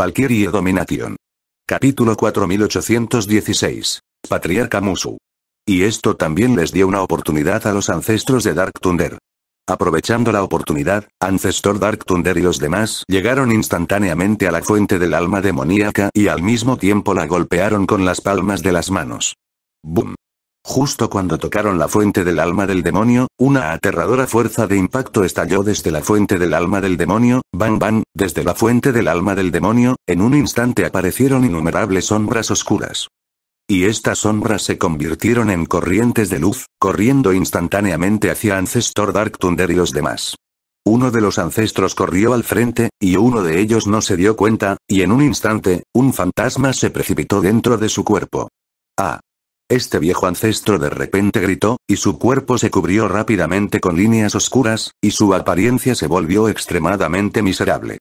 Valkyrie Dominación. Capítulo 4816. Patriarca Musu. Y esto también les dio una oportunidad a los ancestros de Dark Thunder. Aprovechando la oportunidad, Ancestor Dark Thunder y los demás llegaron instantáneamente a la fuente del alma demoníaca y al mismo tiempo la golpearon con las palmas de las manos. ¡Boom! Justo cuando tocaron la fuente del alma del demonio, una aterradora fuerza de impacto estalló desde la fuente del alma del demonio, bang bang, desde la fuente del alma del demonio, en un instante aparecieron innumerables sombras oscuras. Y estas sombras se convirtieron en corrientes de luz, corriendo instantáneamente hacia Ancestor Dark Thunder y los demás. Uno de los ancestros corrió al frente, y uno de ellos no se dio cuenta, y en un instante, un fantasma se precipitó dentro de su cuerpo. Ah, este viejo ancestro de repente gritó, y su cuerpo se cubrió rápidamente con líneas oscuras, y su apariencia se volvió extremadamente miserable.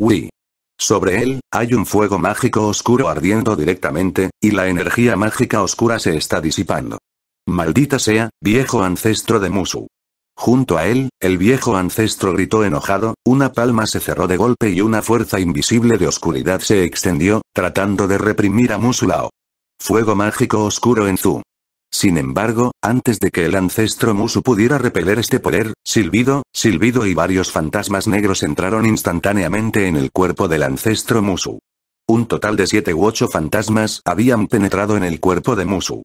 Uy. Sobre él, hay un fuego mágico oscuro ardiendo directamente, y la energía mágica oscura se está disipando. Maldita sea, viejo ancestro de Musu. Junto a él, el viejo ancestro gritó enojado, una palma se cerró de golpe y una fuerza invisible de oscuridad se extendió, tratando de reprimir a Musulao fuego mágico oscuro en Zu. Sin embargo, antes de que el ancestro Musu pudiera repeler este poder, silbido, silbido y varios fantasmas negros entraron instantáneamente en el cuerpo del ancestro Musu. Un total de siete u ocho fantasmas habían penetrado en el cuerpo de Musu.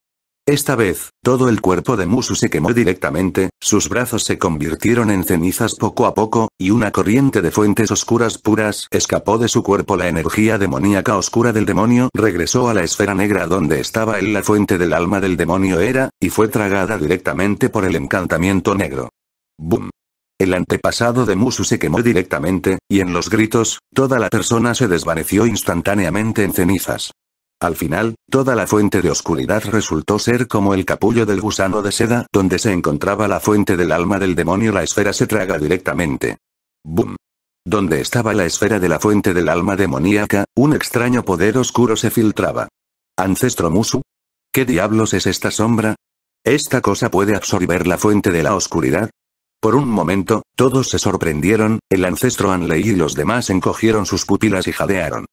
Esta vez, todo el cuerpo de Musu se quemó directamente, sus brazos se convirtieron en cenizas poco a poco, y una corriente de fuentes oscuras puras escapó de su cuerpo. La energía demoníaca oscura del demonio regresó a la esfera negra donde estaba él. La fuente del alma del demonio era, y fue tragada directamente por el encantamiento negro. ¡Bum! El antepasado de Musu se quemó directamente, y en los gritos, toda la persona se desvaneció instantáneamente en cenizas. Al final, toda la fuente de oscuridad resultó ser como el capullo del gusano de seda donde se encontraba la fuente del alma del demonio. La esfera se traga directamente. ¡Bum! Donde estaba la esfera de la fuente del alma demoníaca, un extraño poder oscuro se filtraba. ¿Ancestro Musu? ¿Qué diablos es esta sombra? ¿Esta cosa puede absorber la fuente de la oscuridad? Por un momento, todos se sorprendieron, el ancestro Anle y los demás encogieron sus pupilas y jadearon.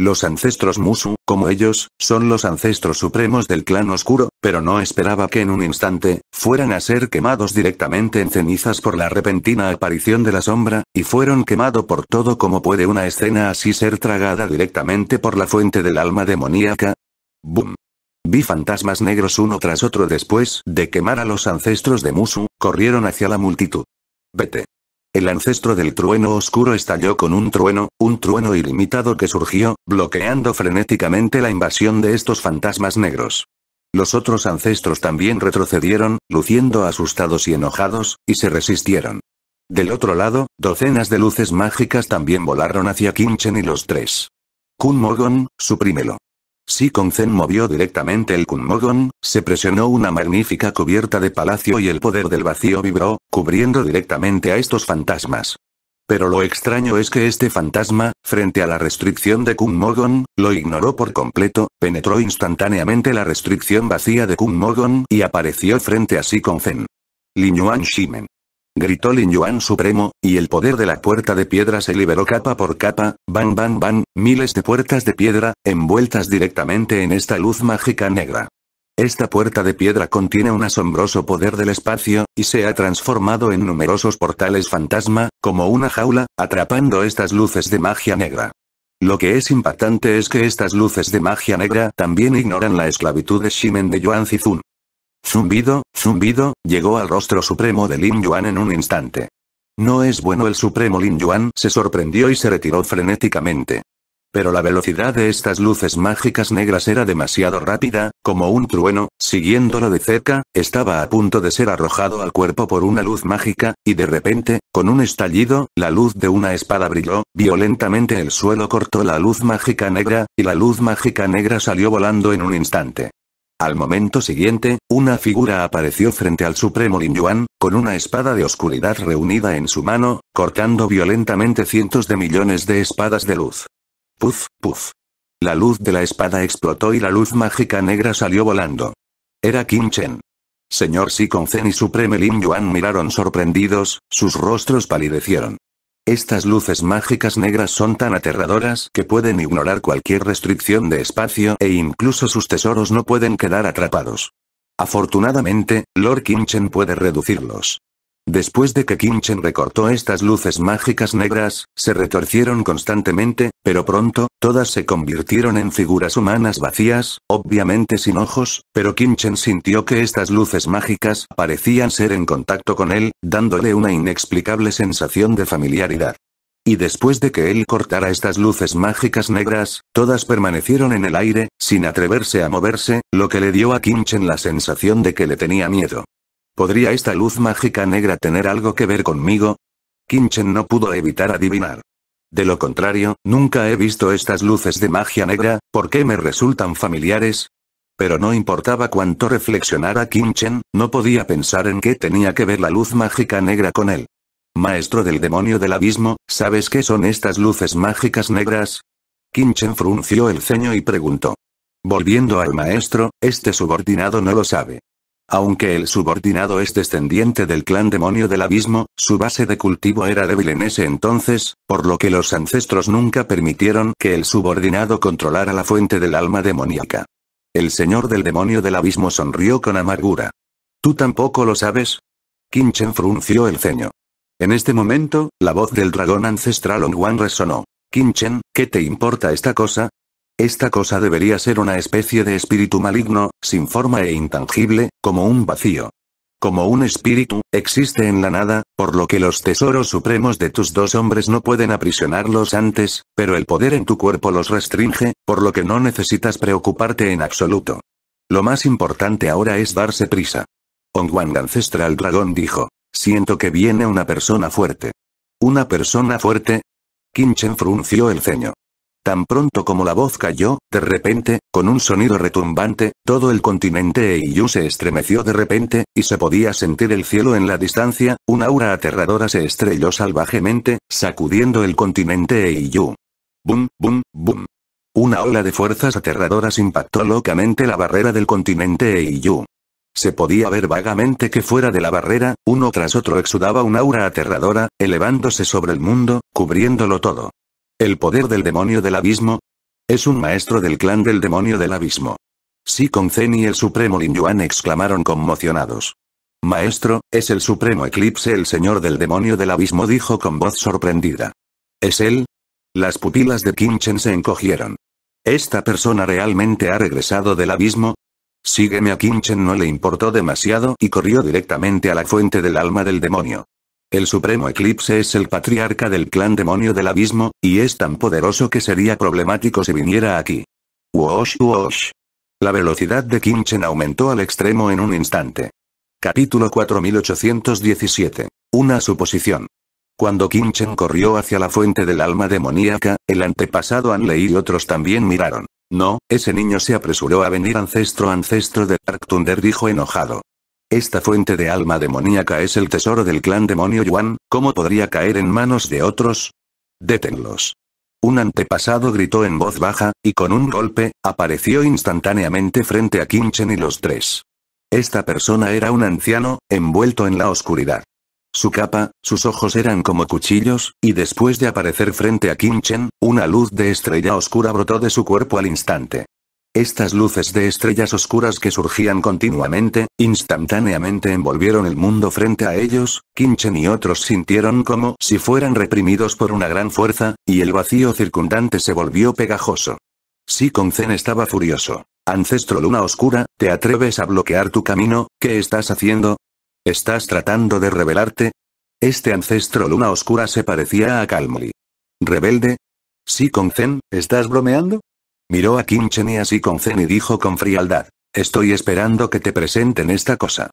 Los ancestros Musu, como ellos, son los ancestros supremos del clan oscuro, pero no esperaba que en un instante, fueran a ser quemados directamente en cenizas por la repentina aparición de la sombra, y fueron quemado por todo como puede una escena así ser tragada directamente por la fuente del alma demoníaca. Boom. Vi fantasmas negros uno tras otro después de quemar a los ancestros de Musu, corrieron hacia la multitud. Vete. El ancestro del trueno oscuro estalló con un trueno, un trueno ilimitado que surgió, bloqueando frenéticamente la invasión de estos fantasmas negros. Los otros ancestros también retrocedieron, luciendo asustados y enojados, y se resistieron. Del otro lado, docenas de luces mágicas también volaron hacia Kinchen y los tres. Kun Mogon, suprímelo. Si Zen movió directamente el Kunmogon, se presionó una magnífica cubierta de palacio y el poder del vacío vibró, cubriendo directamente a estos fantasmas. Pero lo extraño es que este fantasma, frente a la restricción de Kunmogon, lo ignoró por completo, penetró instantáneamente la restricción vacía de Kunmogon y apareció frente a Sikon Zen. Lin Yuan Shimen gritó Lin Yuan Supremo, y el poder de la puerta de piedra se liberó capa por capa, van van van, miles de puertas de piedra, envueltas directamente en esta luz mágica negra. Esta puerta de piedra contiene un asombroso poder del espacio, y se ha transformado en numerosos portales fantasma, como una jaula, atrapando estas luces de magia negra. Lo que es impactante es que estas luces de magia negra también ignoran la esclavitud de Shimen de Yuan Zizun. Zumbido, zumbido, llegó al rostro supremo de Lin Yuan en un instante. No es bueno el supremo Lin Yuan se sorprendió y se retiró frenéticamente. Pero la velocidad de estas luces mágicas negras era demasiado rápida, como un trueno, siguiéndolo de cerca, estaba a punto de ser arrojado al cuerpo por una luz mágica, y de repente, con un estallido, la luz de una espada brilló, violentamente el suelo cortó la luz mágica negra, y la luz mágica negra salió volando en un instante. Al momento siguiente, una figura apareció frente al Supremo Lin Yuan, con una espada de oscuridad reunida en su mano, cortando violentamente cientos de millones de espadas de luz. Puf, puf. La luz de la espada explotó y la luz mágica negra salió volando. Era Kim Chen. Señor Si Zen y Supremo Lin Yuan miraron sorprendidos, sus rostros palidecieron. Estas luces mágicas negras son tan aterradoras que pueden ignorar cualquier restricción de espacio e incluso sus tesoros no pueden quedar atrapados. Afortunadamente, Lord Kinchen puede reducirlos. Después de que Kimchen recortó estas luces mágicas negras, se retorcieron constantemente, pero pronto, todas se convirtieron en figuras humanas vacías, obviamente sin ojos, pero Kimchen sintió que estas luces mágicas parecían ser en contacto con él, dándole una inexplicable sensación de familiaridad. Y después de que él cortara estas luces mágicas negras, todas permanecieron en el aire, sin atreverse a moverse, lo que le dio a Kimchen la sensación de que le tenía miedo. ¿Podría esta luz mágica negra tener algo que ver conmigo? Kinchen no pudo evitar adivinar. De lo contrario, nunca he visto estas luces de magia negra, ¿por qué me resultan familiares? Pero no importaba cuánto reflexionara Kinchen, no podía pensar en qué tenía que ver la luz mágica negra con él. Maestro del demonio del abismo, ¿sabes qué son estas luces mágicas negras? Kinchen frunció el ceño y preguntó. Volviendo al maestro, este subordinado no lo sabe. Aunque el subordinado es descendiente del clan demonio del abismo, su base de cultivo era débil en ese entonces, por lo que los ancestros nunca permitieron que el subordinado controlara la fuente del alma demoníaca. El señor del demonio del abismo sonrió con amargura. ¿Tú tampoco lo sabes? Kinchen frunció el ceño. En este momento, la voz del dragón ancestral Onguan resonó. Kinchen, ¿qué te importa esta cosa? Esta cosa debería ser una especie de espíritu maligno, sin forma e intangible, como un vacío. Como un espíritu, existe en la nada, por lo que los tesoros supremos de tus dos hombres no pueden aprisionarlos antes, pero el poder en tu cuerpo los restringe, por lo que no necesitas preocuparte en absoluto. Lo más importante ahora es darse prisa. Ongwang Ancestral Dragón dijo. Siento que viene una persona fuerte. ¿Una persona fuerte? Chen frunció el ceño. Tan pronto como la voz cayó, de repente, con un sonido retumbante, todo el continente Eiyu se estremeció de repente, y se podía sentir el cielo en la distancia, una aura aterradora se estrelló salvajemente, sacudiendo el continente Eiyu. Bum, bum, bum. Una ola de fuerzas aterradoras impactó locamente la barrera del continente Eiyu. Se podía ver vagamente que fuera de la barrera, uno tras otro exudaba un aura aterradora, elevándose sobre el mundo, cubriéndolo todo. El poder del demonio del abismo. Es un maestro del clan del demonio del abismo. Si Zen y el supremo Lin Yuan exclamaron conmocionados. Maestro, es el supremo eclipse el señor del demonio del abismo dijo con voz sorprendida. ¿Es él? Las pupilas de Kim Chen se encogieron. ¿Esta persona realmente ha regresado del abismo? Sígueme a Kim Chen no le importó demasiado y corrió directamente a la fuente del alma del demonio. El Supremo Eclipse es el patriarca del clan demonio del abismo, y es tan poderoso que sería problemático si viniera aquí. Wosh wosh. La velocidad de Kinchen aumentó al extremo en un instante. Capítulo 4817. Una suposición. Cuando Kinchen corrió hacia la fuente del alma demoníaca, el antepasado Anle y otros también miraron. No, ese niño se apresuró a venir ancestro ancestro de Dark Thunder dijo enojado. Esta fuente de alma demoníaca es el tesoro del clan demonio Yuan, ¿cómo podría caer en manos de otros? Détenlos. Un antepasado gritó en voz baja, y con un golpe, apareció instantáneamente frente a Kinchen y los tres. Esta persona era un anciano, envuelto en la oscuridad. Su capa, sus ojos eran como cuchillos, y después de aparecer frente a Kinchen, una luz de estrella oscura brotó de su cuerpo al instante. Estas luces de estrellas oscuras que surgían continuamente, instantáneamente envolvieron el mundo frente a ellos, Kinchen y otros sintieron como si fueran reprimidos por una gran fuerza, y el vacío circundante se volvió pegajoso. Si Zen estaba furioso. Ancestro Luna Oscura, ¿te atreves a bloquear tu camino? ¿Qué estás haciendo? ¿Estás tratando de rebelarte? Este ancestro Luna Oscura se parecía a Calmly. ¿Rebelde? Si Zen, ¿estás bromeando? Miró a Kim y así con Zen y dijo con frialdad. Estoy esperando que te presenten esta cosa.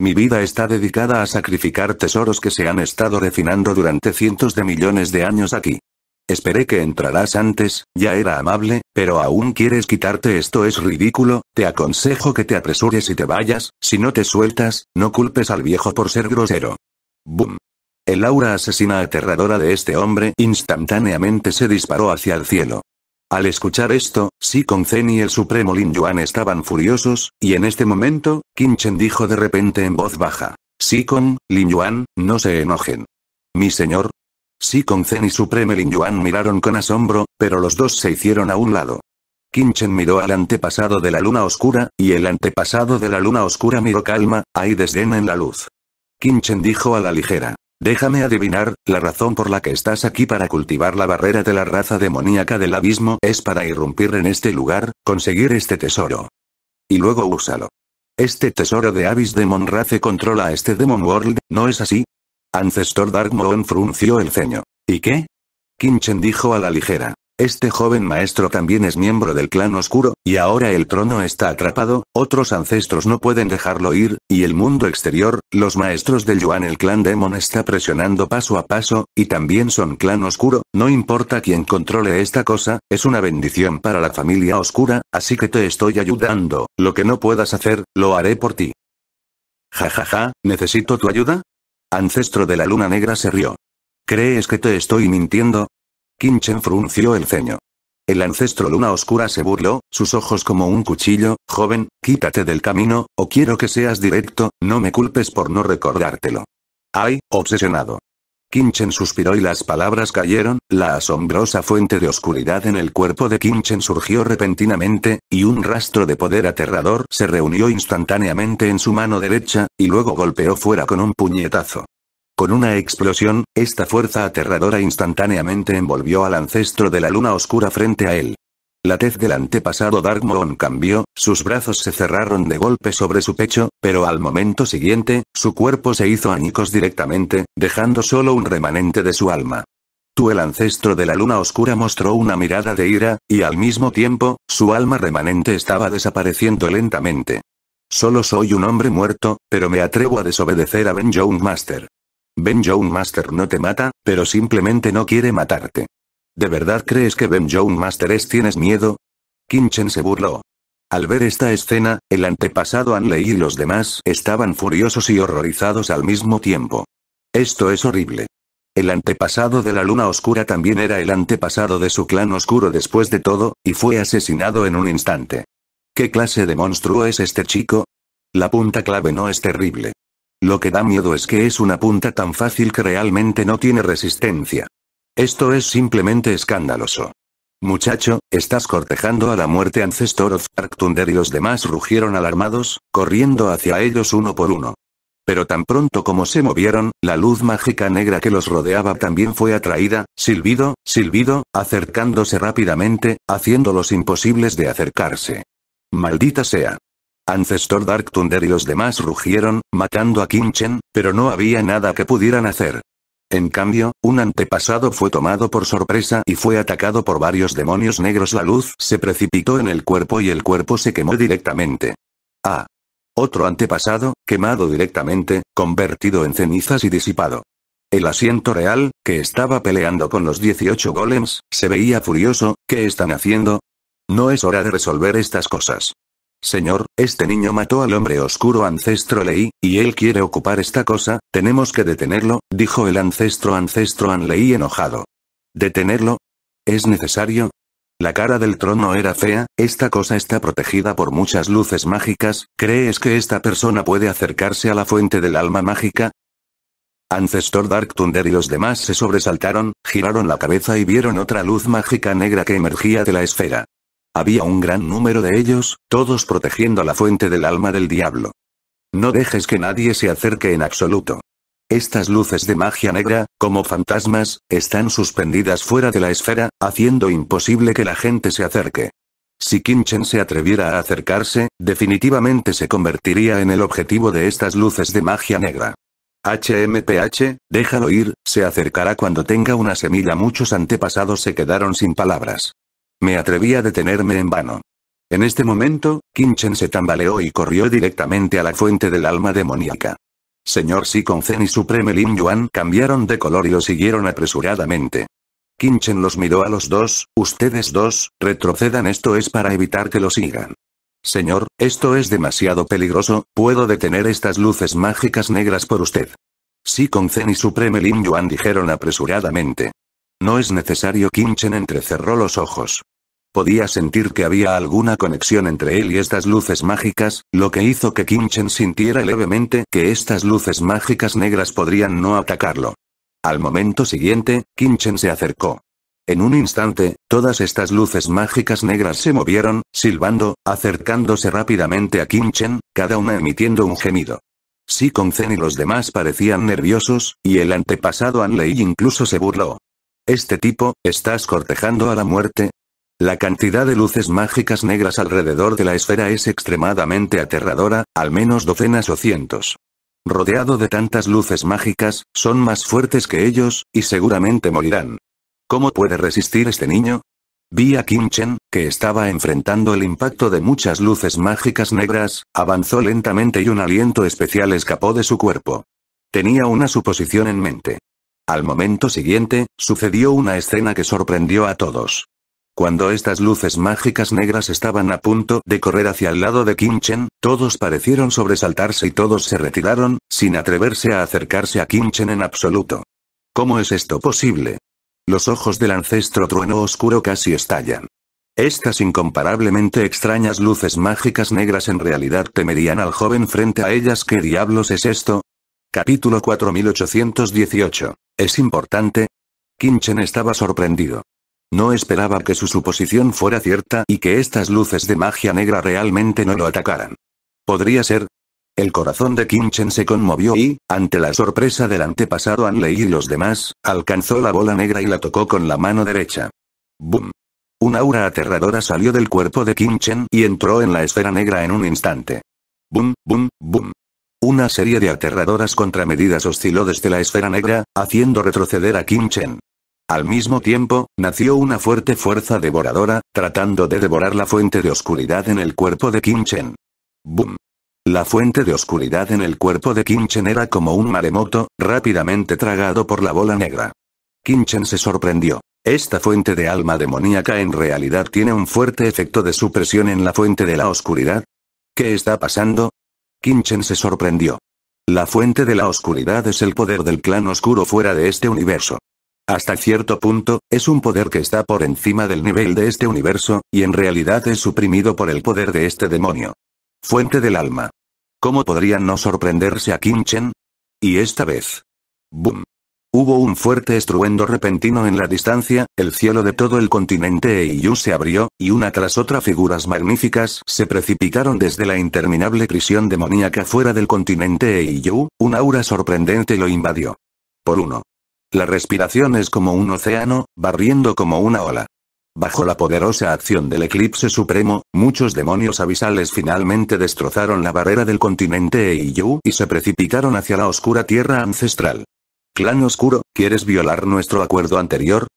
Mi vida está dedicada a sacrificar tesoros que se han estado refinando durante cientos de millones de años aquí. Esperé que entrarás antes, ya era amable, pero aún quieres quitarte esto es ridículo, te aconsejo que te apresures y te vayas, si no te sueltas, no culpes al viejo por ser grosero. Boom. El aura asesina aterradora de este hombre instantáneamente se disparó hacia el cielo. Al escuchar esto, Si Zen y el Supremo Lin Yuan estaban furiosos, y en este momento, Qin Chen dijo de repente en voz baja. Si Lin Yuan, no se enojen. Mi señor. Si Zen y Supremo Lin Yuan miraron con asombro, pero los dos se hicieron a un lado. Qin Chen miró al antepasado de la luna oscura, y el antepasado de la luna oscura miró calma, hay desdén en la luz. Qin Chen dijo a la ligera. Déjame adivinar, la razón por la que estás aquí para cultivar la barrera de la raza demoníaca del abismo es para irrumpir en este lugar, conseguir este tesoro. Y luego úsalo. Este tesoro de Abyss Demon Race controla a este Demon World, ¿no es así? Ancestor Darkmoon frunció el ceño. ¿Y qué? Kinchen dijo a la ligera. Este joven maestro también es miembro del clan oscuro, y ahora el trono está atrapado, otros ancestros no pueden dejarlo ir, y el mundo exterior, los maestros del Yuan el clan Demon está presionando paso a paso, y también son clan oscuro, no importa quién controle esta cosa, es una bendición para la familia oscura, así que te estoy ayudando, lo que no puedas hacer, lo haré por ti. Jajaja, ja, ja, ¿necesito tu ayuda? Ancestro de la luna negra se rió. ¿Crees que te estoy mintiendo? Kinchen frunció el ceño. El ancestro Luna Oscura se burló, sus ojos como un cuchillo, joven, quítate del camino, o quiero que seas directo, no me culpes por no recordártelo. Ay, obsesionado. Kinchen suspiró y las palabras cayeron, la asombrosa fuente de oscuridad en el cuerpo de Kinchen surgió repentinamente, y un rastro de poder aterrador se reunió instantáneamente en su mano derecha, y luego golpeó fuera con un puñetazo. Con una explosión, esta fuerza aterradora instantáneamente envolvió al ancestro de la luna oscura frente a él. La tez del antepasado Darkmoon cambió, sus brazos se cerraron de golpe sobre su pecho, pero al momento siguiente, su cuerpo se hizo añicos directamente, dejando solo un remanente de su alma. Tú el ancestro de la luna oscura mostró una mirada de ira, y al mismo tiempo, su alma remanente estaba desapareciendo lentamente. Solo soy un hombre muerto, pero me atrevo a desobedecer a Ben Master. Ben Young Master no te mata, pero simplemente no quiere matarte. ¿De verdad crees que Ben Young Master es tienes miedo? Kinchen se burló. Al ver esta escena, el antepasado Anlei y los demás estaban furiosos y horrorizados al mismo tiempo. Esto es horrible. El antepasado de la Luna Oscura también era el antepasado de su clan oscuro después de todo, y fue asesinado en un instante. ¿Qué clase de monstruo es este chico? La punta clave no es terrible. Lo que da miedo es que es una punta tan fácil que realmente no tiene resistencia. Esto es simplemente escandaloso. Muchacho, estás cortejando a la muerte Ancestor of Arctunder y los demás rugieron alarmados, corriendo hacia ellos uno por uno. Pero tan pronto como se movieron, la luz mágica negra que los rodeaba también fue atraída, silbido, silbido, acercándose rápidamente, haciéndolos imposibles de acercarse. Maldita sea, Ancestor Dark Thunder y los demás rugieron, matando a Kinchen, pero no había nada que pudieran hacer. En cambio, un antepasado fue tomado por sorpresa y fue atacado por varios demonios negros. La luz se precipitó en el cuerpo y el cuerpo se quemó directamente. Ah. Otro antepasado, quemado directamente, convertido en cenizas y disipado. El asiento real, que estaba peleando con los 18 golems, se veía furioso, ¿qué están haciendo? No es hora de resolver estas cosas. Señor, este niño mató al hombre oscuro ancestro Leí, y él quiere ocupar esta cosa, tenemos que detenerlo, dijo el ancestro ancestro Anlei enojado. ¿Detenerlo? ¿Es necesario? La cara del trono era fea, esta cosa está protegida por muchas luces mágicas, ¿crees que esta persona puede acercarse a la fuente del alma mágica? Ancestor Dark Thunder y los demás se sobresaltaron, giraron la cabeza y vieron otra luz mágica negra que emergía de la esfera. Había un gran número de ellos, todos protegiendo la fuente del alma del diablo. No dejes que nadie se acerque en absoluto. Estas luces de magia negra, como fantasmas, están suspendidas fuera de la esfera, haciendo imposible que la gente se acerque. Si kinchen se atreviera a acercarse, definitivamente se convertiría en el objetivo de estas luces de magia negra. HMPH, déjalo ir, se acercará cuando tenga una semilla. Muchos antepasados se quedaron sin palabras. Me atreví a detenerme en vano. En este momento, Kinchen se tambaleó y corrió directamente a la fuente del alma demoníaca. Señor Zen y Supreme Lin Yuan cambiaron de color y lo siguieron apresuradamente. Kinchen los miró a los dos, ustedes dos, retrocedan esto es para evitar que lo sigan. Señor, esto es demasiado peligroso, puedo detener estas luces mágicas negras por usted. Zen y Supreme Lin Yuan dijeron apresuradamente. No es necesario Kinchen entrecerró los ojos. Podía sentir que había alguna conexión entre él y estas luces mágicas, lo que hizo que Kinchen sintiera levemente que estas luces mágicas negras podrían no atacarlo. Al momento siguiente, Kinchen se acercó. En un instante, todas estas luces mágicas negras se movieron, silbando, acercándose rápidamente a Kinchen, cada una emitiendo un gemido. Si Zen y los demás parecían nerviosos, y el antepasado Anlei incluso se burló. Este tipo, estás cortejando a la muerte, la cantidad de luces mágicas negras alrededor de la esfera es extremadamente aterradora, al menos docenas o cientos. Rodeado de tantas luces mágicas, son más fuertes que ellos, y seguramente morirán. ¿Cómo puede resistir este niño? Vi a Kim Chen, que estaba enfrentando el impacto de muchas luces mágicas negras, avanzó lentamente y un aliento especial escapó de su cuerpo. Tenía una suposición en mente. Al momento siguiente, sucedió una escena que sorprendió a todos. Cuando estas luces mágicas negras estaban a punto de correr hacia el lado de Kinchen, todos parecieron sobresaltarse y todos se retiraron, sin atreverse a acercarse a Kinchen en absoluto. ¿Cómo es esto posible? Los ojos del ancestro trueno oscuro casi estallan. Estas incomparablemente extrañas luces mágicas negras en realidad temerían al joven frente a ellas. ¿Qué diablos es esto? Capítulo 4818. ¿Es importante? Kinchen estaba sorprendido. No esperaba que su suposición fuera cierta y que estas luces de magia negra realmente no lo atacaran. Podría ser. El corazón de Kim Chen se conmovió y, ante la sorpresa del antepasado Lei y los demás, alcanzó la bola negra y la tocó con la mano derecha. ¡Bum! Un aura aterradora salió del cuerpo de Kim Chen y entró en la esfera negra en un instante. ¡Bum, bum, bum! Una serie de aterradoras contramedidas osciló desde la esfera negra, haciendo retroceder a Kim Chen. Al mismo tiempo, nació una fuerte fuerza devoradora, tratando de devorar la fuente de oscuridad en el cuerpo de Kim Chen. ¡Bum! La fuente de oscuridad en el cuerpo de Kim era como un maremoto, rápidamente tragado por la bola negra. Kim se sorprendió. Esta fuente de alma demoníaca en realidad tiene un fuerte efecto de supresión en la fuente de la oscuridad. ¿Qué está pasando? Kim se sorprendió. La fuente de la oscuridad es el poder del clan oscuro fuera de este universo. Hasta cierto punto, es un poder que está por encima del nivel de este universo, y en realidad es suprimido por el poder de este demonio. Fuente del alma. ¿Cómo podrían no sorprenderse a Kim Chen? Y esta vez. ¡Bum! Hubo un fuerte estruendo repentino en la distancia, el cielo de todo el continente Eiyu se abrió, y una tras otra figuras magníficas se precipitaron desde la interminable prisión demoníaca fuera del continente Eiyu, un aura sorprendente lo invadió. Por uno. La respiración es como un océano, barriendo como una ola. Bajo la poderosa acción del eclipse supremo, muchos demonios abisales finalmente destrozaron la barrera del continente Eiyu y se precipitaron hacia la oscura tierra ancestral. Clan Oscuro, ¿quieres violar nuestro acuerdo anterior?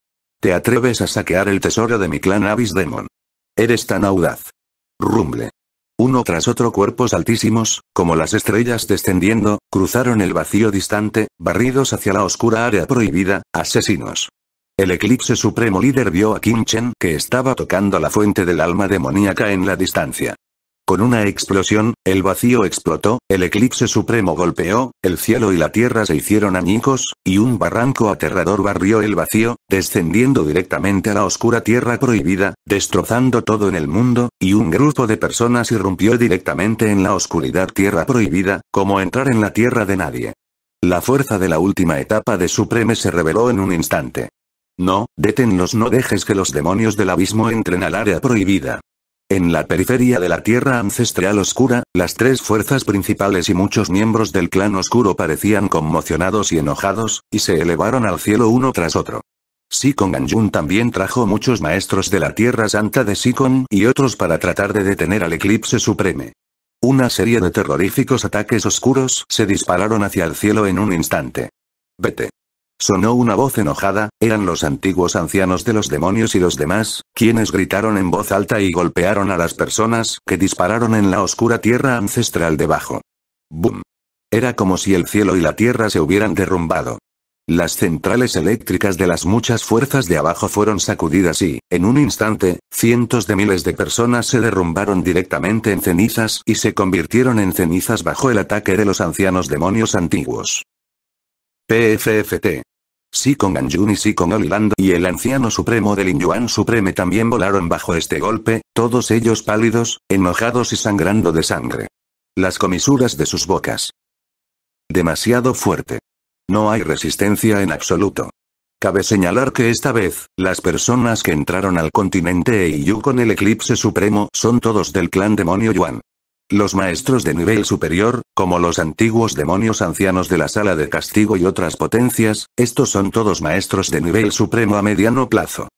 ¿Te atreves a saquear el tesoro de mi clan Abyss Demon? Eres tan audaz. Rumble. Uno tras otro cuerpos altísimos, como las estrellas descendiendo, cruzaron el vacío distante, barridos hacia la oscura área prohibida, asesinos. El eclipse supremo líder vio a Kim Chen que estaba tocando la fuente del alma demoníaca en la distancia. Con una explosión, el vacío explotó, el eclipse supremo golpeó, el cielo y la tierra se hicieron añicos, y un barranco aterrador barrió el vacío, descendiendo directamente a la oscura tierra prohibida, destrozando todo en el mundo, y un grupo de personas irrumpió directamente en la oscuridad tierra prohibida, como entrar en la tierra de nadie. La fuerza de la última etapa de Supreme se reveló en un instante. No, détenlos no dejes que los demonios del abismo entren al área prohibida. En la periferia de la Tierra Ancestral Oscura, las tres fuerzas principales y muchos miembros del clan oscuro parecían conmocionados y enojados, y se elevaron al cielo uno tras otro. Sikon Anjun también trajo muchos maestros de la Tierra Santa de Sikon y otros para tratar de detener al eclipse Supreme. Una serie de terroríficos ataques oscuros se dispararon hacia el cielo en un instante. Vete. Sonó una voz enojada, eran los antiguos ancianos de los demonios y los demás, quienes gritaron en voz alta y golpearon a las personas que dispararon en la oscura tierra ancestral debajo. ¡Bum! Era como si el cielo y la tierra se hubieran derrumbado. Las centrales eléctricas de las muchas fuerzas de abajo fueron sacudidas y, en un instante, cientos de miles de personas se derrumbaron directamente en cenizas y se convirtieron en cenizas bajo el ataque de los ancianos demonios antiguos. PFFT. Si con Anjun y si con Oliland y el anciano supremo del Inyuan Supreme también volaron bajo este golpe, todos ellos pálidos, enojados y sangrando de sangre. Las comisuras de sus bocas. Demasiado fuerte. No hay resistencia en absoluto. Cabe señalar que esta vez, las personas que entraron al continente Eiyu con el eclipse supremo son todos del clan demonio Yuan. Los maestros de nivel superior, como los antiguos demonios ancianos de la sala de castigo y otras potencias, estos son todos maestros de nivel supremo a mediano plazo.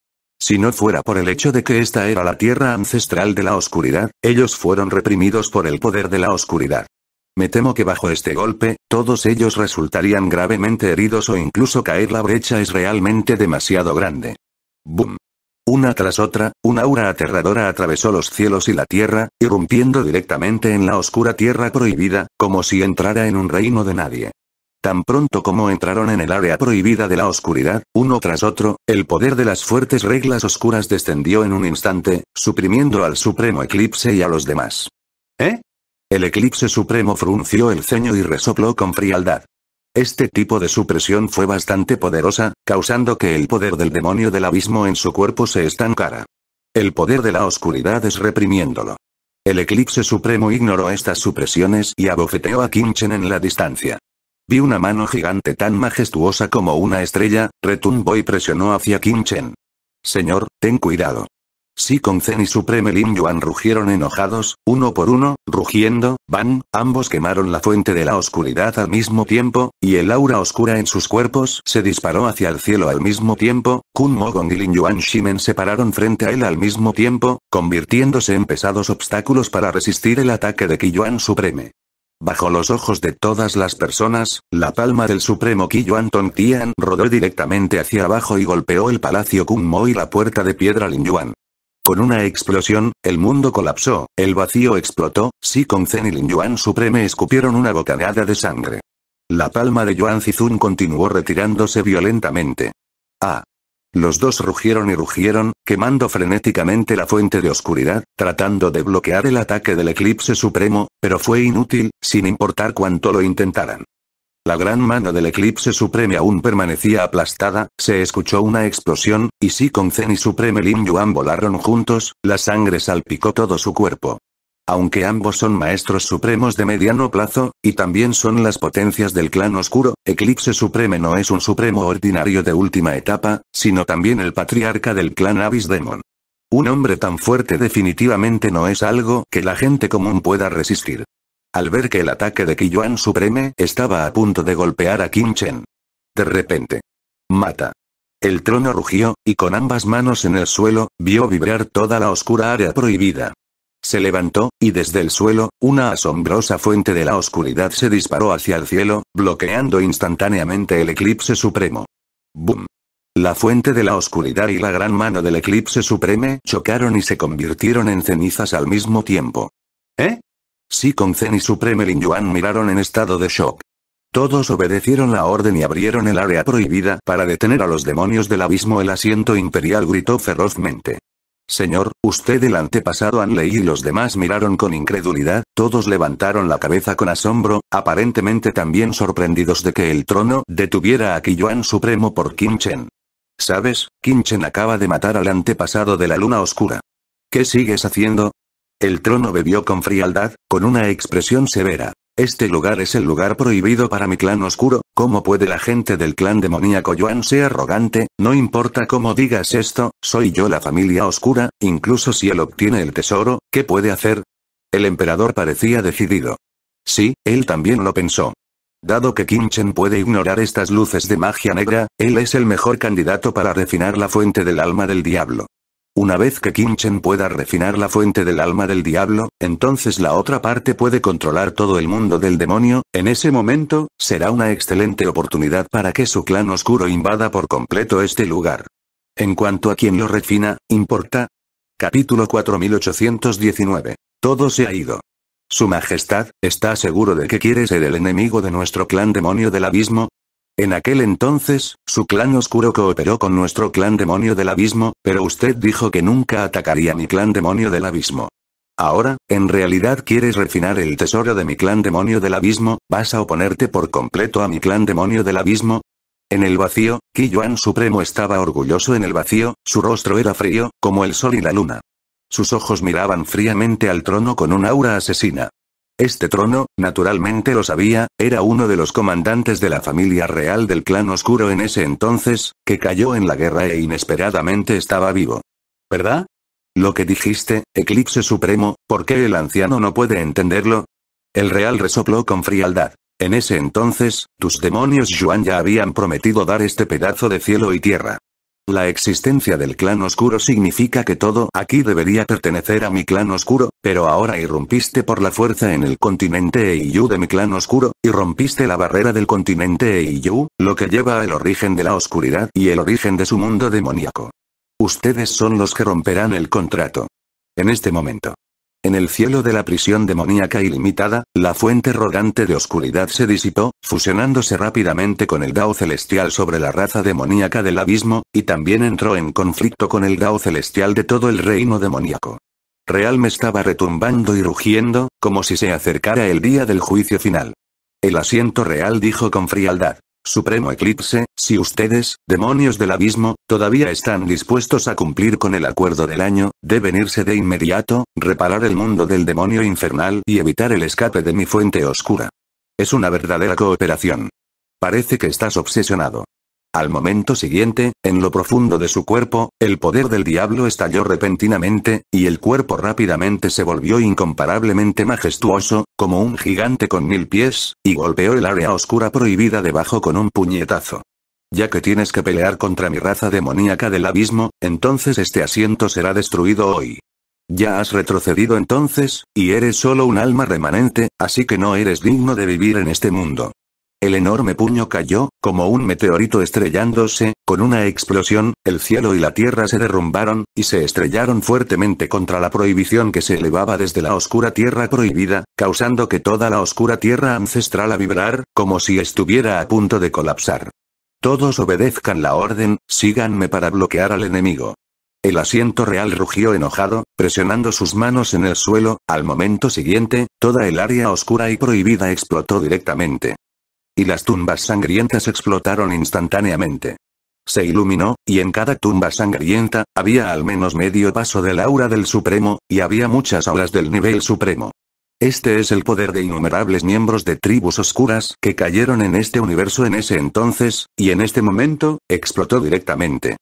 Si no fuera por el hecho de que esta era la tierra ancestral de la oscuridad, ellos fueron reprimidos por el poder de la oscuridad. Me temo que bajo este golpe, todos ellos resultarían gravemente heridos o incluso caer la brecha es realmente demasiado grande. Boom. Una tras otra, una aura aterradora atravesó los cielos y la tierra, irrumpiendo directamente en la oscura tierra prohibida, como si entrara en un reino de nadie. Tan pronto como entraron en el área prohibida de la oscuridad, uno tras otro, el poder de las fuertes reglas oscuras descendió en un instante, suprimiendo al supremo eclipse y a los demás. ¿Eh? El eclipse supremo frunció el ceño y resopló con frialdad. Este tipo de supresión fue bastante poderosa, causando que el poder del demonio del abismo en su cuerpo se estancara. El poder de la oscuridad es reprimiéndolo. El eclipse supremo ignoró estas supresiones y abofeteó a Kimchen en la distancia. Vi una mano gigante tan majestuosa como una estrella, retumbó y presionó hacia Kimchen. Señor, ten cuidado. Si Zen y Supreme Lin Yuan rugieron enojados, uno por uno, rugiendo, van, ambos quemaron la fuente de la oscuridad al mismo tiempo, y el aura oscura en sus cuerpos se disparó hacia el cielo al mismo tiempo, Kun Gong y Lin Yuan Shimen se pararon frente a él al mismo tiempo, convirtiéndose en pesados obstáculos para resistir el ataque de Yuan Supreme. Bajo los ojos de todas las personas, la palma del supremo Tong Tian rodó directamente hacia abajo y golpeó el palacio Kun Mo y la puerta de piedra Lin Yuan. Con una explosión, el mundo colapsó, el vacío explotó, Si Kong Zen y Lin Yuan Supreme escupieron una bocanada de sangre. La palma de Yuan Zizun continuó retirándose violentamente. Ah. Los dos rugieron y rugieron, quemando frenéticamente la fuente de oscuridad, tratando de bloquear el ataque del eclipse supremo, pero fue inútil, sin importar cuánto lo intentaran. La gran mano del eclipse supreme aún permanecía aplastada, se escuchó una explosión, y Si Zen y Supreme Lin Yuan volaron juntos, la sangre salpicó todo su cuerpo. Aunque ambos son maestros supremos de mediano plazo, y también son las potencias del clan oscuro, Eclipse Supreme no es un supremo ordinario de última etapa, sino también el patriarca del clan Abyss Demon. Un hombre tan fuerte definitivamente no es algo que la gente común pueda resistir al ver que el ataque de Kiyuan Supreme estaba a punto de golpear a Kim Chen. De repente. Mata. El trono rugió, y con ambas manos en el suelo, vio vibrar toda la oscura área prohibida. Se levantó, y desde el suelo, una asombrosa fuente de la oscuridad se disparó hacia el cielo, bloqueando instantáneamente el eclipse supremo. ¡Bum! La fuente de la oscuridad y la gran mano del eclipse supreme chocaron y se convirtieron en cenizas al mismo tiempo. ¿Eh? Si Zen y su Premelin Yuan miraron en estado de shock. Todos obedecieron la orden y abrieron el área prohibida para detener a los demonios del abismo. El asiento imperial gritó ferozmente. Señor, usted el antepasado Anlei y los demás miraron con incredulidad, todos levantaron la cabeza con asombro, aparentemente también sorprendidos de que el trono detuviera a Kiyuan Supremo por Kim Chen. ¿Sabes? Kim Chen acaba de matar al antepasado de la luna oscura. ¿Qué sigues haciendo? El trono bebió con frialdad, con una expresión severa. Este lugar es el lugar prohibido para mi clan oscuro, ¿cómo puede la gente del clan demoníaco Yuan ser arrogante? No importa cómo digas esto, soy yo la familia oscura, incluso si él obtiene el tesoro, ¿qué puede hacer? El emperador parecía decidido. Sí, él también lo pensó. Dado que Kim puede ignorar estas luces de magia negra, él es el mejor candidato para refinar la fuente del alma del diablo. Una vez que Kimchen pueda refinar la fuente del alma del diablo, entonces la otra parte puede controlar todo el mundo del demonio, en ese momento, será una excelente oportunidad para que su clan oscuro invada por completo este lugar. En cuanto a quien lo refina, importa. Capítulo 4819. Todo se ha ido. Su Majestad, ¿está seguro de que quiere ser el enemigo de nuestro clan demonio del abismo? En aquel entonces, su clan oscuro cooperó con nuestro clan demonio del abismo, pero usted dijo que nunca atacaría mi clan demonio del abismo. Ahora, en realidad quieres refinar el tesoro de mi clan demonio del abismo, ¿vas a oponerte por completo a mi clan demonio del abismo? En el vacío, Kiyuan Supremo estaba orgulloso en el vacío, su rostro era frío, como el sol y la luna. Sus ojos miraban fríamente al trono con un aura asesina. Este trono, naturalmente lo sabía, era uno de los comandantes de la familia real del clan oscuro en ese entonces, que cayó en la guerra e inesperadamente estaba vivo. ¿Verdad? Lo que dijiste, Eclipse Supremo, ¿por qué el anciano no puede entenderlo? El real resopló con frialdad. En ese entonces, tus demonios Yuan ya habían prometido dar este pedazo de cielo y tierra. La existencia del clan oscuro significa que todo aquí debería pertenecer a mi clan oscuro, pero ahora irrumpiste por la fuerza en el continente Eiyu de mi clan oscuro, y rompiste la barrera del continente Eiyu, lo que lleva al origen de la oscuridad y el origen de su mundo demoníaco. Ustedes son los que romperán el contrato. En este momento. En el cielo de la prisión demoníaca ilimitada, la fuente rodante de oscuridad se disipó, fusionándose rápidamente con el Dao celestial sobre la raza demoníaca del abismo, y también entró en conflicto con el Dao celestial de todo el reino demoníaco. me estaba retumbando y rugiendo, como si se acercara el día del juicio final. El asiento real dijo con frialdad. Supremo Eclipse, si ustedes, demonios del abismo, todavía están dispuestos a cumplir con el acuerdo del año, deben irse de inmediato, reparar el mundo del demonio infernal y evitar el escape de mi fuente oscura. Es una verdadera cooperación. Parece que estás obsesionado. Al momento siguiente, en lo profundo de su cuerpo, el poder del diablo estalló repentinamente, y el cuerpo rápidamente se volvió incomparablemente majestuoso, como un gigante con mil pies, y golpeó el área oscura prohibida debajo con un puñetazo. Ya que tienes que pelear contra mi raza demoníaca del abismo, entonces este asiento será destruido hoy. Ya has retrocedido entonces, y eres solo un alma remanente, así que no eres digno de vivir en este mundo. El enorme puño cayó, como un meteorito estrellándose, con una explosión, el cielo y la tierra se derrumbaron, y se estrellaron fuertemente contra la prohibición que se elevaba desde la oscura tierra prohibida, causando que toda la oscura tierra ancestral a vibrar, como si estuviera a punto de colapsar. Todos obedezcan la orden, síganme para bloquear al enemigo. El asiento real rugió enojado, presionando sus manos en el suelo, al momento siguiente, toda el área oscura y prohibida explotó directamente y las tumbas sangrientas explotaron instantáneamente. Se iluminó, y en cada tumba sangrienta, había al menos medio paso del aura del Supremo, y había muchas auras del nivel Supremo. Este es el poder de innumerables miembros de tribus oscuras que cayeron en este universo en ese entonces, y en este momento, explotó directamente.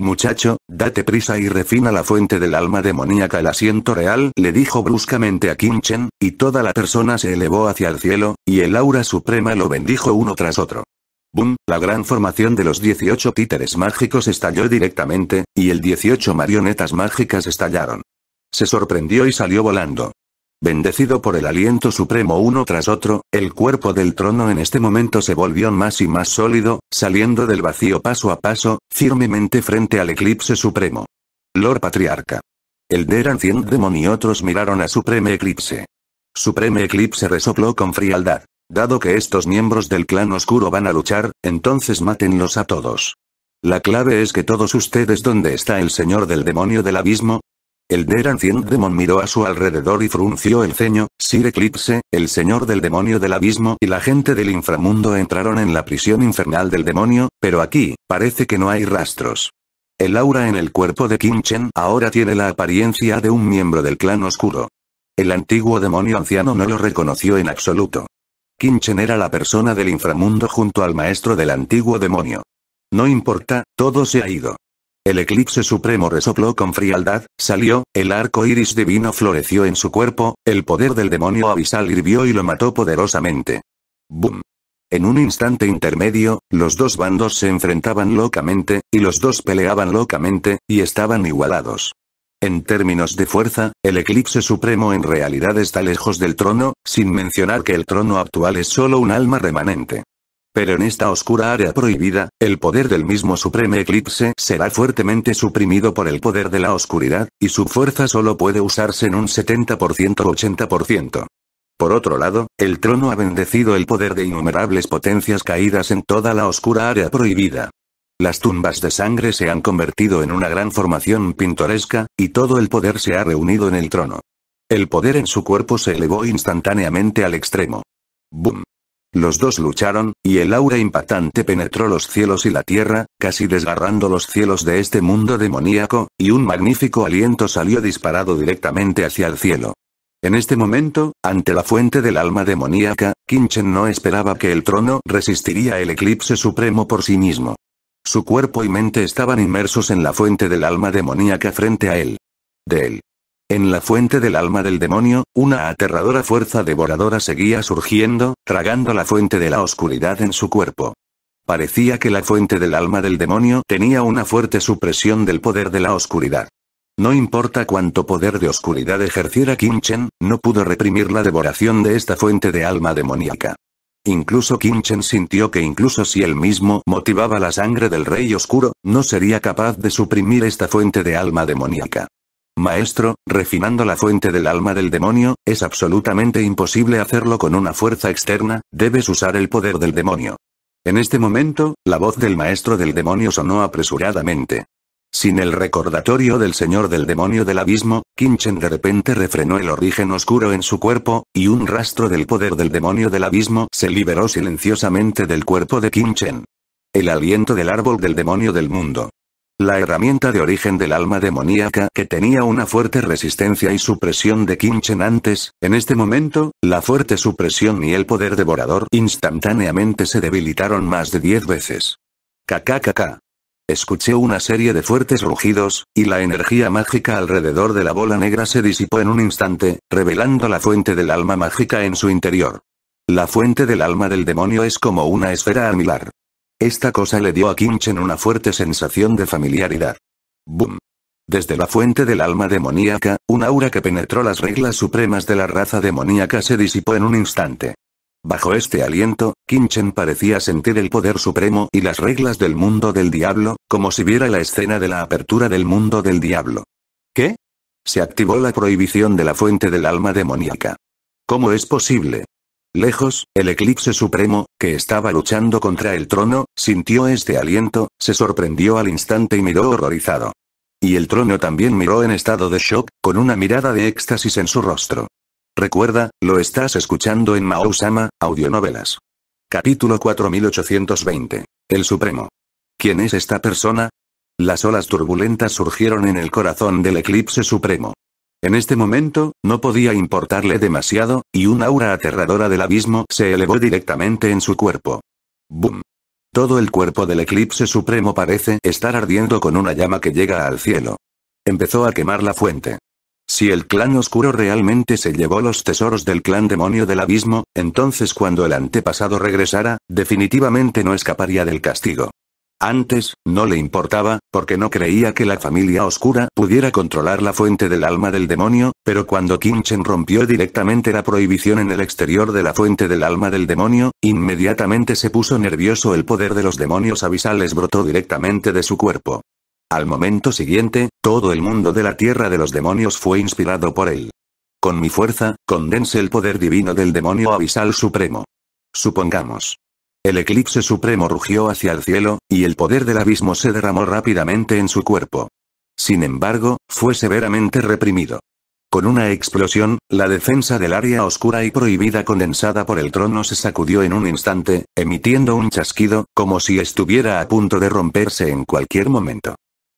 Muchacho, date prisa y refina la fuente del alma demoníaca. El asiento real le dijo bruscamente a Chen, y toda la persona se elevó hacia el cielo, y el aura suprema lo bendijo uno tras otro. Boom, La gran formación de los 18 títeres mágicos estalló directamente, y el 18 marionetas mágicas estallaron. Se sorprendió y salió volando. Bendecido por el aliento supremo uno tras otro, el cuerpo del trono en este momento se volvió más y más sólido, saliendo del vacío paso a paso, firmemente frente al eclipse supremo. Lord Patriarca. El derancien Demon y otros miraron a Supreme Eclipse. Supreme Eclipse resopló con frialdad. Dado que estos miembros del clan oscuro van a luchar, entonces mátenlos a todos. La clave es que todos ustedes donde está el señor del demonio del abismo, el Der Ancient Demon miró a su alrededor y frunció el ceño, Sir Eclipse, el señor del demonio del abismo y la gente del inframundo entraron en la prisión infernal del demonio, pero aquí, parece que no hay rastros. El aura en el cuerpo de Kim ahora tiene la apariencia de un miembro del clan oscuro. El antiguo demonio anciano no lo reconoció en absoluto. Kim era la persona del inframundo junto al maestro del antiguo demonio. No importa, todo se ha ido. El eclipse supremo resopló con frialdad, salió, el arco iris divino floreció en su cuerpo, el poder del demonio abisal hirvió y lo mató poderosamente. ¡Bum! En un instante intermedio, los dos bandos se enfrentaban locamente, y los dos peleaban locamente, y estaban igualados. En términos de fuerza, el eclipse supremo en realidad está lejos del trono, sin mencionar que el trono actual es solo un alma remanente. Pero en esta oscura área prohibida, el poder del mismo supremo Eclipse será fuertemente suprimido por el poder de la oscuridad, y su fuerza solo puede usarse en un 70% o 80%. Por otro lado, el trono ha bendecido el poder de innumerables potencias caídas en toda la oscura área prohibida. Las tumbas de sangre se han convertido en una gran formación pintoresca, y todo el poder se ha reunido en el trono. El poder en su cuerpo se elevó instantáneamente al extremo. ¡Boom! Los dos lucharon, y el aura impactante penetró los cielos y la tierra, casi desgarrando los cielos de este mundo demoníaco, y un magnífico aliento salió disparado directamente hacia el cielo. En este momento, ante la fuente del alma demoníaca, Kinchen no esperaba que el trono resistiría el eclipse supremo por sí mismo. Su cuerpo y mente estaban inmersos en la fuente del alma demoníaca frente a él. De él en la fuente del alma del demonio, una aterradora fuerza devoradora seguía surgiendo, tragando la fuente de la oscuridad en su cuerpo. Parecía que la fuente del alma del demonio tenía una fuerte supresión del poder de la oscuridad. No importa cuánto poder de oscuridad ejerciera Chen, no pudo reprimir la devoración de esta fuente de alma demoníaca. Incluso Chen sintió que incluso si él mismo motivaba la sangre del rey oscuro, no sería capaz de suprimir esta fuente de alma demoníaca. Maestro, refinando la fuente del alma del demonio, es absolutamente imposible hacerlo con una fuerza externa, debes usar el poder del demonio. En este momento, la voz del maestro del demonio sonó apresuradamente. Sin el recordatorio del señor del demonio del abismo, Kinchen de repente refrenó el origen oscuro en su cuerpo, y un rastro del poder del demonio del abismo se liberó silenciosamente del cuerpo de Kinchen. El aliento del árbol del demonio del mundo la herramienta de origen del alma demoníaca que tenía una fuerte resistencia y supresión de Kimchen antes, en este momento, la fuerte supresión y el poder devorador instantáneamente se debilitaron más de 10 veces. Kakakaka. Escuché una serie de fuertes rugidos, y la energía mágica alrededor de la bola negra se disipó en un instante, revelando la fuente del alma mágica en su interior. La fuente del alma del demonio es como una esfera milar. Esta cosa le dio a Kinchen una fuerte sensación de familiaridad. ¡Bum! Desde la fuente del alma demoníaca, un aura que penetró las reglas supremas de la raza demoníaca se disipó en un instante. Bajo este aliento, Kinchen parecía sentir el poder supremo y las reglas del mundo del diablo, como si viera la escena de la apertura del mundo del diablo. ¿Qué? Se activó la prohibición de la fuente del alma demoníaca. ¿Cómo es posible? Lejos, el eclipse supremo, que estaba luchando contra el trono, sintió este aliento, se sorprendió al instante y miró horrorizado. Y el trono también miró en estado de shock, con una mirada de éxtasis en su rostro. Recuerda, lo estás escuchando en Maousama, Audionovelas. Capítulo 4820. El Supremo. ¿Quién es esta persona? Las olas turbulentas surgieron en el corazón del eclipse supremo. En este momento, no podía importarle demasiado, y un aura aterradora del abismo se elevó directamente en su cuerpo. ¡Bum! Todo el cuerpo del eclipse supremo parece estar ardiendo con una llama que llega al cielo. Empezó a quemar la fuente. Si el clan oscuro realmente se llevó los tesoros del clan demonio del abismo, entonces cuando el antepasado regresara, definitivamente no escaparía del castigo. Antes, no le importaba, porque no creía que la familia oscura pudiera controlar la fuente del alma del demonio, pero cuando Chen rompió directamente la prohibición en el exterior de la fuente del alma del demonio, inmediatamente se puso nervioso el poder de los demonios abisales brotó directamente de su cuerpo. Al momento siguiente, todo el mundo de la tierra de los demonios fue inspirado por él. Con mi fuerza, condense el poder divino del demonio abisal supremo. Supongamos. El eclipse supremo rugió hacia el cielo, y el poder del abismo se derramó rápidamente en su cuerpo. Sin embargo, fue severamente reprimido. Con una explosión, la defensa del área oscura y prohibida condensada por el trono se sacudió en un instante, emitiendo un chasquido, como si estuviera a punto de romperse en cualquier momento.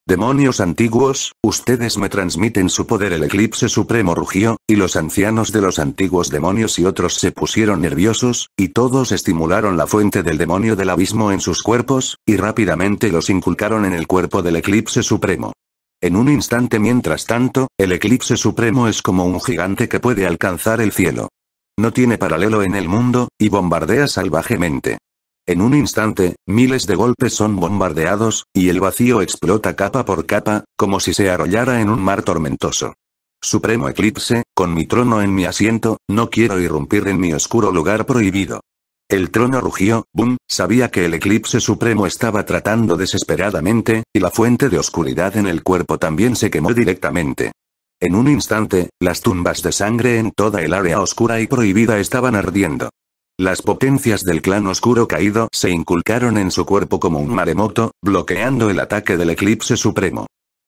Demonios antiguos, ustedes me transmiten su poder. El eclipse supremo rugió, y los ancianos de los antiguos demonios y otros se pusieron nerviosos, y todos estimularon la fuente del demonio del abismo en sus cuerpos, y rápidamente los inculcaron en el cuerpo del eclipse supremo. En un instante mientras tanto, el eclipse supremo es como un gigante que puede alcanzar el cielo. No tiene paralelo en el mundo, y bombardea salvajemente. En un instante, miles de golpes son bombardeados, y el vacío explota capa por capa, como si se arrollara en un mar tormentoso. Supremo eclipse, con mi trono en mi asiento, no quiero irrumpir en mi oscuro lugar prohibido. El trono rugió, Boom, sabía que el eclipse supremo estaba tratando desesperadamente, y la fuente de oscuridad en el cuerpo también se quemó directamente. En un instante, las tumbas de sangre en toda el área oscura y prohibida estaban ardiendo. Las potencias del clan oscuro caído se inculcaron en su cuerpo como un maremoto, bloqueando el ataque del eclipse supremo.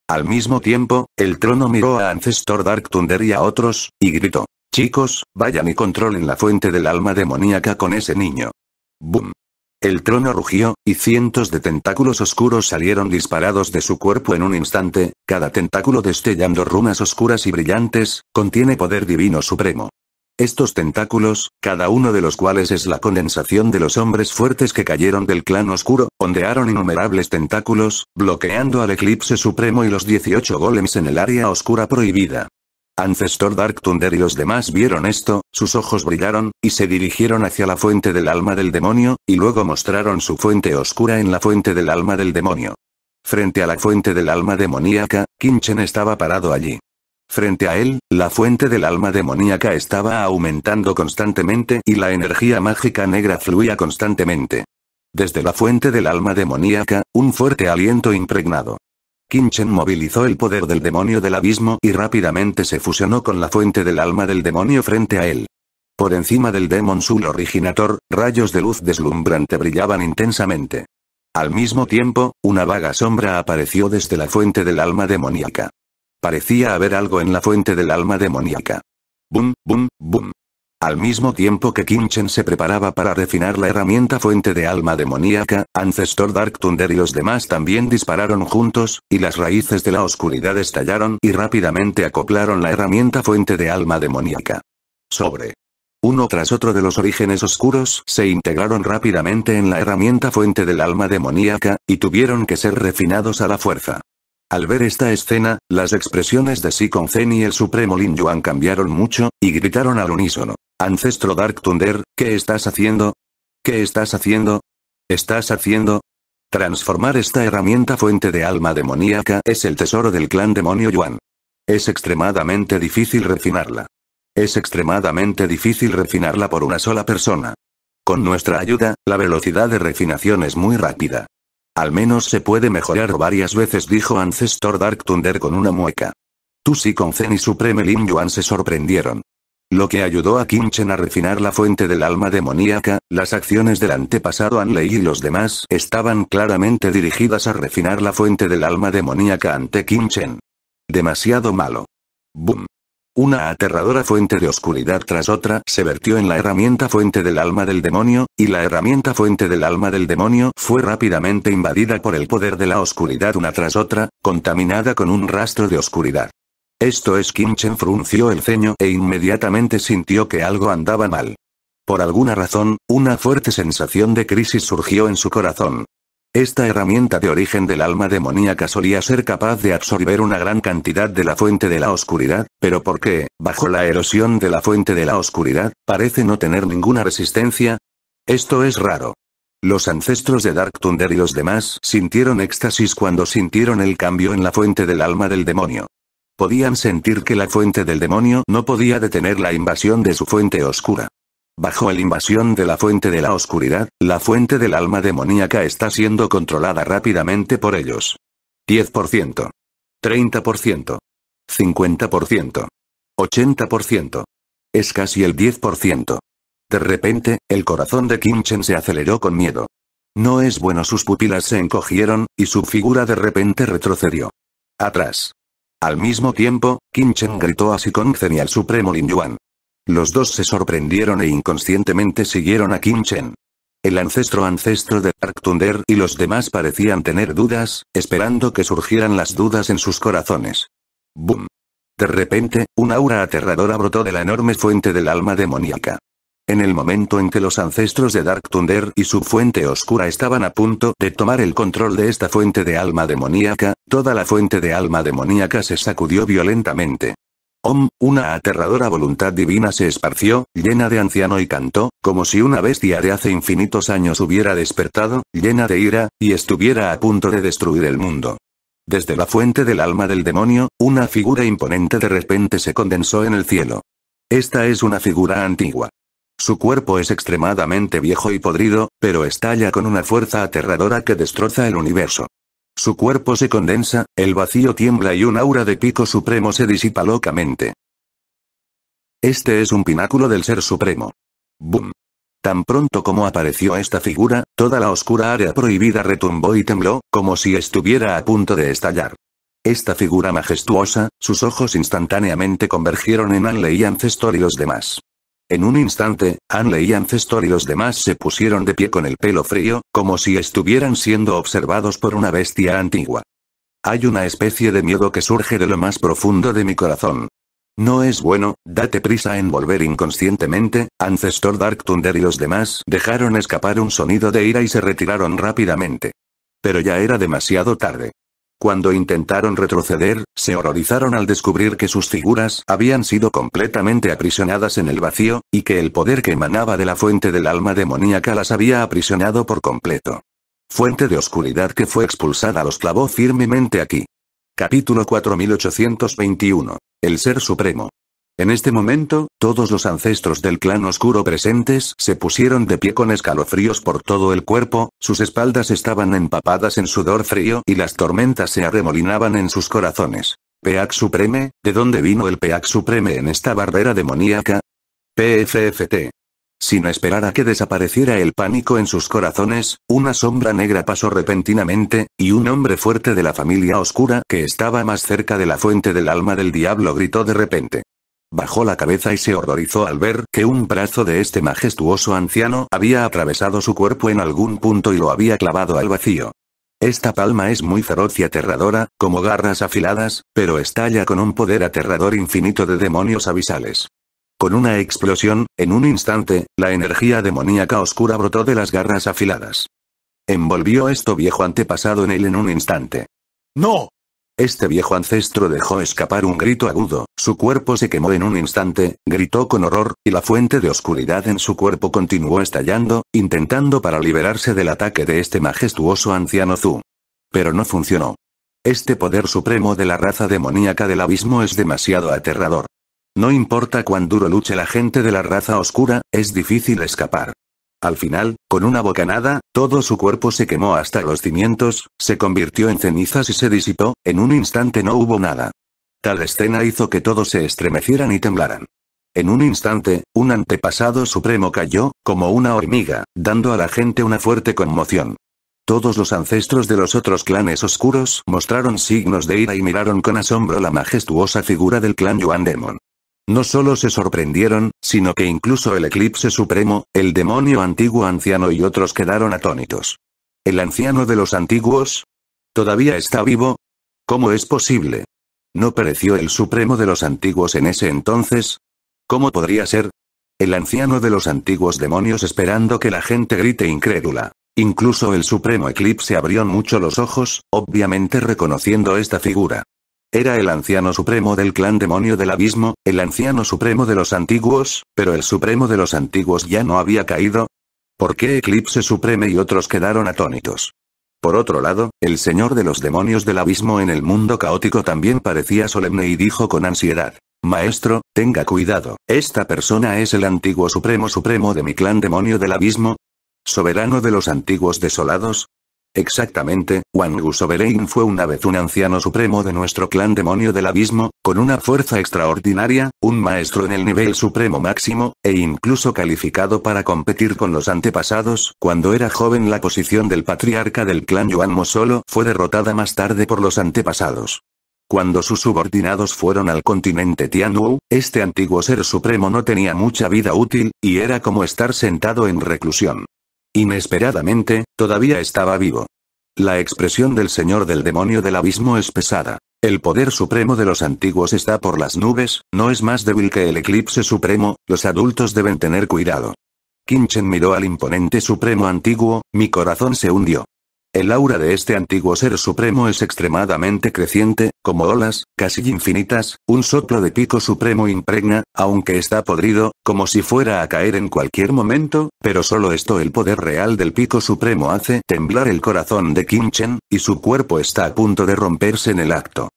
Al mismo tiempo, el trono miró a Ancestor Dark Thunder y a otros, y gritó. Chicos, vayan y controlen la fuente del alma demoníaca con ese niño. ¡Bum! El trono rugió, y cientos de tentáculos oscuros salieron disparados de su cuerpo en un instante, cada tentáculo destellando runas oscuras y brillantes, contiene poder divino supremo. Estos tentáculos, cada uno de los cuales es la condensación de los hombres fuertes que cayeron del clan oscuro, ondearon innumerables tentáculos, bloqueando al eclipse supremo y los 18 golems en el área oscura prohibida. Ancestor Dark Thunder y los demás vieron esto, sus ojos brillaron, y se dirigieron hacia la fuente del alma del demonio, y luego mostraron su fuente oscura en la fuente del alma del demonio. Frente a la fuente del alma demoníaca, Kinchen estaba parado allí. Frente a él, la fuente del alma demoníaca estaba aumentando constantemente y la energía mágica negra fluía constantemente. Desde la fuente del alma demoníaca, un fuerte aliento impregnado. Kinchen movilizó el poder del demonio del abismo y rápidamente se fusionó con la fuente del alma del demonio frente a él. Por encima del Demon sul Originator, rayos de luz deslumbrante brillaban intensamente. Al mismo tiempo, una vaga sombra apareció desde la fuente del alma demoníaca. Parecía haber algo en la fuente del alma demoníaca. Bum, bum, bum. Al mismo tiempo que Kinchen se preparaba para refinar la herramienta fuente de alma demoníaca, Ancestor Dark Thunder y los demás también dispararon juntos, y las raíces de la oscuridad estallaron y rápidamente acoplaron la herramienta fuente de alma demoníaca. Sobre. Uno tras otro de los orígenes oscuros se integraron rápidamente en la herramienta fuente del alma demoníaca, y tuvieron que ser refinados a la fuerza. Al ver esta escena, las expresiones de Sikon Zen y el Supremo Lin Yuan cambiaron mucho, y gritaron al unísono. Ancestro Dark Thunder, ¿qué estás haciendo? ¿Qué estás haciendo? ¿Estás haciendo? Transformar esta herramienta fuente de alma demoníaca es el tesoro del clan demonio Yuan. Es extremadamente difícil refinarla. Es extremadamente difícil refinarla por una sola persona. Con nuestra ayuda, la velocidad de refinación es muy rápida. Al menos se puede mejorar varias veces, dijo Ancestor Dark Thunder con una mueca. Tusi Zen y Supreme Lin Yuan se sorprendieron. Lo que ayudó a Chen a refinar la fuente del alma demoníaca, las acciones del antepasado Anlei y los demás estaban claramente dirigidas a refinar la fuente del alma demoníaca ante Chen. Demasiado malo. Boom. Una aterradora fuente de oscuridad tras otra se vertió en la herramienta fuente del alma del demonio, y la herramienta fuente del alma del demonio fue rápidamente invadida por el poder de la oscuridad una tras otra, contaminada con un rastro de oscuridad. Esto es Kimchen frunció el ceño e inmediatamente sintió que algo andaba mal. Por alguna razón, una fuerte sensación de crisis surgió en su corazón. Esta herramienta de origen del alma demoníaca solía ser capaz de absorber una gran cantidad de la fuente de la oscuridad, pero ¿por qué, bajo la erosión de la fuente de la oscuridad, parece no tener ninguna resistencia? Esto es raro. Los ancestros de Dark Thunder y los demás sintieron éxtasis cuando sintieron el cambio en la fuente del alma del demonio. Podían sentir que la fuente del demonio no podía detener la invasión de su fuente oscura. Bajo la invasión de la fuente de la oscuridad, la fuente del alma demoníaca está siendo controlada rápidamente por ellos. 10%. 30%. 50%. 80%. Es casi el 10%. De repente, el corazón de Kim Chen se aceleró con miedo. No es bueno sus pupilas se encogieron, y su figura de repente retrocedió. Atrás. Al mismo tiempo, Kim Chen gritó a Sikong y al Supremo Lin Yuan. Los dos se sorprendieron e inconscientemente siguieron a Kim Chen. El ancestro ancestro de Dark Thunder y los demás parecían tener dudas, esperando que surgieran las dudas en sus corazones. ¡Bum! De repente, una aura aterradora brotó de la enorme fuente del alma demoníaca. En el momento en que los ancestros de Dark Thunder y su fuente oscura estaban a punto de tomar el control de esta fuente de alma demoníaca, toda la fuente de alma demoníaca se sacudió violentamente. Om, una aterradora voluntad divina se esparció, llena de anciano y cantó, como si una bestia de hace infinitos años hubiera despertado, llena de ira, y estuviera a punto de destruir el mundo. Desde la fuente del alma del demonio, una figura imponente de repente se condensó en el cielo. Esta es una figura antigua. Su cuerpo es extremadamente viejo y podrido, pero estalla con una fuerza aterradora que destroza el universo. Su cuerpo se condensa, el vacío tiembla y un aura de pico supremo se disipa locamente. Este es un pináculo del ser supremo. ¡Bum! Tan pronto como apareció esta figura, toda la oscura área prohibida retumbó y tembló, como si estuviera a punto de estallar. Esta figura majestuosa, sus ojos instantáneamente convergieron en Anle y Ancestor y los demás. En un instante, Hanley y Ancestor y los demás se pusieron de pie con el pelo frío, como si estuvieran siendo observados por una bestia antigua. Hay una especie de miedo que surge de lo más profundo de mi corazón. No es bueno, date prisa en volver inconscientemente, Ancestor Dark Thunder y los demás dejaron escapar un sonido de ira y se retiraron rápidamente. Pero ya era demasiado tarde. Cuando intentaron retroceder, se horrorizaron al descubrir que sus figuras habían sido completamente aprisionadas en el vacío, y que el poder que emanaba de la fuente del alma demoníaca las había aprisionado por completo. Fuente de oscuridad que fue expulsada los clavó firmemente aquí. Capítulo 4821. El Ser Supremo. En este momento, todos los ancestros del clan oscuro presentes se pusieron de pie con escalofríos por todo el cuerpo, sus espaldas estaban empapadas en sudor frío y las tormentas se arremolinaban en sus corazones. Peac Supreme, ¿de dónde vino el Peac Supreme en esta barrera demoníaca? PFFT. Sin esperar a que desapareciera el pánico en sus corazones, una sombra negra pasó repentinamente, y un hombre fuerte de la familia oscura que estaba más cerca de la fuente del alma del diablo gritó de repente. Bajó la cabeza y se horrorizó al ver que un brazo de este majestuoso anciano había atravesado su cuerpo en algún punto y lo había clavado al vacío. Esta palma es muy feroz y aterradora, como garras afiladas, pero estalla con un poder aterrador infinito de demonios abisales. Con una explosión, en un instante, la energía demoníaca oscura brotó de las garras afiladas. Envolvió esto viejo antepasado en él en un instante. ¡No! Este viejo ancestro dejó escapar un grito agudo, su cuerpo se quemó en un instante, gritó con horror, y la fuente de oscuridad en su cuerpo continuó estallando, intentando para liberarse del ataque de este majestuoso anciano Zu. Pero no funcionó. Este poder supremo de la raza demoníaca del abismo es demasiado aterrador. No importa cuán duro luche la gente de la raza oscura, es difícil escapar. Al final, con una bocanada, todo su cuerpo se quemó hasta los cimientos, se convirtió en cenizas y se disipó, en un instante no hubo nada. Tal escena hizo que todos se estremecieran y temblaran. En un instante, un antepasado supremo cayó, como una hormiga, dando a la gente una fuerte conmoción. Todos los ancestros de los otros clanes oscuros mostraron signos de ira y miraron con asombro la majestuosa figura del clan Yuan Demon. No solo se sorprendieron, sino que incluso el eclipse supremo, el demonio antiguo anciano y otros quedaron atónitos. ¿El anciano de los antiguos? ¿Todavía está vivo? ¿Cómo es posible? ¿No pereció el supremo de los antiguos en ese entonces? ¿Cómo podría ser? El anciano de los antiguos demonios esperando que la gente grite incrédula. Incluso el supremo eclipse abrió mucho los ojos, obviamente reconociendo esta figura. Era el anciano supremo del clan demonio del abismo, el anciano supremo de los antiguos, pero el supremo de los antiguos ya no había caído. ¿Por qué Eclipse supremo y otros quedaron atónitos? Por otro lado, el señor de los demonios del abismo en el mundo caótico también parecía solemne y dijo con ansiedad. Maestro, tenga cuidado, esta persona es el antiguo supremo supremo de mi clan demonio del abismo. Soberano de los antiguos desolados, Exactamente, Wang Sovereign fue una vez un anciano supremo de nuestro clan demonio del abismo, con una fuerza extraordinaria, un maestro en el nivel supremo máximo, e incluso calificado para competir con los antepasados. Cuando era joven la posición del patriarca del clan Yuan solo fue derrotada más tarde por los antepasados. Cuando sus subordinados fueron al continente Tianwu, este antiguo ser supremo no tenía mucha vida útil, y era como estar sentado en reclusión. Inesperadamente, todavía estaba vivo. La expresión del señor del demonio del abismo es pesada. El poder supremo de los antiguos está por las nubes, no es más débil que el eclipse supremo, los adultos deben tener cuidado. Kinchen miró al imponente supremo antiguo, mi corazón se hundió. El aura de este antiguo ser supremo es extremadamente creciente, como olas, casi infinitas, un soplo de pico supremo impregna, aunque está podrido, como si fuera a caer en cualquier momento, pero solo esto el poder real del pico supremo hace temblar el corazón de Kim Chen, y su cuerpo está a punto de romperse en el acto.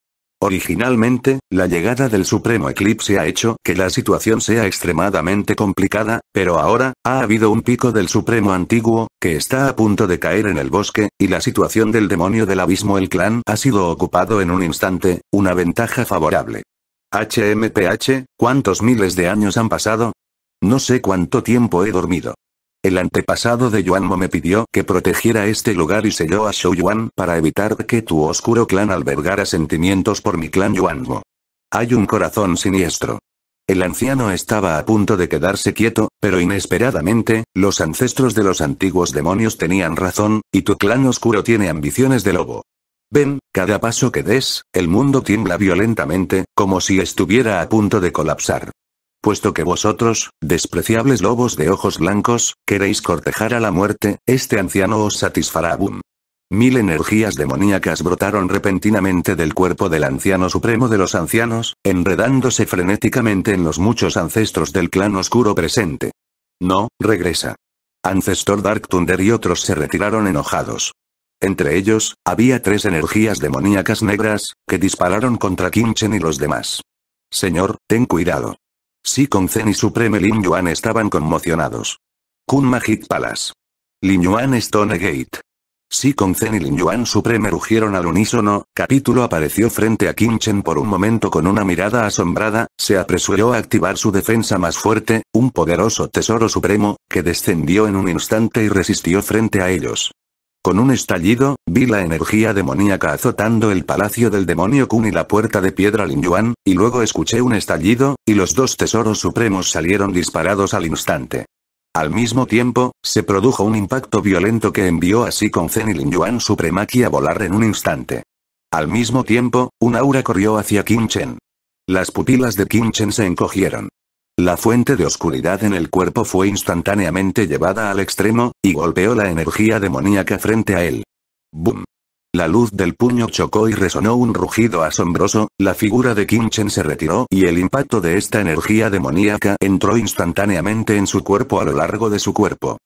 Originalmente, la llegada del supremo eclipse ha hecho que la situación sea extremadamente complicada, pero ahora, ha habido un pico del supremo antiguo, que está a punto de caer en el bosque, y la situación del demonio del abismo el clan ha sido ocupado en un instante, una ventaja favorable. HMPH, ¿cuántos miles de años han pasado? No sé cuánto tiempo he dormido. El antepasado de Yuanmo me pidió que protegiera este lugar y selló a Shou para evitar que tu oscuro clan albergara sentimientos por mi clan Yuanmo. Hay un corazón siniestro. El anciano estaba a punto de quedarse quieto, pero inesperadamente, los ancestros de los antiguos demonios tenían razón, y tu clan oscuro tiene ambiciones de lobo. Ven, cada paso que des, el mundo tiembla violentamente, como si estuviera a punto de colapsar puesto que vosotros, despreciables lobos de ojos blancos, queréis cortejar a la muerte, este anciano os satisfará. Boom. Mil energías demoníacas brotaron repentinamente del cuerpo del anciano supremo de los ancianos, enredándose frenéticamente en los muchos ancestros del clan oscuro presente. No, regresa. Ancestor Dark Thunder y otros se retiraron enojados. Entre ellos, había tres energías demoníacas negras, que dispararon contra Kinchen y los demás. Señor, ten cuidado. Sikon Zen y Supreme Lin Yuan estaban conmocionados. Kun Magic Palace. Lin Yuan Stone Gate. Sikon Zen y Lin Yuan Supreme rugieron al unísono, Capítulo apareció frente a Chen por un momento con una mirada asombrada, se apresuró a activar su defensa más fuerte, un poderoso tesoro supremo, que descendió en un instante y resistió frente a ellos. Con un estallido, vi la energía demoníaca azotando el palacio del demonio Kun y la puerta de piedra Lin Yuan, y luego escuché un estallido, y los dos tesoros supremos salieron disparados al instante. Al mismo tiempo, se produjo un impacto violento que envió así con Zen y Lin Yuan Supremaki a volar en un instante. Al mismo tiempo, un aura corrió hacia Kim Chen. Las pupilas de Kim Chen se encogieron. La fuente de oscuridad en el cuerpo fue instantáneamente llevada al extremo, y golpeó la energía demoníaca frente a él. ¡Bum! La luz del puño chocó y resonó un rugido asombroso, la figura de Kimchen se retiró y el impacto de esta energía demoníaca entró instantáneamente en su cuerpo a lo largo de su cuerpo.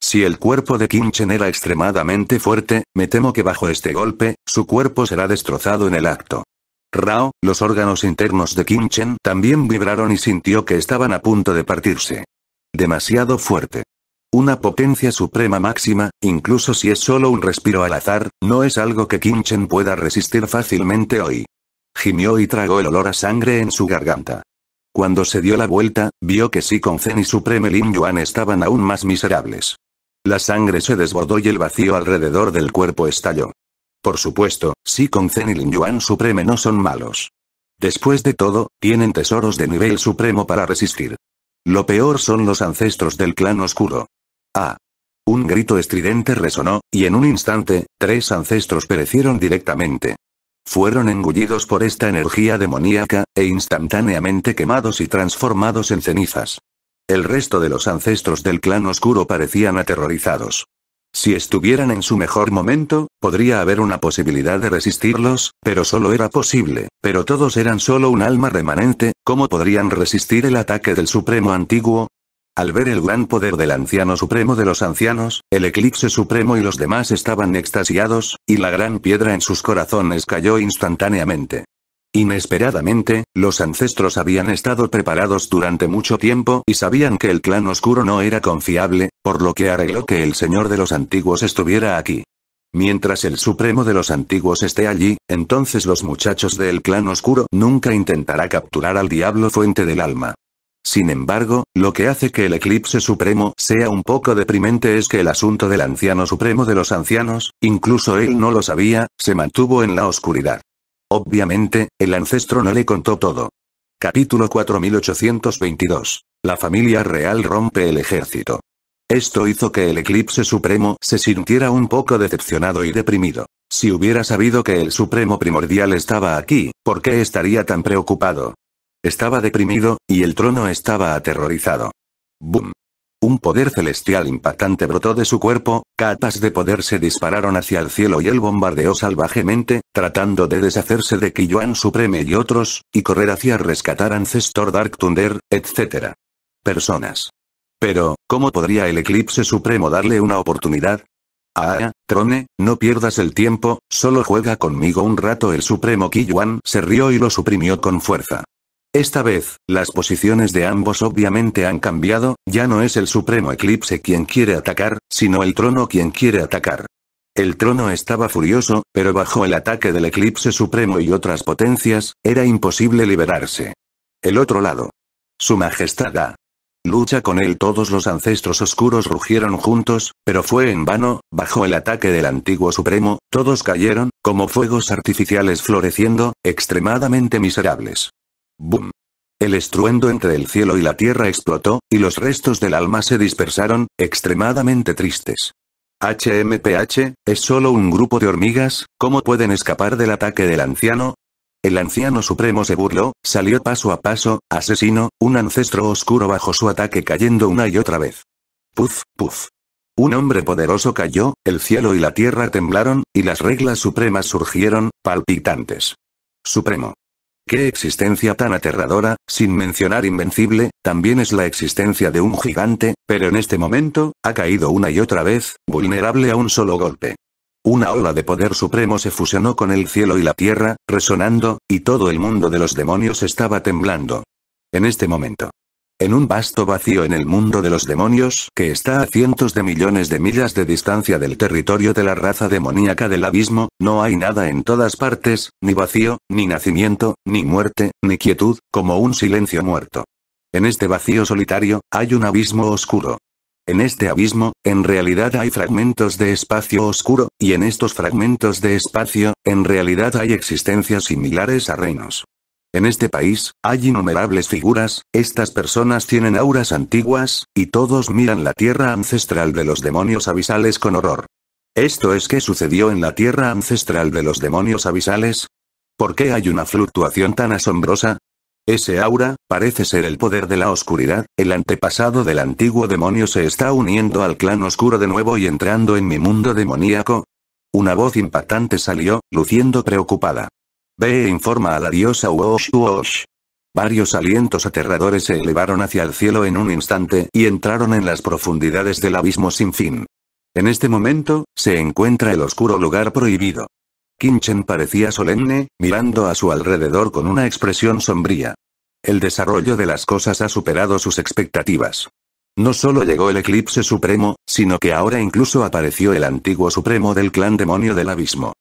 Si el cuerpo de Kimchen era extremadamente fuerte, me temo que bajo este golpe, su cuerpo será destrozado en el acto. Rao, los órganos internos de Kim Chen también vibraron y sintió que estaban a punto de partirse. Demasiado fuerte. Una potencia suprema máxima, incluso si es solo un respiro al azar, no es algo que Kim Chen pueda resistir fácilmente hoy. Gimió y tragó el olor a sangre en su garganta. Cuando se dio la vuelta, vio que Si Zen y Supreme Lin Yuan estaban aún más miserables. La sangre se desbordó y el vacío alrededor del cuerpo estalló. Por supuesto, sí. con Zen y Lin Yuan Supreme no son malos. Después de todo, tienen tesoros de nivel supremo para resistir. Lo peor son los ancestros del clan oscuro. Ah. Un grito estridente resonó, y en un instante, tres ancestros perecieron directamente. Fueron engullidos por esta energía demoníaca, e instantáneamente quemados y transformados en cenizas. El resto de los ancestros del clan oscuro parecían aterrorizados. Si estuvieran en su mejor momento, podría haber una posibilidad de resistirlos, pero solo era posible, pero todos eran solo un alma remanente, ¿cómo podrían resistir el ataque del Supremo Antiguo? Al ver el gran poder del Anciano Supremo de los Ancianos, el Eclipse Supremo y los demás estaban extasiados, y la gran piedra en sus corazones cayó instantáneamente. Inesperadamente, los ancestros habían estado preparados durante mucho tiempo y sabían que el clan oscuro no era confiable, por lo que arregló que el señor de los antiguos estuviera aquí. Mientras el supremo de los antiguos esté allí, entonces los muchachos del clan oscuro nunca intentará capturar al diablo fuente del alma. Sin embargo, lo que hace que el eclipse supremo sea un poco deprimente es que el asunto del anciano supremo de los ancianos, incluso él no lo sabía, se mantuvo en la oscuridad. Obviamente, el ancestro no le contó todo. Capítulo 4822. La familia real rompe el ejército. Esto hizo que el eclipse supremo se sintiera un poco decepcionado y deprimido. Si hubiera sabido que el supremo primordial estaba aquí, ¿por qué estaría tan preocupado? Estaba deprimido, y el trono estaba aterrorizado. ¡Bum! Un poder celestial impactante brotó de su cuerpo, capas de poder se dispararon hacia el cielo y él bombardeó salvajemente, tratando de deshacerse de Kiyuan Supreme y otros, y correr hacia rescatar Ancestor Dark Thunder, etc. Personas. Pero, ¿cómo podría el Eclipse Supremo darle una oportunidad? Ah, Trone, no pierdas el tiempo, solo juega conmigo un rato el Supremo Kiyuan se rió y lo suprimió con fuerza. Esta vez, las posiciones de ambos obviamente han cambiado, ya no es el supremo eclipse quien quiere atacar, sino el trono quien quiere atacar. El trono estaba furioso, pero bajo el ataque del eclipse supremo y otras potencias, era imposible liberarse. El otro lado. Su Majestad Lucha con él todos los ancestros oscuros rugieron juntos, pero fue en vano, bajo el ataque del antiguo supremo, todos cayeron, como fuegos artificiales floreciendo, extremadamente miserables. ¡Bum! El estruendo entre el cielo y la tierra explotó, y los restos del alma se dispersaron, extremadamente tristes. HMPH, es solo un grupo de hormigas, ¿cómo pueden escapar del ataque del anciano? El anciano supremo se burló, salió paso a paso, asesino, un ancestro oscuro bajo su ataque cayendo una y otra vez. Puf, puf. Un hombre poderoso cayó, el cielo y la tierra temblaron, y las reglas supremas surgieron, palpitantes. Supremo. Qué existencia tan aterradora, sin mencionar invencible, también es la existencia de un gigante, pero en este momento, ha caído una y otra vez, vulnerable a un solo golpe. Una ola de poder supremo se fusionó con el cielo y la tierra, resonando, y todo el mundo de los demonios estaba temblando. En este momento en un vasto vacío en el mundo de los demonios que está a cientos de millones de millas de distancia del territorio de la raza demoníaca del abismo, no hay nada en todas partes, ni vacío, ni nacimiento, ni muerte, ni quietud, como un silencio muerto. En este vacío solitario, hay un abismo oscuro. En este abismo, en realidad hay fragmentos de espacio oscuro, y en estos fragmentos de espacio, en realidad hay existencias similares a reinos. En este país, hay innumerables figuras, estas personas tienen auras antiguas, y todos miran la tierra ancestral de los demonios abisales con horror. ¿Esto es que sucedió en la tierra ancestral de los demonios abisales? ¿Por qué hay una fluctuación tan asombrosa? Ese aura, parece ser el poder de la oscuridad, el antepasado del antiguo demonio se está uniendo al clan oscuro de nuevo y entrando en mi mundo demoníaco. Una voz impactante salió, luciendo preocupada. Ve e informa a la diosa Wosh Wosh. Varios alientos aterradores se elevaron hacia el cielo en un instante y entraron en las profundidades del abismo sin fin. En este momento, se encuentra el oscuro lugar prohibido. Kinchen parecía solemne, mirando a su alrededor con una expresión sombría. El desarrollo de las cosas ha superado sus expectativas. No solo llegó el eclipse supremo, sino que ahora incluso apareció el antiguo supremo del clan demonio del abismo.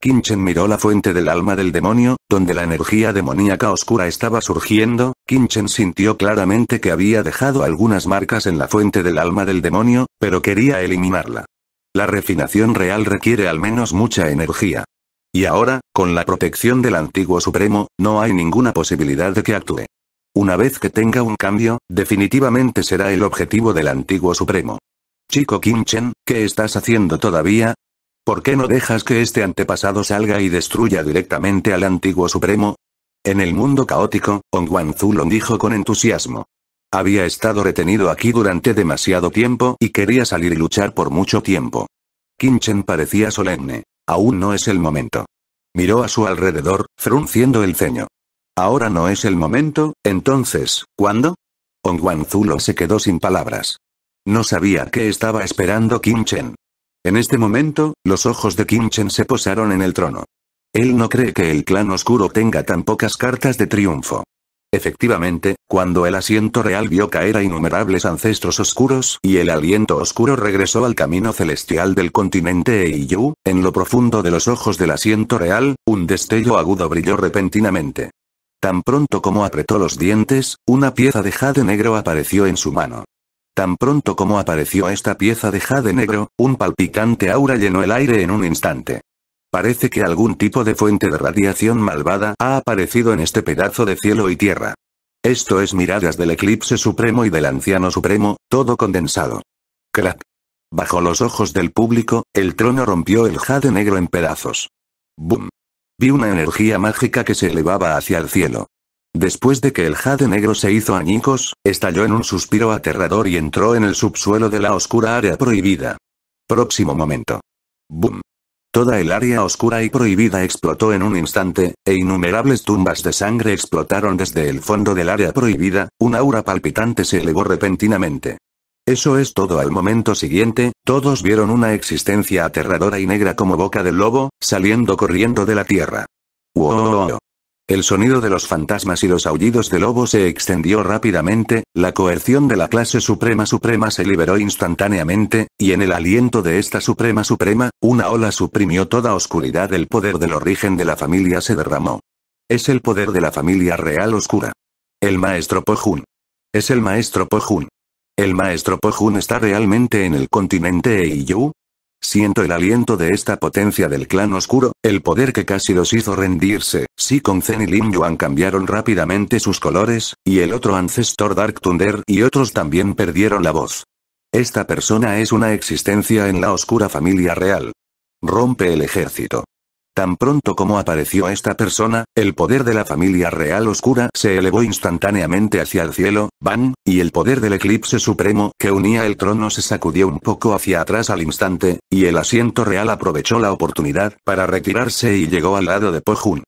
Kinchen miró la fuente del alma del demonio, donde la energía demoníaca oscura estaba surgiendo, Kinchen sintió claramente que había dejado algunas marcas en la fuente del alma del demonio, pero quería eliminarla. La refinación real requiere al menos mucha energía. Y ahora, con la protección del antiguo supremo, no hay ninguna posibilidad de que actúe. Una vez que tenga un cambio, definitivamente será el objetivo del antiguo supremo. Chico Kinchen, ¿qué estás haciendo todavía? ¿Por qué no dejas que este antepasado salga y destruya directamente al antiguo supremo? En el mundo caótico, Wan dijo con entusiasmo. Había estado retenido aquí durante demasiado tiempo y quería salir y luchar por mucho tiempo. Kinchen parecía solemne. Aún no es el momento. Miró a su alrededor, frunciendo el ceño. Ahora no es el momento, entonces, ¿cuándo? Ongwan se quedó sin palabras. No sabía qué estaba esperando Chen. En este momento, los ojos de Kimchen se posaron en el trono. Él no cree que el clan oscuro tenga tan pocas cartas de triunfo. Efectivamente, cuando el asiento real vio caer a innumerables ancestros oscuros y el aliento oscuro regresó al camino celestial del continente Eiyu, en lo profundo de los ojos del asiento real, un destello agudo brilló repentinamente. Tan pronto como apretó los dientes, una pieza de jade negro apareció en su mano. Tan pronto como apareció esta pieza de jade negro, un palpitante aura llenó el aire en un instante. Parece que algún tipo de fuente de radiación malvada ha aparecido en este pedazo de cielo y tierra. Esto es miradas del eclipse supremo y del anciano supremo, todo condensado. Crack. Bajo los ojos del público, el trono rompió el jade negro en pedazos. Boom. Vi una energía mágica que se elevaba hacia el cielo. Después de que el jade negro se hizo añicos, estalló en un suspiro aterrador y entró en el subsuelo de la oscura área prohibida. Próximo momento. ¡Bum! Toda el área oscura y prohibida explotó en un instante, e innumerables tumbas de sangre explotaron desde el fondo del área prohibida, un aura palpitante se elevó repentinamente. Eso es todo al momento siguiente, todos vieron una existencia aterradora y negra como boca del lobo, saliendo corriendo de la tierra. ¡Wow! El sonido de los fantasmas y los aullidos de lobo se extendió rápidamente, la coerción de la clase suprema suprema se liberó instantáneamente, y en el aliento de esta suprema suprema, una ola suprimió toda oscuridad el poder del origen de la familia se derramó. Es el poder de la familia real oscura. El maestro Pohun. Es el maestro Pohun. El maestro Pojun está realmente en el continente Eiyu, Siento el aliento de esta potencia del clan oscuro, el poder que casi los hizo rendirse. Si con Zen y Lin Yuan cambiaron rápidamente sus colores, y el otro ancestor Dark Thunder y otros también perdieron la voz. Esta persona es una existencia en la oscura familia real. Rompe el ejército. Tan pronto como apareció esta persona, el poder de la familia real oscura se elevó instantáneamente hacia el cielo, van, y el poder del eclipse supremo que unía el trono se sacudió un poco hacia atrás al instante, y el asiento real aprovechó la oportunidad para retirarse y llegó al lado de Pojun.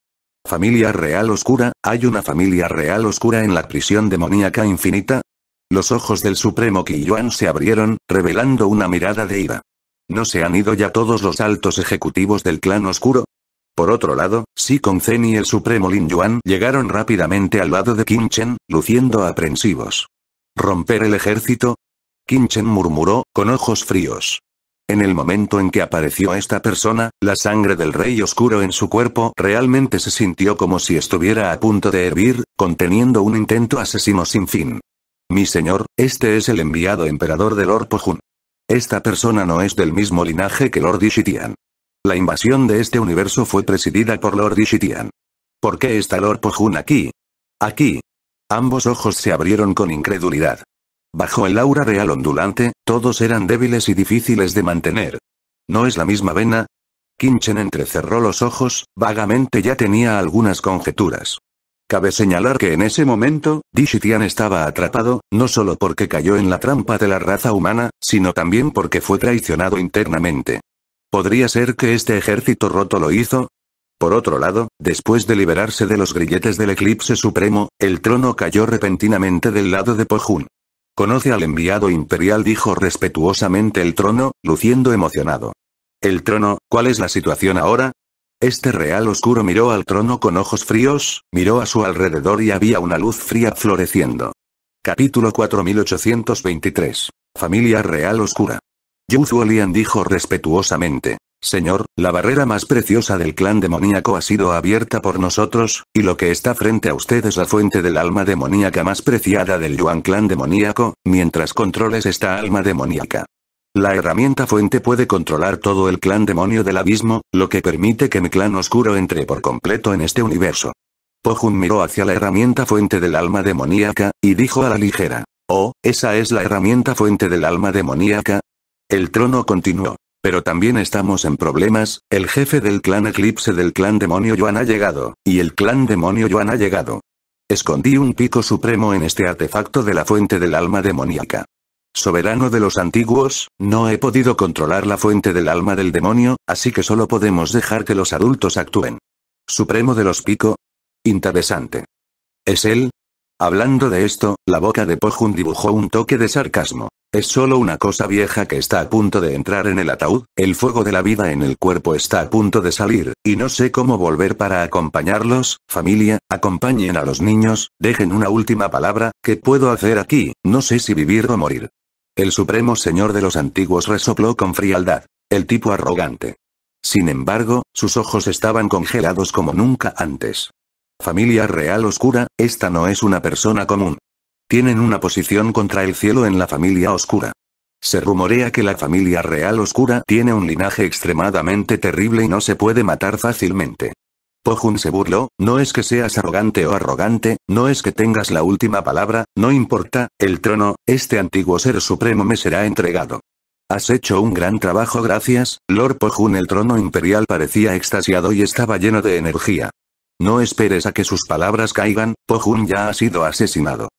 Familia real oscura, ¿hay una familia real oscura en la prisión demoníaca infinita? Los ojos del supremo Kiyuan se abrieron, revelando una mirada de ira. ¿No se han ido ya todos los altos ejecutivos del clan oscuro? Por otro lado, Si Zen y el supremo Lin Yuan llegaron rápidamente al lado de Qin Chen, luciendo aprensivos. ¿Romper el ejército? Qin Chen murmuró, con ojos fríos. En el momento en que apareció esta persona, la sangre del rey oscuro en su cuerpo realmente se sintió como si estuviera a punto de hervir, conteniendo un intento asesino sin fin. Mi señor, este es el enviado emperador de Lord Jun. Esta persona no es del mismo linaje que Lord Ishitian. La invasión de este universo fue presidida por Lord Ishitian. ¿Por qué está Lord Pohun aquí? Aquí. Ambos ojos se abrieron con incredulidad. Bajo el aura real ondulante, todos eran débiles y difíciles de mantener. ¿No es la misma vena? Kinchen entrecerró los ojos, vagamente ya tenía algunas conjeturas. Cabe señalar que en ese momento, Dishitian estaba atrapado, no solo porque cayó en la trampa de la raza humana, sino también porque fue traicionado internamente. ¿Podría ser que este ejército roto lo hizo? Por otro lado, después de liberarse de los grilletes del eclipse supremo, el trono cayó repentinamente del lado de Pojun. Conoce al enviado imperial dijo respetuosamente el trono, luciendo emocionado. El trono, ¿cuál es la situación ahora? Este real oscuro miró al trono con ojos fríos, miró a su alrededor y había una luz fría floreciendo. Capítulo 4823. Familia Real Oscura. Yu Lian dijo respetuosamente. Señor, la barrera más preciosa del clan demoníaco ha sido abierta por nosotros, y lo que está frente a usted es la fuente del alma demoníaca más preciada del Yuan clan demoníaco, mientras controles esta alma demoníaca. La herramienta fuente puede controlar todo el clan demonio del abismo, lo que permite que mi clan oscuro entre por completo en este universo. Pohun miró hacia la herramienta fuente del alma demoníaca, y dijo a la ligera. Oh, esa es la herramienta fuente del alma demoníaca, el trono continuó. Pero también estamos en problemas, el jefe del clan Eclipse del clan Demonio Yuan ha llegado, y el clan Demonio Yuan ha llegado. Escondí un pico supremo en este artefacto de la fuente del alma demoníaca. Soberano de los antiguos, no he podido controlar la fuente del alma del demonio, así que solo podemos dejar que los adultos actúen. Supremo de los pico. Interesante. ¿Es él? Hablando de esto, la boca de Pojun dibujó un toque de sarcasmo. Es solo una cosa vieja que está a punto de entrar en el ataúd, el fuego de la vida en el cuerpo está a punto de salir, y no sé cómo volver para acompañarlos, familia, acompañen a los niños, dejen una última palabra, ¿qué puedo hacer aquí? No sé si vivir o morir. El supremo señor de los antiguos resopló con frialdad. El tipo arrogante. Sin embargo, sus ojos estaban congelados como nunca antes. Familia real oscura, esta no es una persona común. Tienen una posición contra el cielo en la familia oscura. Se rumorea que la familia real oscura tiene un linaje extremadamente terrible y no se puede matar fácilmente. Pohun se burló, no es que seas arrogante o arrogante, no es que tengas la última palabra, no importa, el trono, este antiguo ser supremo me será entregado. Has hecho un gran trabajo gracias, Lord Pohun el trono imperial parecía extasiado y estaba lleno de energía. No esperes a que sus palabras caigan, Pohun ya ha sido asesinado.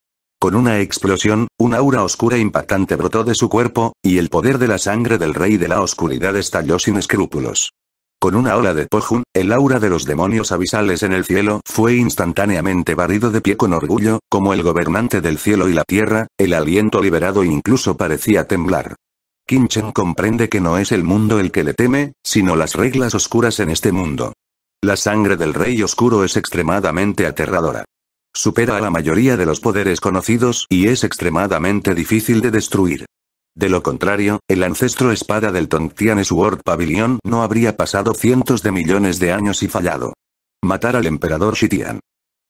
Con una explosión, un aura oscura e impactante brotó de su cuerpo, y el poder de la sangre del rey de la oscuridad estalló sin escrúpulos. Con una ola de Pohun, el aura de los demonios abisales en el cielo fue instantáneamente barrido de pie con orgullo, como el gobernante del cielo y la tierra, el aliento liberado incluso parecía temblar. Kinchen comprende que no es el mundo el que le teme, sino las reglas oscuras en este mundo. La sangre del rey oscuro es extremadamente aterradora. Supera a la mayoría de los poderes conocidos y es extremadamente difícil de destruir. De lo contrario, el ancestro espada del Tontian Sword Pavilion no habría pasado cientos de millones de años y fallado. Matar al emperador Shitian.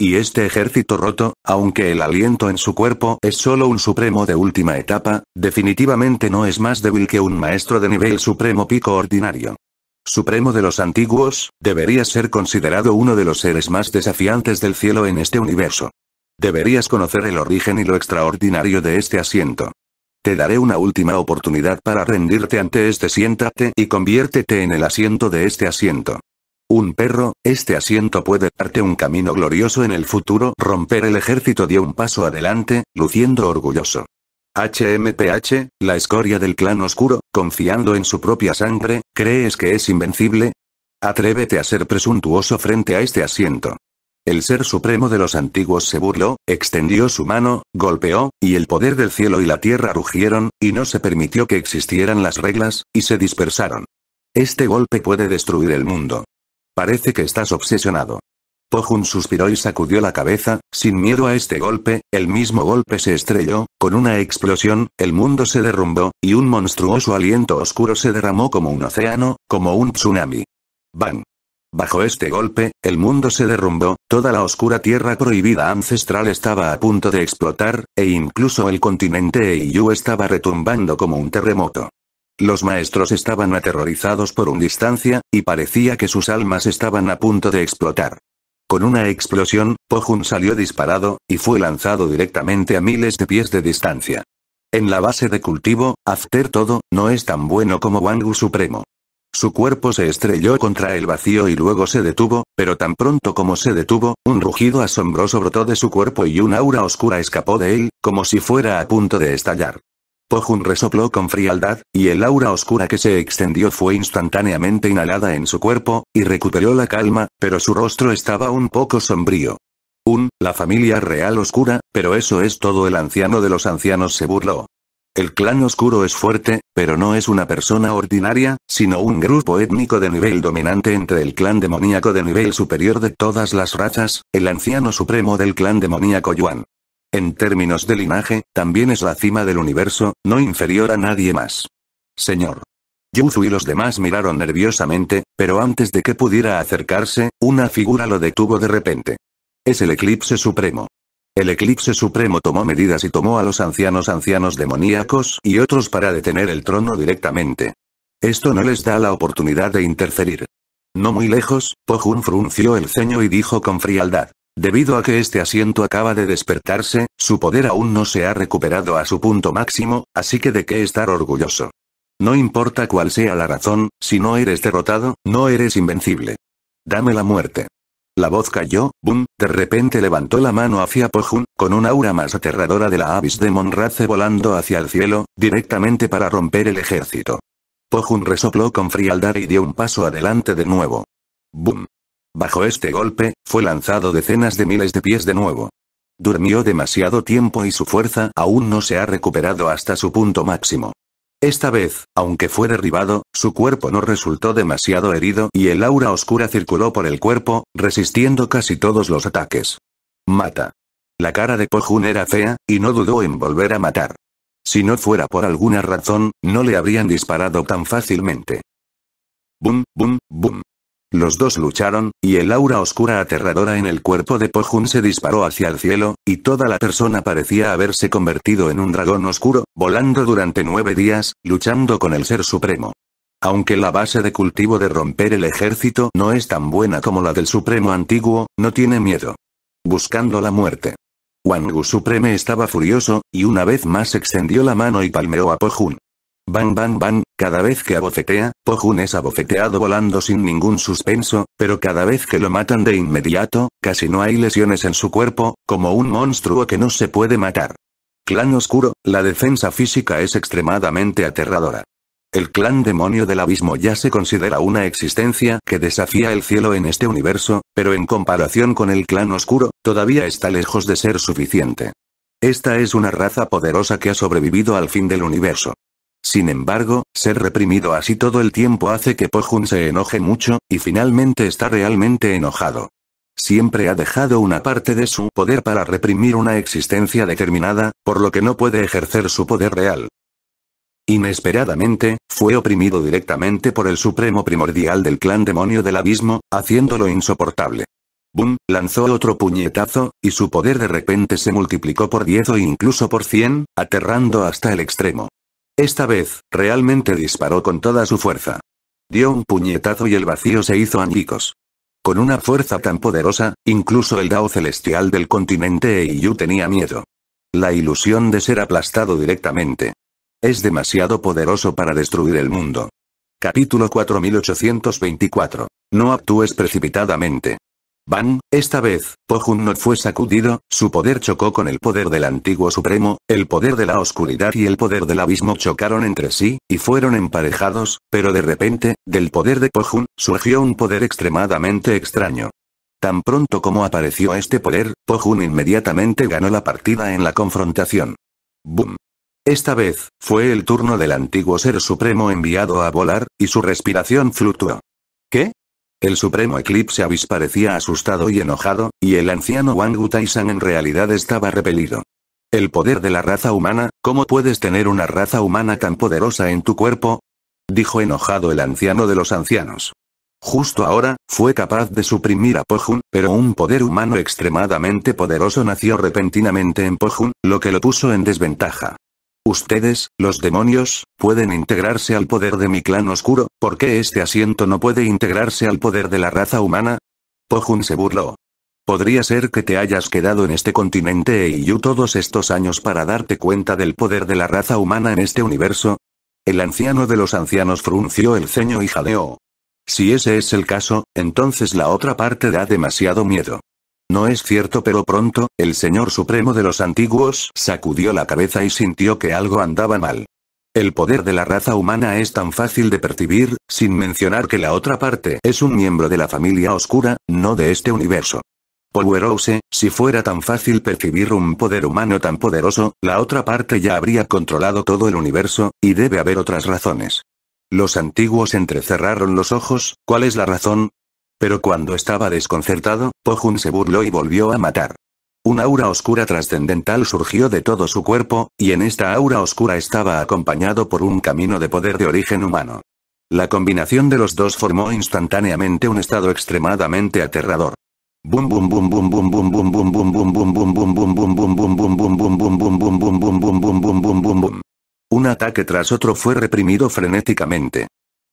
Y este ejército roto, aunque el aliento en su cuerpo es solo un supremo de última etapa, definitivamente no es más débil que un maestro de nivel supremo pico ordinario supremo de los antiguos, deberías ser considerado uno de los seres más desafiantes del cielo en este universo. Deberías conocer el origen y lo extraordinario de este asiento. Te daré una última oportunidad para rendirte ante este siéntate y conviértete en el asiento de este asiento. Un perro, este asiento puede darte un camino glorioso en el futuro. Romper el ejército dio un paso adelante, luciendo orgulloso. H.M.P.H., la escoria del clan oscuro, confiando en su propia sangre, ¿crees que es invencible? Atrévete a ser presuntuoso frente a este asiento. El ser supremo de los antiguos se burló, extendió su mano, golpeó, y el poder del cielo y la tierra rugieron, y no se permitió que existieran las reglas, y se dispersaron. Este golpe puede destruir el mundo. Parece que estás obsesionado. Pohun suspiró y sacudió la cabeza, sin miedo a este golpe, el mismo golpe se estrelló, con una explosión, el mundo se derrumbó, y un monstruoso aliento oscuro se derramó como un océano, como un tsunami. ¡Bang! Bajo este golpe, el mundo se derrumbó, toda la oscura tierra prohibida ancestral estaba a punto de explotar, e incluso el continente Eiyu estaba retumbando como un terremoto. Los maestros estaban aterrorizados por un distancia, y parecía que sus almas estaban a punto de explotar. Con una explosión, Pohun salió disparado, y fue lanzado directamente a miles de pies de distancia. En la base de cultivo, After todo, no es tan bueno como Wangu Supremo. Su cuerpo se estrelló contra el vacío y luego se detuvo, pero tan pronto como se detuvo, un rugido asombroso brotó de su cuerpo y un aura oscura escapó de él, como si fuera a punto de estallar. Pojun resopló con frialdad, y el aura oscura que se extendió fue instantáneamente inhalada en su cuerpo, y recuperó la calma, pero su rostro estaba un poco sombrío. Un, la familia real oscura, pero eso es todo el anciano de los ancianos se burló. El clan oscuro es fuerte, pero no es una persona ordinaria, sino un grupo étnico de nivel dominante entre el clan demoníaco de nivel superior de todas las razas, el anciano supremo del clan demoníaco Yuan. En términos de linaje, también es la cima del universo, no inferior a nadie más. Señor. Yuzu y los demás miraron nerviosamente, pero antes de que pudiera acercarse, una figura lo detuvo de repente. Es el eclipse supremo. El eclipse supremo tomó medidas y tomó a los ancianos ancianos demoníacos y otros para detener el trono directamente. Esto no les da la oportunidad de interferir. No muy lejos, Pohun frunció el ceño y dijo con frialdad. Debido a que este asiento acaba de despertarse, su poder aún no se ha recuperado a su punto máximo, así que de qué estar orgulloso. No importa cuál sea la razón, si no eres derrotado, no eres invencible. Dame la muerte. La voz cayó, boom, de repente levantó la mano hacia Pohun, con un aura más aterradora de la Abyss de Monrace volando hacia el cielo, directamente para romper el ejército. Pohun resopló con frialdad y dio un paso adelante de nuevo. Boom. Bajo este golpe, fue lanzado decenas de miles de pies de nuevo. Durmió demasiado tiempo y su fuerza aún no se ha recuperado hasta su punto máximo. Esta vez, aunque fue derribado, su cuerpo no resultó demasiado herido y el aura oscura circuló por el cuerpo, resistiendo casi todos los ataques. Mata. La cara de Pojun era fea, y no dudó en volver a matar. Si no fuera por alguna razón, no le habrían disparado tan fácilmente. Bum, bum, bum. Los dos lucharon, y el aura oscura aterradora en el cuerpo de Pohun se disparó hacia el cielo, y toda la persona parecía haberse convertido en un dragón oscuro, volando durante nueve días, luchando con el Ser Supremo. Aunque la base de cultivo de romper el ejército no es tan buena como la del Supremo antiguo, no tiene miedo. Buscando la muerte. Wangu Supreme estaba furioso, y una vez más extendió la mano y palmeó a Pohun. Bang bang bang, cada vez que abofetea, Pojun es abofeteado volando sin ningún suspenso, pero cada vez que lo matan de inmediato, casi no hay lesiones en su cuerpo, como un monstruo que no se puede matar. Clan Oscuro, la defensa física es extremadamente aterradora. El clan demonio del abismo ya se considera una existencia que desafía el cielo en este universo, pero en comparación con el clan oscuro, todavía está lejos de ser suficiente. Esta es una raza poderosa que ha sobrevivido al fin del universo. Sin embargo, ser reprimido así todo el tiempo hace que Pohun se enoje mucho, y finalmente está realmente enojado. Siempre ha dejado una parte de su poder para reprimir una existencia determinada, por lo que no puede ejercer su poder real. Inesperadamente, fue oprimido directamente por el supremo primordial del clan demonio del abismo, haciéndolo insoportable. Boom, lanzó otro puñetazo, y su poder de repente se multiplicó por 10 o incluso por 100, aterrando hasta el extremo. Esta vez, realmente disparó con toda su fuerza. Dio un puñetazo y el vacío se hizo añicos. Con una fuerza tan poderosa, incluso el Dao celestial del continente Eiyu tenía miedo. La ilusión de ser aplastado directamente. Es demasiado poderoso para destruir el mundo. Capítulo 4824. No actúes precipitadamente. Van, esta vez, Pohun no fue sacudido, su poder chocó con el poder del antiguo supremo, el poder de la oscuridad y el poder del abismo chocaron entre sí, y fueron emparejados, pero de repente, del poder de Pohun, surgió un poder extremadamente extraño. Tan pronto como apareció este poder, Pohun inmediatamente ganó la partida en la confrontación. Boom. Esta vez, fue el turno del antiguo ser supremo enviado a volar, y su respiración fluctuó. El supremo eclipse avis parecía asustado y enojado, y el anciano Wang san en realidad estaba repelido. El poder de la raza humana, ¿cómo puedes tener una raza humana tan poderosa en tu cuerpo? Dijo enojado el anciano de los ancianos. Justo ahora, fue capaz de suprimir a Pohun, pero un poder humano extremadamente poderoso nació repentinamente en Pohun, lo que lo puso en desventaja. Ustedes, los demonios, pueden integrarse al poder de mi clan oscuro, ¿por qué este asiento no puede integrarse al poder de la raza humana? Pohun se burló. Podría ser que te hayas quedado en este continente e yo todos estos años para darte cuenta del poder de la raza humana en este universo. El anciano de los ancianos frunció el ceño y jadeó. Si ese es el caso, entonces la otra parte da demasiado miedo. No es cierto pero pronto, el Señor Supremo de los Antiguos sacudió la cabeza y sintió que algo andaba mal. El poder de la raza humana es tan fácil de percibir, sin mencionar que la otra parte es un miembro de la familia oscura, no de este universo. Powerhouse, si fuera tan fácil percibir un poder humano tan poderoso, la otra parte ya habría controlado todo el universo, y debe haber otras razones. Los antiguos entrecerraron los ojos, ¿cuál es la razón? Pero cuando estaba desconcertado, Pohun se burló y volvió a matar. Una aura oscura trascendental surgió de todo su cuerpo, y en esta aura oscura estaba acompañado por un camino de poder de origen humano. La combinación de los dos formó instantáneamente un estado extremadamente aterrador. bum bum Un ataque tras otro fue reprimido frenéticamente.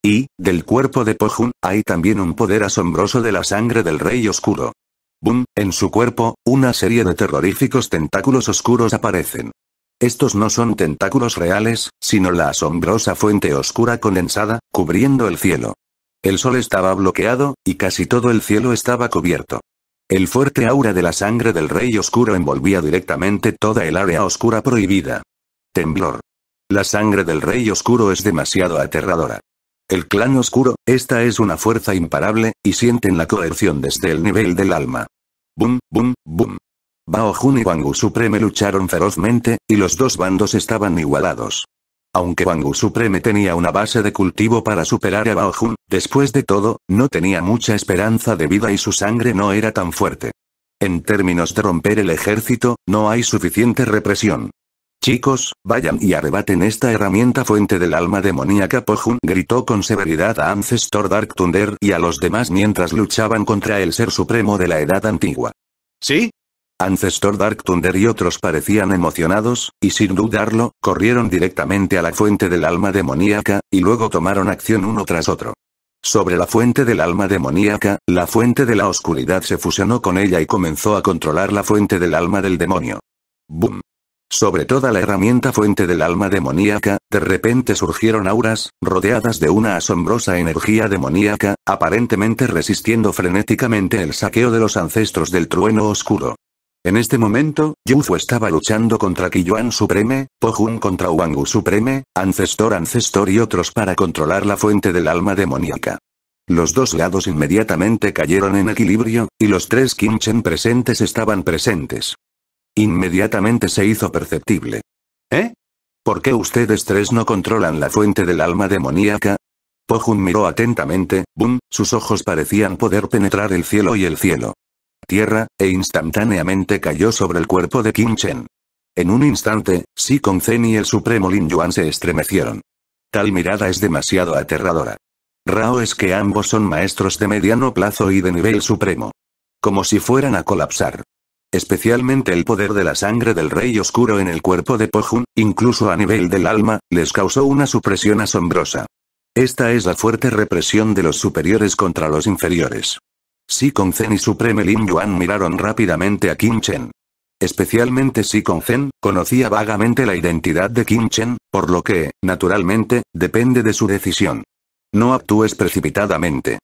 Y, del cuerpo de Pohun, hay también un poder asombroso de la sangre del Rey Oscuro. Boom, en su cuerpo, una serie de terroríficos tentáculos oscuros aparecen. Estos no son tentáculos reales, sino la asombrosa fuente oscura condensada, cubriendo el cielo. El sol estaba bloqueado, y casi todo el cielo estaba cubierto. El fuerte aura de la sangre del rey oscuro envolvía directamente toda el área oscura prohibida. Temblor. La sangre del rey oscuro es demasiado aterradora. El clan oscuro, esta es una fuerza imparable, y sienten la coerción desde el nivel del alma. Boom, boom, boom. Bao Jun y Wangu Supreme lucharon ferozmente, y los dos bandos estaban igualados. Aunque Wangu Supreme tenía una base de cultivo para superar a Bao Jun, después de todo, no tenía mucha esperanza de vida y su sangre no era tan fuerte. En términos de romper el ejército, no hay suficiente represión. Chicos, vayan y arrebaten esta herramienta fuente del alma demoníaca Pohun pues gritó con severidad a Ancestor Dark Thunder y a los demás mientras luchaban contra el ser supremo de la edad antigua. ¿Sí? Ancestor Dark Thunder y otros parecían emocionados, y sin dudarlo, corrieron directamente a la fuente del alma demoníaca, y luego tomaron acción uno tras otro. Sobre la fuente del alma demoníaca, la fuente de la oscuridad se fusionó con ella y comenzó a controlar la fuente del alma del demonio. ¡Bum! Sobre toda la herramienta fuente del alma demoníaca, de repente surgieron auras, rodeadas de una asombrosa energía demoníaca, aparentemente resistiendo frenéticamente el saqueo de los ancestros del trueno oscuro. En este momento, Yuzu estaba luchando contra Kiyuan Supreme, Pohun contra Wangu Supreme, Ancestor Ancestor y otros para controlar la fuente del alma demoníaca. Los dos lados inmediatamente cayeron en equilibrio, y los tres Kimchen presentes estaban presentes. Inmediatamente se hizo perceptible. ¿Eh? ¿Por qué ustedes tres no controlan la fuente del alma demoníaca? Pohun miró atentamente, Boom, sus ojos parecían poder penetrar el cielo y el cielo. Tierra, e instantáneamente cayó sobre el cuerpo de Kim Chen. En un instante, Si Zen y el supremo Lin Yuan se estremecieron. Tal mirada es demasiado aterradora. Rao es que ambos son maestros de mediano plazo y de nivel supremo. Como si fueran a colapsar especialmente el poder de la sangre del rey oscuro en el cuerpo de Pohun, incluso a nivel del alma, les causó una supresión asombrosa. Esta es la fuerte represión de los superiores contra los inferiores. Si Zen y Supreme Lin Yuan miraron rápidamente a Kim Chen. Especialmente Si Zen, conocía vagamente la identidad de Kim Chen, por lo que, naturalmente, depende de su decisión. No actúes precipitadamente.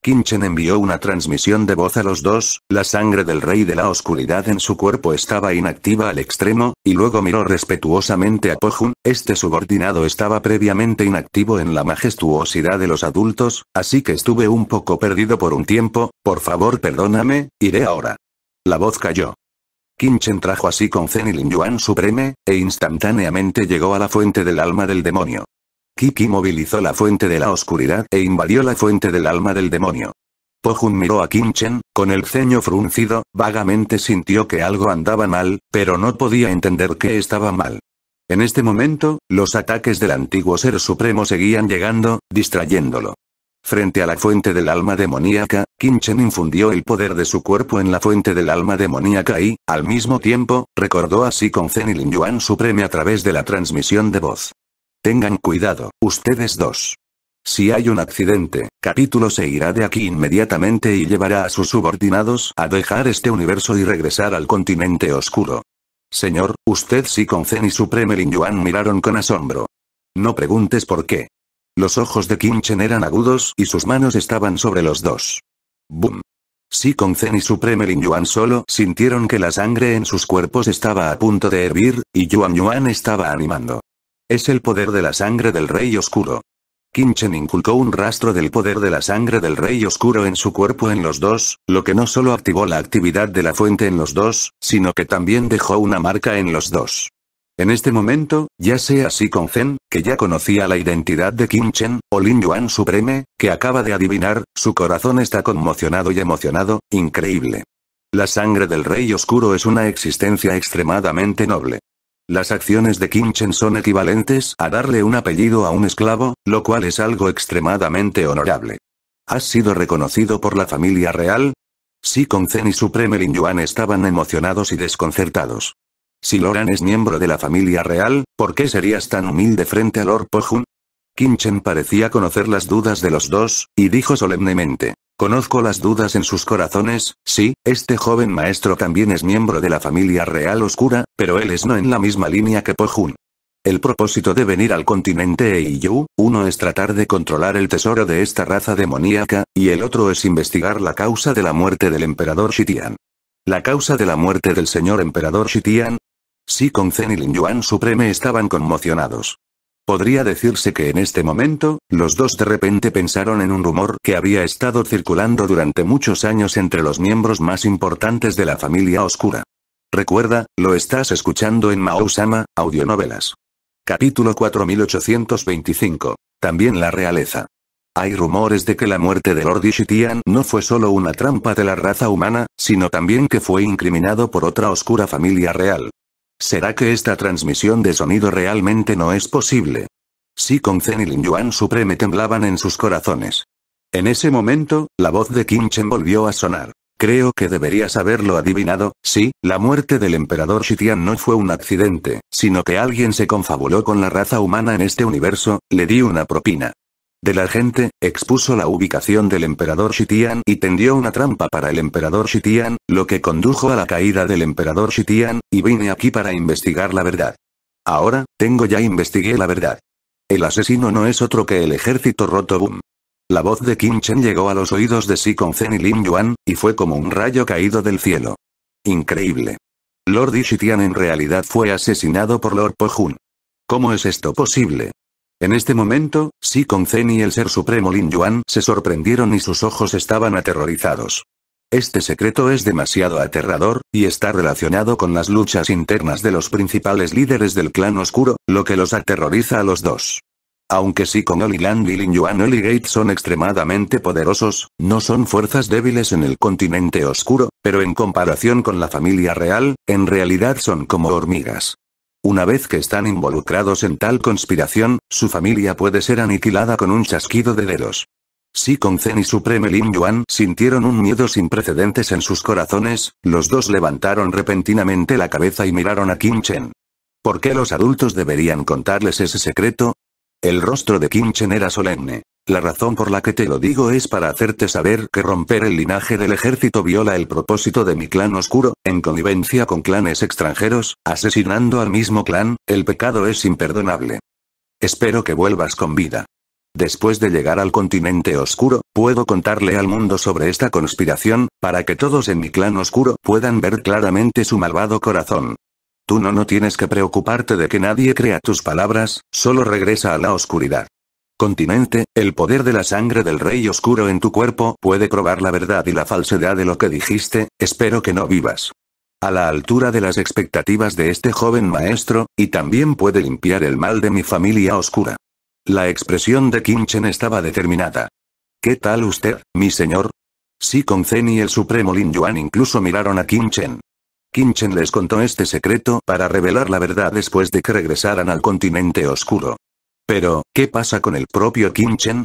Kinchen envió una transmisión de voz a los dos, la sangre del rey de la oscuridad en su cuerpo estaba inactiva al extremo, y luego miró respetuosamente a Pohun, este subordinado estaba previamente inactivo en la majestuosidad de los adultos, así que estuve un poco perdido por un tiempo, por favor perdóname, iré ahora. La voz cayó. Kinchen trajo así con Zen y Lin Yuan Supreme, e instantáneamente llegó a la fuente del alma del demonio. Kiki movilizó la fuente de la oscuridad e invadió la fuente del alma del demonio. Pohun miró a Chen con el ceño fruncido, vagamente sintió que algo andaba mal, pero no podía entender qué estaba mal. En este momento, los ataques del antiguo ser supremo seguían llegando, distrayéndolo. Frente a la fuente del alma demoníaca, Chen infundió el poder de su cuerpo en la fuente del alma demoníaca y, al mismo tiempo, recordó así con Zen y Lin Yuan Supreme a través de la transmisión de voz. Tengan cuidado, ustedes dos. Si hay un accidente, Capítulo se irá de aquí inmediatamente y llevará a sus subordinados a dejar este universo y regresar al continente oscuro. Señor, usted sí con Zen y su Lin Yuan miraron con asombro. No preguntes por qué. Los ojos de Kim Chen eran agudos y sus manos estaban sobre los dos. ¡Bum! Si con Zen y su Lin Yuan solo sintieron que la sangre en sus cuerpos estaba a punto de hervir, y Yuan Yuan estaba animando. Es el poder de la sangre del Rey Oscuro. Chen inculcó un rastro del poder de la sangre del Rey Oscuro en su cuerpo en los dos, lo que no solo activó la actividad de la fuente en los dos, sino que también dejó una marca en los dos. En este momento, ya sea así con Zen, que ya conocía la identidad de Kim Chen, o Lin Yuan Supreme, que acaba de adivinar, su corazón está conmocionado y emocionado, increíble. La sangre del Rey Oscuro es una existencia extremadamente noble. Las acciones de Kimchen son equivalentes a darle un apellido a un esclavo, lo cual es algo extremadamente honorable. ¿Has sido reconocido por la familia real? Si Zen y su primer Yuan estaban emocionados y desconcertados. Si Loran es miembro de la familia real, ¿por qué serías tan humilde frente a Lord Pohun? Kinchen parecía conocer las dudas de los dos, y dijo solemnemente. Conozco las dudas en sus corazones, sí, este joven maestro también es miembro de la familia real oscura, pero él es no en la misma línea que Pohun. El propósito de venir al continente Eiyu, uno es tratar de controlar el tesoro de esta raza demoníaca, y el otro es investigar la causa de la muerte del emperador Shitian. ¿La causa de la muerte del señor emperador Shitian? Si sí, Zen y Lin Yuan Supreme estaban conmocionados. Podría decirse que en este momento, los dos de repente pensaron en un rumor que había estado circulando durante muchos años entre los miembros más importantes de la familia oscura. Recuerda, lo estás escuchando en Mao-sama, Audionovelas. Capítulo 4825. También la realeza. Hay rumores de que la muerte de Lord Ishitian no fue solo una trampa de la raza humana, sino también que fue incriminado por otra oscura familia real. ¿Será que esta transmisión de sonido realmente no es posible? Si Zen y Lin Yuan Supreme temblaban en sus corazones. En ese momento, la voz de Kim Chen volvió a sonar. Creo que deberías haberlo adivinado, sí, la muerte del emperador Shitian no fue un accidente, sino que alguien se confabuló con la raza humana en este universo, le di una propina de la gente, expuso la ubicación del emperador Shitian y tendió una trampa para el emperador Shitian, lo que condujo a la caída del emperador Shitian, y vine aquí para investigar la verdad. Ahora, tengo ya investigué la verdad. El asesino no es otro que el ejército roto boom. La voz de Kim Chen llegó a los oídos de Sikon Zen y Lin Yuan, y fue como un rayo caído del cielo. Increíble. Lord Tian en realidad fue asesinado por Lord Pohun. ¿Cómo es esto posible? En este momento, Si Zen y el ser supremo Lin Yuan se sorprendieron y sus ojos estaban aterrorizados. Este secreto es demasiado aterrador, y está relacionado con las luchas internas de los principales líderes del clan oscuro, lo que los aterroriza a los dos. Aunque sí con Land y Lin Yuan Oligate son extremadamente poderosos, no son fuerzas débiles en el continente oscuro, pero en comparación con la familia real, en realidad son como hormigas. Una vez que están involucrados en tal conspiración, su familia puede ser aniquilada con un chasquido de dedos. Si Kong Zen y Supreme Lin Yuan sintieron un miedo sin precedentes en sus corazones, los dos levantaron repentinamente la cabeza y miraron a Kim Chen. ¿Por qué los adultos deberían contarles ese secreto? El rostro de Kim Chen era solemne. La razón por la que te lo digo es para hacerte saber que romper el linaje del ejército viola el propósito de mi clan oscuro, en connivencia con clanes extranjeros, asesinando al mismo clan, el pecado es imperdonable. Espero que vuelvas con vida. Después de llegar al continente oscuro, puedo contarle al mundo sobre esta conspiración, para que todos en mi clan oscuro puedan ver claramente su malvado corazón. Tú no, no tienes que preocuparte de que nadie crea tus palabras, solo regresa a la oscuridad continente, el poder de la sangre del rey oscuro en tu cuerpo puede probar la verdad y la falsedad de lo que dijiste, espero que no vivas. A la altura de las expectativas de este joven maestro, y también puede limpiar el mal de mi familia oscura. La expresión de Chen estaba determinada. ¿Qué tal usted, mi señor? Si sí, Zen y el supremo Lin Yuan incluso miraron a Kim Chen les contó este secreto para revelar la verdad después de que regresaran al continente oscuro. Pero, ¿qué pasa con el propio Kim Chen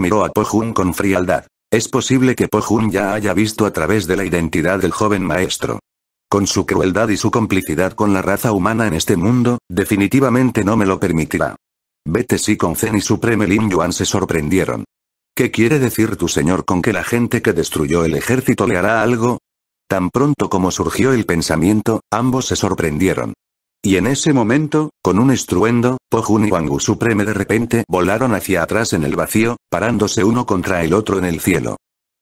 miró a Po-Jun con frialdad. Es posible que Po-Jun ya haya visto a través de la identidad del joven maestro. Con su crueldad y su complicidad con la raza humana en este mundo, definitivamente no me lo permitirá. Vete si con Zen y Supreme Lin Yuan se sorprendieron. ¿Qué quiere decir tu señor con que la gente que destruyó el ejército le hará algo? Tan pronto como surgió el pensamiento, ambos se sorprendieron. Y en ese momento, con un estruendo, Pohun y Wangu Supreme de repente volaron hacia atrás en el vacío, parándose uno contra el otro en el cielo.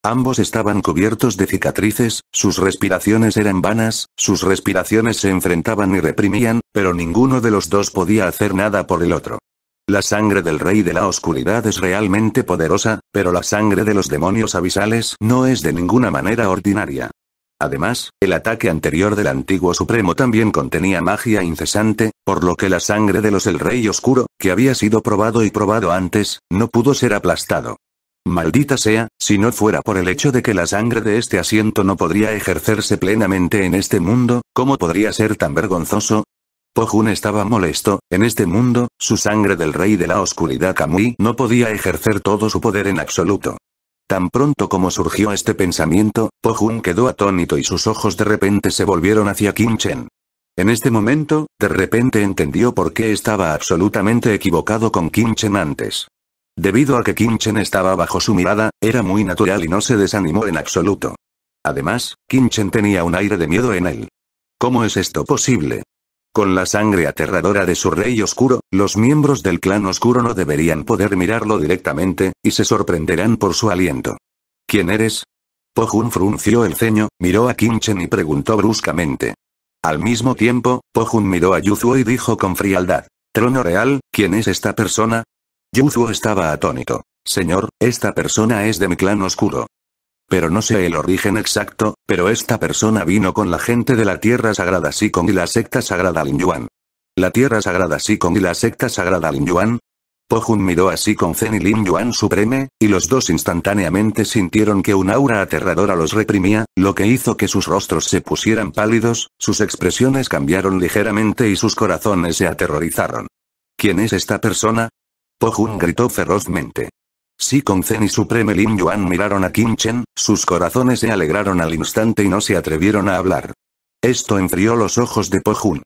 Ambos estaban cubiertos de cicatrices, sus respiraciones eran vanas, sus respiraciones se enfrentaban y reprimían, pero ninguno de los dos podía hacer nada por el otro. La sangre del rey de la oscuridad es realmente poderosa, pero la sangre de los demonios abisales no es de ninguna manera ordinaria. Además, el ataque anterior del antiguo Supremo también contenía magia incesante, por lo que la sangre de los el Rey Oscuro, que había sido probado y probado antes, no pudo ser aplastado. Maldita sea, si no fuera por el hecho de que la sangre de este asiento no podría ejercerse plenamente en este mundo, ¿cómo podría ser tan vergonzoso? Pojun estaba molesto, en este mundo, su sangre del rey de la oscuridad Kamui no podía ejercer todo su poder en absoluto. Tan pronto como surgió este pensamiento, Pohun quedó atónito y sus ojos de repente se volvieron hacia Kim Chen. En este momento, de repente entendió por qué estaba absolutamente equivocado con Kim Chen antes. Debido a que Kim Chen estaba bajo su mirada, era muy natural y no se desanimó en absoluto. Además, Kim Chen tenía un aire de miedo en él. ¿Cómo es esto posible? Con la sangre aterradora de su rey oscuro, los miembros del clan oscuro no deberían poder mirarlo directamente, y se sorprenderán por su aliento. ¿Quién eres? Pohun frunció el ceño, miró a Kimchen y preguntó bruscamente. Al mismo tiempo, Pohun miró a Yuzuo y dijo con frialdad. Trono real, ¿quién es esta persona? Yuzuo estaba atónito. Señor, esta persona es de mi clan oscuro. Pero no sé el origen exacto, pero esta persona vino con la gente de la Tierra Sagrada Sikong y la secta Sagrada Lin Yuan». La Tierra Sagrada Sikong y la secta Sagrada Lin Yuan?» Pohun miró así con Zen y Lin Yuan Supreme, y los dos instantáneamente sintieron que un aura aterradora los reprimía, lo que hizo que sus rostros se pusieran pálidos, sus expresiones cambiaron ligeramente y sus corazones se aterrorizaron. ¿Quién es esta persona? Pohun gritó ferozmente. Si Zen y Supreme Lin Yuan miraron a Kim Chen, sus corazones se alegraron al instante y no se atrevieron a hablar. Esto enfrió los ojos de Po Jun.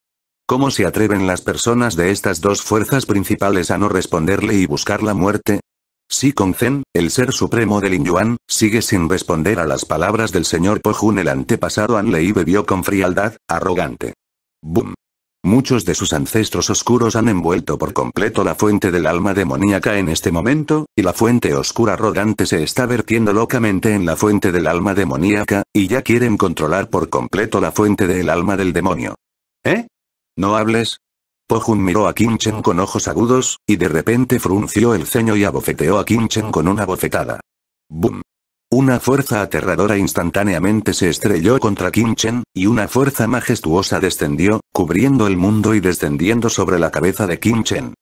¿Cómo se atreven las personas de estas dos fuerzas principales a no responderle y buscar la muerte? Si Zen, el ser supremo de Lin Yuan, sigue sin responder a las palabras del señor Po Jun el antepasado y bebió con frialdad, arrogante. Boom. Muchos de sus ancestros oscuros han envuelto por completo la fuente del alma demoníaca en este momento, y la fuente oscura rodante se está vertiendo locamente en la fuente del alma demoníaca, y ya quieren controlar por completo la fuente del alma del demonio. ¿Eh? ¿No hables? Pohun miró a Kinchen con ojos agudos, y de repente frunció el ceño y abofeteó a Kinchen con una bofetada. ¡Bum! Una fuerza aterradora instantáneamente se estrelló contra Kim Chen, y una fuerza majestuosa descendió, cubriendo el mundo y descendiendo sobre la cabeza de Kim Chen.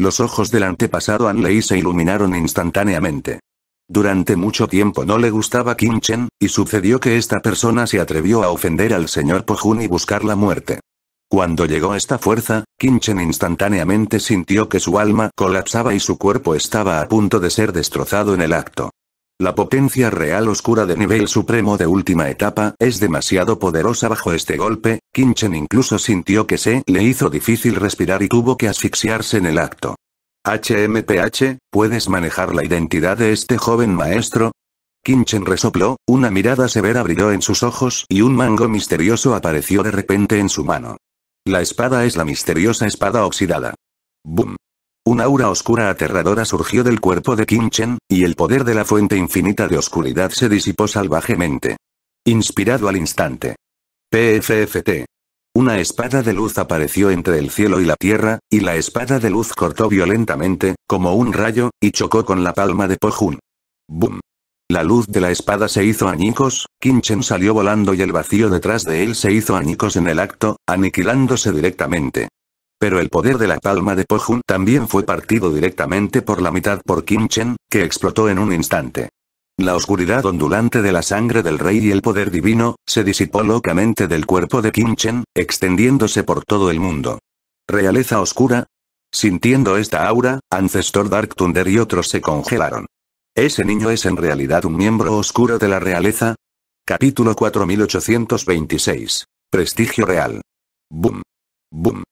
Los ojos del antepasado Anlei se iluminaron instantáneamente. Durante mucho tiempo no le gustaba Kim Chen, y sucedió que esta persona se atrevió a ofender al señor Jun y buscar la muerte. Cuando llegó esta fuerza, Kim Chen instantáneamente sintió que su alma colapsaba y su cuerpo estaba a punto de ser destrozado en el acto. La potencia real oscura de nivel supremo de última etapa es demasiado poderosa bajo este golpe, Kinchen incluso sintió que se le hizo difícil respirar y tuvo que asfixiarse en el acto. HMPH, ¿puedes manejar la identidad de este joven maestro? Kinchen resopló, una mirada severa brilló en sus ojos y un mango misterioso apareció de repente en su mano. La espada es la misteriosa espada oxidada. ¡Bum! Un aura oscura aterradora surgió del cuerpo de Kinchen y el poder de la fuente infinita de oscuridad se disipó salvajemente. Inspirado al instante. PFFT. Una espada de luz apareció entre el cielo y la tierra, y la espada de luz cortó violentamente, como un rayo, y chocó con la palma de Pojun. ¡Bum! La luz de la espada se hizo añicos, Kinchen salió volando y el vacío detrás de él se hizo añicos en el acto, aniquilándose directamente. Pero el poder de la palma de Pohun también fue partido directamente por la mitad por Kim Chen, que explotó en un instante. La oscuridad ondulante de la sangre del rey y el poder divino, se disipó locamente del cuerpo de Kim Chen, extendiéndose por todo el mundo. ¿Realeza oscura? Sintiendo esta aura, Ancestor Dark Thunder y otros se congelaron. ¿Ese niño es en realidad un miembro oscuro de la realeza? Capítulo 4826. Prestigio real. Boom. Boom.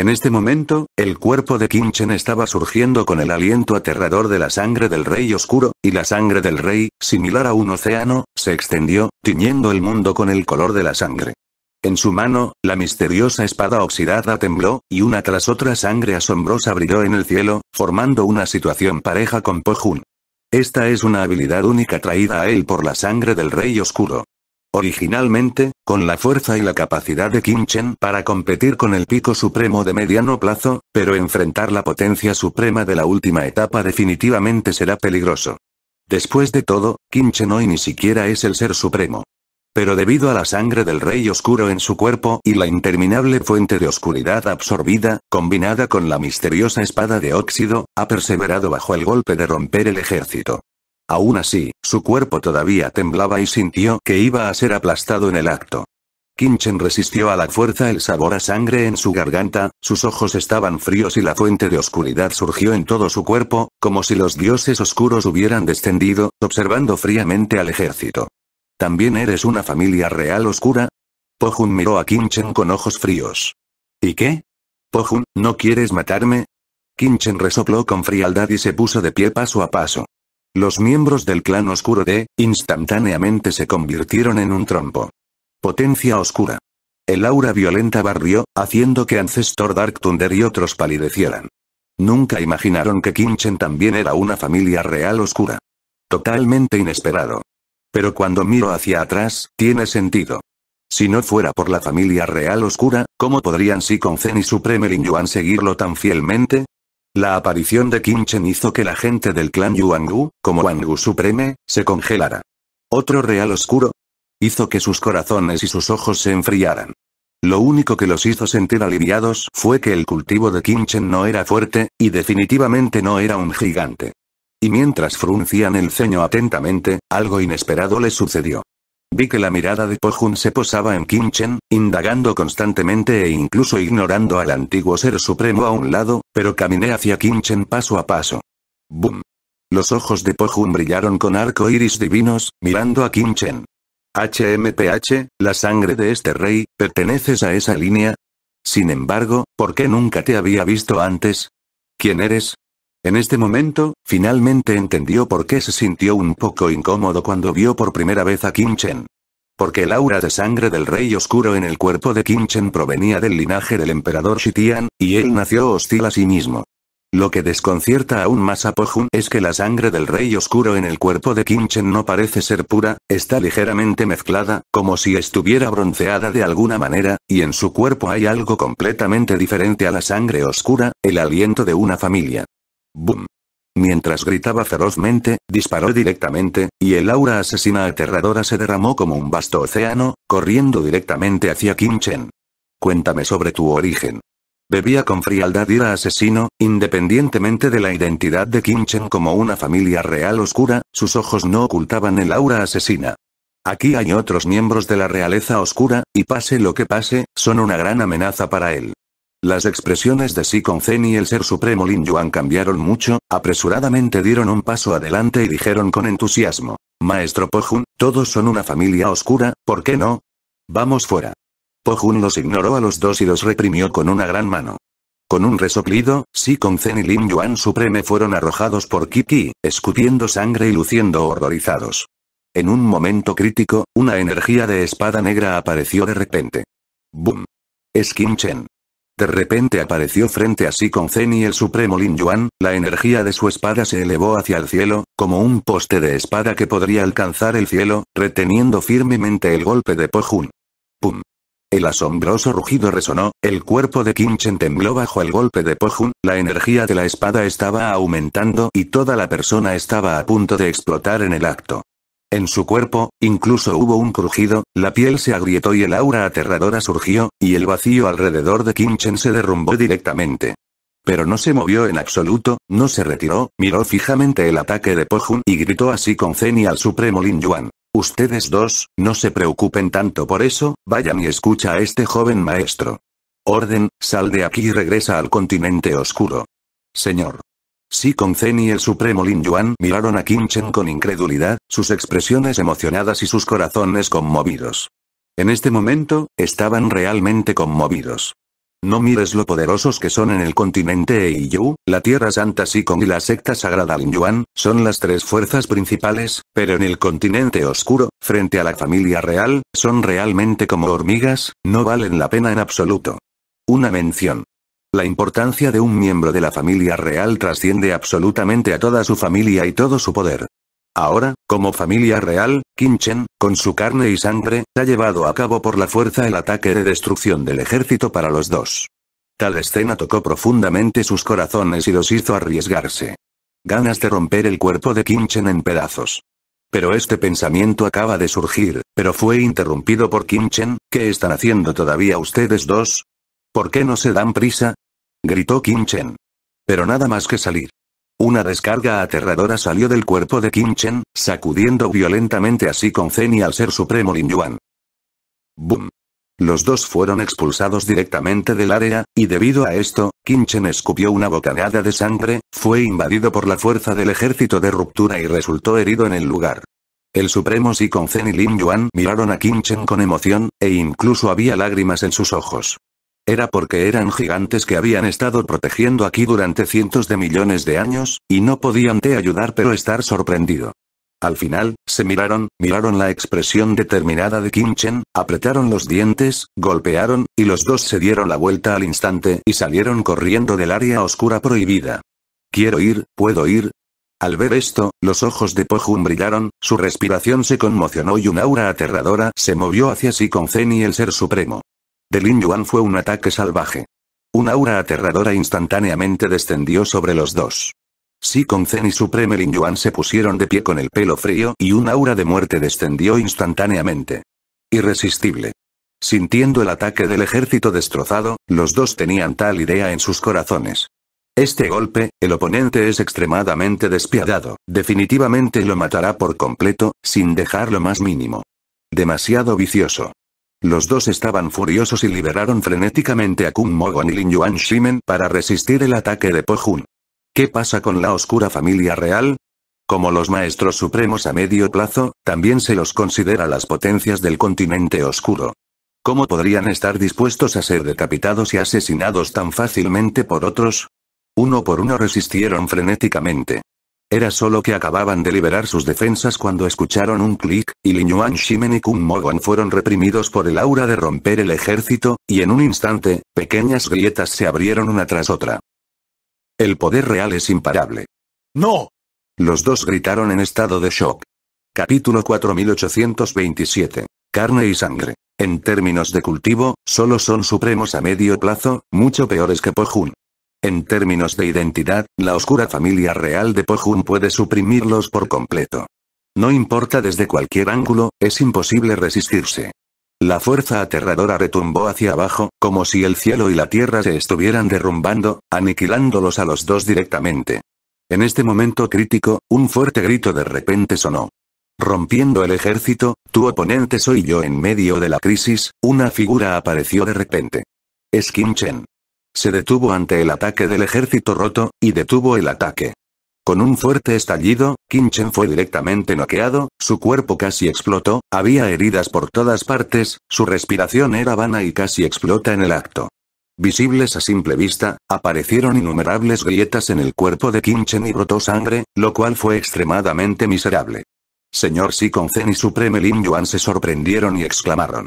En este momento, el cuerpo de Kimchen estaba surgiendo con el aliento aterrador de la sangre del rey oscuro, y la sangre del rey, similar a un océano, se extendió, tiñendo el mundo con el color de la sangre. En su mano, la misteriosa espada oxidada tembló, y una tras otra sangre asombrosa brilló en el cielo, formando una situación pareja con pohun Esta es una habilidad única traída a él por la sangre del rey oscuro. Originalmente, con la fuerza y la capacidad de Qin Chen para competir con el pico supremo de mediano plazo, pero enfrentar la potencia suprema de la última etapa definitivamente será peligroso. Después de todo, Qin Chen hoy ni siquiera es el ser supremo. Pero debido a la sangre del rey oscuro en su cuerpo y la interminable fuente de oscuridad absorbida, combinada con la misteriosa espada de óxido, ha perseverado bajo el golpe de romper el ejército. Aún así, su cuerpo todavía temblaba y sintió que iba a ser aplastado en el acto. Kinchen resistió a la fuerza el sabor a sangre en su garganta, sus ojos estaban fríos y la fuente de oscuridad surgió en todo su cuerpo, como si los dioses oscuros hubieran descendido, observando fríamente al ejército. ¿También eres una familia real oscura? Pohun miró a Kinchen con ojos fríos. ¿Y qué? Pohun, ¿no quieres matarme? Kinchen resopló con frialdad y se puso de pie paso a paso. Los miembros del clan oscuro de, instantáneamente se convirtieron en un trompo. Potencia oscura. El aura violenta barrió, haciendo que Ancestor Dark Thunder y otros palidecieran. Nunca imaginaron que Kimchen también era una familia real oscura. Totalmente inesperado. Pero cuando miro hacia atrás, tiene sentido. Si no fuera por la familia real oscura, ¿cómo podrían Si Zen y su Lin Yuan seguirlo tan fielmente? La aparición de Qin hizo que la gente del clan Yuangu, como Wangu Supreme, se congelara. Otro real oscuro. Hizo que sus corazones y sus ojos se enfriaran. Lo único que los hizo sentir aliviados fue que el cultivo de Qin no era fuerte, y definitivamente no era un gigante. Y mientras fruncían el ceño atentamente, algo inesperado les sucedió. Vi que la mirada de Pohun se posaba en Kim indagando constantemente e incluso ignorando al antiguo ser supremo a un lado, pero caminé hacia Kim paso a paso. ¡Bum! Los ojos de Pohun brillaron con arco iris divinos, mirando a Kim HMPH, la sangre de este rey, ¿perteneces a esa línea? Sin embargo, ¿por qué nunca te había visto antes? ¿Quién eres? En este momento, finalmente entendió por qué se sintió un poco incómodo cuando vio por primera vez a Kim Chen. Porque el aura de sangre del rey oscuro en el cuerpo de Kim Chen provenía del linaje del emperador Shitian, y él nació hostil a sí mismo. Lo que desconcierta aún más a Pohun es que la sangre del rey oscuro en el cuerpo de Chen no parece ser pura, está ligeramente mezclada, como si estuviera bronceada de alguna manera, y en su cuerpo hay algo completamente diferente a la sangre oscura, el aliento de una familia. ¡Bum! Mientras gritaba ferozmente, disparó directamente, y el aura asesina aterradora se derramó como un vasto océano, corriendo directamente hacia Kim Chen. Cuéntame sobre tu origen. Bebía con frialdad y asesino, independientemente de la identidad de Kim Chen como una familia real oscura, sus ojos no ocultaban el aura asesina. Aquí hay otros miembros de la realeza oscura, y pase lo que pase, son una gran amenaza para él. Las expresiones de Sikon Zen y el ser supremo Lin Yuan cambiaron mucho, apresuradamente dieron un paso adelante y dijeron con entusiasmo. Maestro Pohun, todos son una familia oscura, ¿por qué no? Vamos fuera. Pohun los ignoró a los dos y los reprimió con una gran mano. Con un resoplido, Sikon Zen y Lin Yuan Supreme fueron arrojados por Kiki, escupiendo sangre y luciendo horrorizados. En un momento crítico, una energía de espada negra apareció de repente. ¡Bum! Es Kim Chen. De repente apareció frente a sí con Zen y el supremo Lin Yuan, la energía de su espada se elevó hacia el cielo, como un poste de espada que podría alcanzar el cielo, reteniendo firmemente el golpe de Po Jun. ¡Pum! El asombroso rugido resonó, el cuerpo de Kim Chen tembló bajo el golpe de Jun, la energía de la espada estaba aumentando y toda la persona estaba a punto de explotar en el acto. En su cuerpo, incluso hubo un crujido, la piel se agrietó y el aura aterradora surgió, y el vacío alrededor de Kim Chen se derrumbó directamente. Pero no se movió en absoluto, no se retiró, miró fijamente el ataque de Pohun y gritó así con y al supremo Lin Yuan. Ustedes dos, no se preocupen tanto por eso, vayan y escucha a este joven maestro. Orden, sal de aquí y regresa al continente oscuro. Señor. Si Zen y el supremo Lin Yuan miraron a Kim Chen con incredulidad, sus expresiones emocionadas y sus corazones conmovidos. En este momento, estaban realmente conmovidos. No mires lo poderosos que son en el continente Eiyu, la Tierra Santa Sikon y la secta sagrada Lin Yuan, son las tres fuerzas principales, pero en el continente oscuro, frente a la familia real, son realmente como hormigas, no valen la pena en absoluto. Una mención. La importancia de un miembro de la familia real trasciende absolutamente a toda su familia y todo su poder. Ahora, como familia real, Kimchen, con su carne y sangre, ha llevado a cabo por la fuerza el ataque de destrucción del ejército para los dos. Tal escena tocó profundamente sus corazones y los hizo arriesgarse. Ganas de romper el cuerpo de Kimchen en pedazos. Pero este pensamiento acaba de surgir, pero fue interrumpido por Kimchen, ¿qué están haciendo todavía ustedes dos? ¿Por qué no se dan prisa? gritó Kim Chen. Pero nada más que salir. Una descarga aterradora salió del cuerpo de Kim Chen, sacudiendo violentamente a con Zen y al ser supremo Lin Yuan. ¡Bum! Los dos fueron expulsados directamente del área, y debido a esto, Kim Chen escupió una bocanada de sangre, fue invadido por la fuerza del ejército de ruptura y resultó herido en el lugar. El Supremo Si Zen y Lin Yuan miraron a Kim Chen con emoción, e incluso había lágrimas en sus ojos era porque eran gigantes que habían estado protegiendo aquí durante cientos de millones de años, y no podían te ayudar pero estar sorprendido. Al final, se miraron, miraron la expresión determinada de Kimchen, apretaron los dientes, golpearon, y los dos se dieron la vuelta al instante y salieron corriendo del área oscura prohibida. Quiero ir, puedo ir. Al ver esto, los ojos de Pohun brillaron, su respiración se conmocionó y un aura aterradora se movió hacia sí con Zen y el Ser Supremo. De Lin Yuan fue un ataque salvaje. Un aura aterradora instantáneamente descendió sobre los dos. Si Kong Zen y Supreme Lin Yuan se pusieron de pie con el pelo frío y un aura de muerte descendió instantáneamente. Irresistible. Sintiendo el ataque del ejército destrozado, los dos tenían tal idea en sus corazones. Este golpe, el oponente es extremadamente despiadado, definitivamente lo matará por completo, sin dejar lo más mínimo. Demasiado vicioso. Los dos estaban furiosos y liberaron frenéticamente a Kun Mogon y Lin Yuan Shimen para resistir el ataque de Po Jun. ¿Qué pasa con la oscura familia real? Como los maestros supremos a medio plazo, también se los considera las potencias del continente oscuro. ¿Cómo podrían estar dispuestos a ser decapitados y asesinados tan fácilmente por otros? Uno por uno resistieron frenéticamente. Era solo que acababan de liberar sus defensas cuando escucharon un clic, y Li Yuan Shimen y Kung Mogon fueron reprimidos por el aura de romper el ejército, y en un instante, pequeñas grietas se abrieron una tras otra. El poder real es imparable. ¡No! Los dos gritaron en estado de shock. Capítulo 4827. Carne y sangre. En términos de cultivo, solo son supremos a medio plazo, mucho peores que Jun. En términos de identidad, la oscura familia real de Pohun puede suprimirlos por completo. No importa desde cualquier ángulo, es imposible resistirse. La fuerza aterradora retumbó hacia abajo, como si el cielo y la tierra se estuvieran derrumbando, aniquilándolos a los dos directamente. En este momento crítico, un fuerte grito de repente sonó. Rompiendo el ejército, tu oponente soy yo en medio de la crisis, una figura apareció de repente. Es Kim Chen. Se detuvo ante el ataque del ejército roto, y detuvo el ataque. Con un fuerte estallido, Kinchen fue directamente noqueado, su cuerpo casi explotó, había heridas por todas partes, su respiración era vana y casi explota en el acto. Visibles a simple vista, aparecieron innumerables grietas en el cuerpo de Kinchen y brotó sangre, lo cual fue extremadamente miserable. Señor Zen y Supreme Lin Yuan se sorprendieron y exclamaron.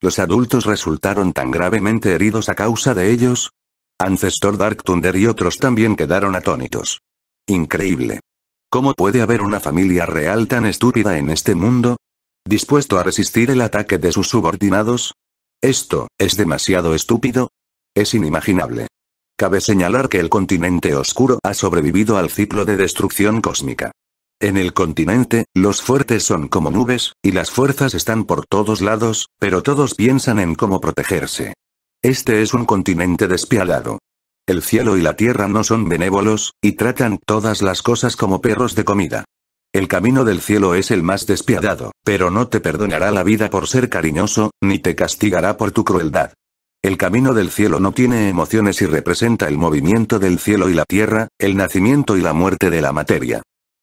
Los adultos resultaron tan gravemente heridos a causa de ellos, Ancestor Dark Thunder y otros también quedaron atónitos. Increíble. ¿Cómo puede haber una familia real tan estúpida en este mundo? ¿Dispuesto a resistir el ataque de sus subordinados? Esto, ¿es demasiado estúpido? Es inimaginable. Cabe señalar que el continente oscuro ha sobrevivido al ciclo de destrucción cósmica. En el continente, los fuertes son como nubes, y las fuerzas están por todos lados, pero todos piensan en cómo protegerse. Este es un continente despiadado. El cielo y la tierra no son benévolos, y tratan todas las cosas como perros de comida. El camino del cielo es el más despiadado, pero no te perdonará la vida por ser cariñoso, ni te castigará por tu crueldad. El camino del cielo no tiene emociones y representa el movimiento del cielo y la tierra, el nacimiento y la muerte de la materia.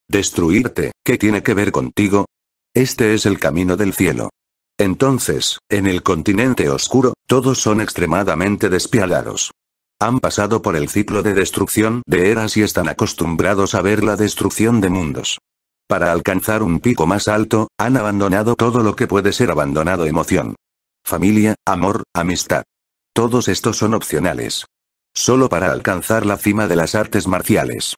Destruirte, ¿qué tiene que ver contigo? Este es el camino del cielo. Entonces, en el continente oscuro, todos son extremadamente despiadados. Han pasado por el ciclo de destrucción de eras y están acostumbrados a ver la destrucción de mundos. Para alcanzar un pico más alto, han abandonado todo lo que puede ser abandonado emoción. Familia, amor, amistad. Todos estos son opcionales. Solo para alcanzar la cima de las artes marciales.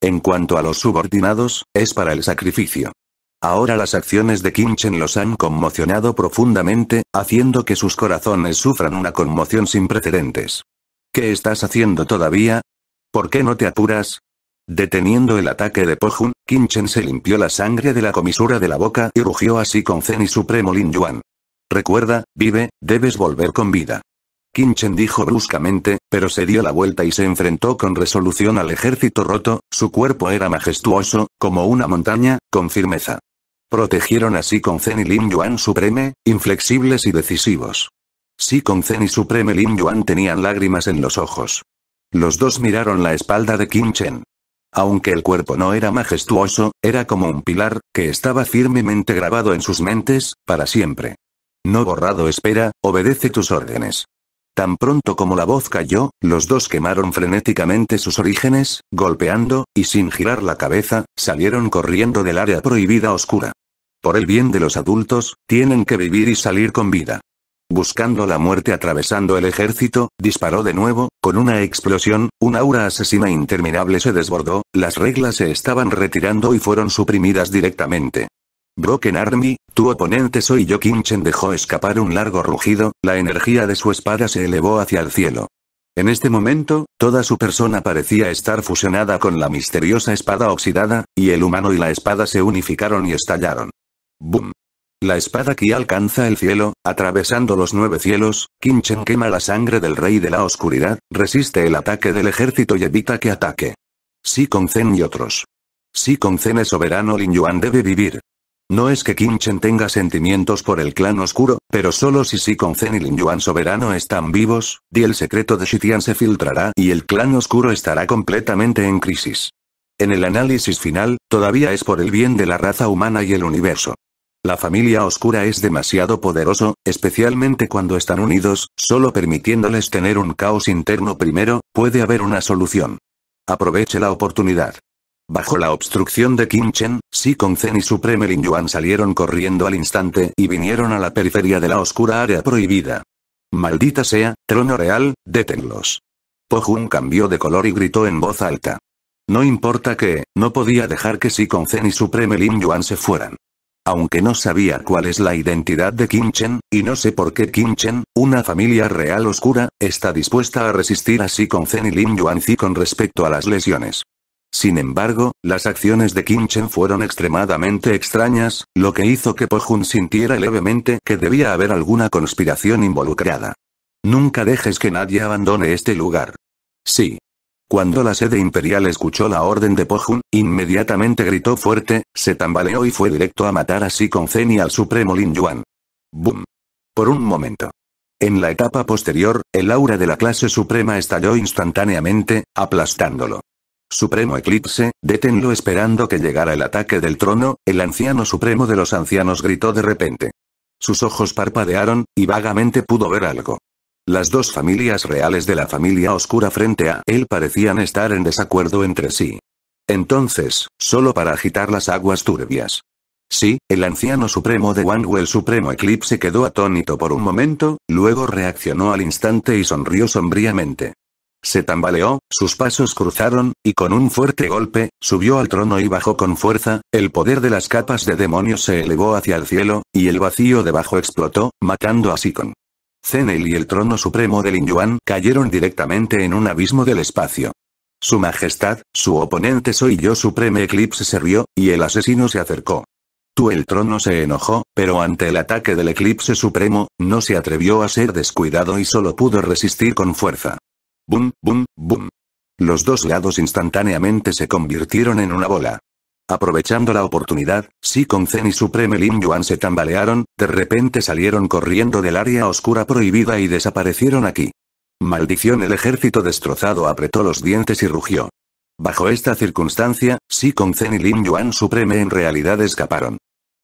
En cuanto a los subordinados, es para el sacrificio. Ahora las acciones de Kim los han conmocionado profundamente, haciendo que sus corazones sufran una conmoción sin precedentes. ¿Qué estás haciendo todavía? ¿Por qué no te apuras? Deteniendo el ataque de Pohun, Kinchen Chen se limpió la sangre de la comisura de la boca y rugió así con Zen y Supremo Lin Yuan. Recuerda, vive, debes volver con vida. Kim dijo bruscamente, pero se dio la vuelta y se enfrentó con resolución al ejército roto, su cuerpo era majestuoso, como una montaña, con firmeza. Protegieron así con Zen y Lin Yuan Supreme, inflexibles y decisivos. Si Zen y Supreme Lin Yuan tenían lágrimas en los ojos. Los dos miraron la espalda de Kim Chen. Aunque el cuerpo no era majestuoso, era como un pilar, que estaba firmemente grabado en sus mentes, para siempre. No borrado espera, obedece tus órdenes. Tan pronto como la voz cayó, los dos quemaron frenéticamente sus orígenes, golpeando, y sin girar la cabeza, salieron corriendo del área prohibida oscura. Por el bien de los adultos, tienen que vivir y salir con vida. Buscando la muerte atravesando el ejército, disparó de nuevo, con una explosión, un aura asesina interminable se desbordó, las reglas se estaban retirando y fueron suprimidas directamente. Broken Army, tu oponente soy yo. Kinchen dejó escapar un largo rugido, la energía de su espada se elevó hacia el cielo. En este momento, toda su persona parecía estar fusionada con la misteriosa espada oxidada, y el humano y la espada se unificaron y estallaron. ¡Bum! La espada que alcanza el cielo, atravesando los nueve cielos, Kinchen quema la sangre del rey de la oscuridad, resiste el ataque del ejército y evita que ataque. Si Zen y otros. Si Zen es soberano Lin Yuan debe vivir. No es que Kim Chen tenga sentimientos por el clan oscuro, pero solo si Si Kong Zen y Lin Yuan soberano están vivos, y el secreto de Xitian se filtrará y el clan oscuro estará completamente en crisis. En el análisis final, todavía es por el bien de la raza humana y el universo. La familia oscura es demasiado poderoso, especialmente cuando están unidos, solo permitiéndoles tener un caos interno primero, puede haber una solución. Aproveche la oportunidad. Bajo la obstrucción de Kimchen, Si Kong-zen y Supreme Lin Yuan salieron corriendo al instante y vinieron a la periferia de la oscura área prohibida. Maldita sea, trono real, détenlos. Po-jun cambió de color y gritó en voz alta. No importa que, no podía dejar que Si Kong-zen y Supreme Lin Yuan se fueran. Aunque no sabía cuál es la identidad de Kimchen, y no sé por qué Chen, una familia real oscura, está dispuesta a resistir a Si Kong-zen y Lin Yuan-zi con respecto a las lesiones. Sin embargo, las acciones de Kim Chen fueron extremadamente extrañas, lo que hizo que Po sintiera levemente que debía haber alguna conspiración involucrada. Nunca dejes que nadie abandone este lugar. Sí. Cuando la sede imperial escuchó la orden de Po inmediatamente gritó fuerte, se tambaleó y fue directo a matar a Si con Zen y al supremo Lin Yuan. ¡Bum! Por un momento. En la etapa posterior, el aura de la clase suprema estalló instantáneamente, aplastándolo. Supremo Eclipse, deténlo esperando que llegara el ataque del trono, el anciano supremo de los ancianos gritó de repente. Sus ojos parpadearon, y vagamente pudo ver algo. Las dos familias reales de la familia oscura frente a él parecían estar en desacuerdo entre sí. Entonces, solo para agitar las aguas turbias. Sí, el anciano supremo de Wang el supremo eclipse quedó atónito por un momento, luego reaccionó al instante y sonrió sombríamente. Se tambaleó, sus pasos cruzaron, y con un fuerte golpe, subió al trono y bajó con fuerza, el poder de las capas de demonios se elevó hacia el cielo, y el vacío debajo explotó, matando a Sikon. Zenel y el trono supremo del Inyuan cayeron directamente en un abismo del espacio. Su majestad, su oponente soy yo Supreme Eclipse se rió, y el asesino se acercó. Tu el trono se enojó, pero ante el ataque del Eclipse Supremo, no se atrevió a ser descuidado y solo pudo resistir con fuerza. Bum, bum, bum. Los dos lados instantáneamente se convirtieron en una bola. Aprovechando la oportunidad, Si Zen y Supreme Lin Yuan se tambalearon, de repente salieron corriendo del área oscura prohibida y desaparecieron aquí. Maldición el ejército destrozado apretó los dientes y rugió. Bajo esta circunstancia, Si Zen y Lin Yuan Supreme en realidad escaparon.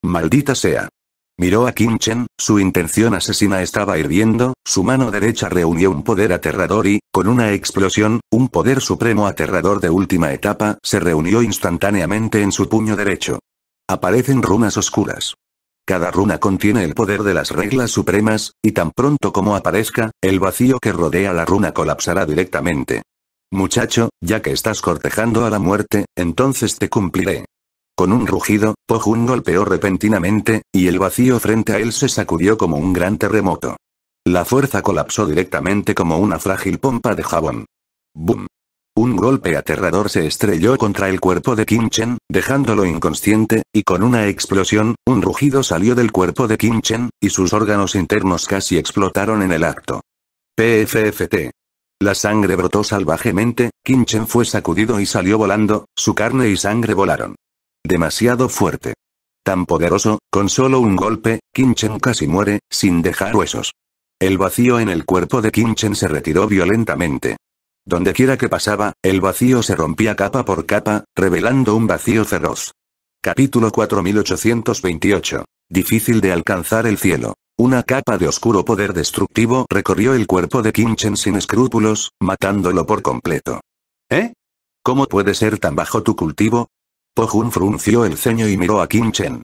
Maldita sea. Miró a Kim Chen, su intención asesina estaba hirviendo, su mano derecha reunió un poder aterrador y, con una explosión, un poder supremo aterrador de última etapa se reunió instantáneamente en su puño derecho. Aparecen runas oscuras. Cada runa contiene el poder de las reglas supremas, y tan pronto como aparezca, el vacío que rodea la runa colapsará directamente. Muchacho, ya que estás cortejando a la muerte, entonces te cumpliré. Con un rugido, Po golpeó repentinamente, y el vacío frente a él se sacudió como un gran terremoto. La fuerza colapsó directamente como una frágil pompa de jabón. ¡Bum! Un golpe aterrador se estrelló contra el cuerpo de Kim dejándolo inconsciente, y con una explosión, un rugido salió del cuerpo de Kim y sus órganos internos casi explotaron en el acto. PFFT. La sangre brotó salvajemente, Kim fue sacudido y salió volando, su carne y sangre volaron. Demasiado fuerte. Tan poderoso, con solo un golpe, Kinchen casi muere, sin dejar huesos. El vacío en el cuerpo de Kinchen se retiró violentamente. Donde quiera que pasaba, el vacío se rompía capa por capa, revelando un vacío feroz. Capítulo 4828. Difícil de alcanzar el cielo. Una capa de oscuro poder destructivo recorrió el cuerpo de Kinchen sin escrúpulos, matándolo por completo. ¿Eh? ¿Cómo puede ser tan bajo tu cultivo? Pohun frunció el ceño y miró a Kim Chen.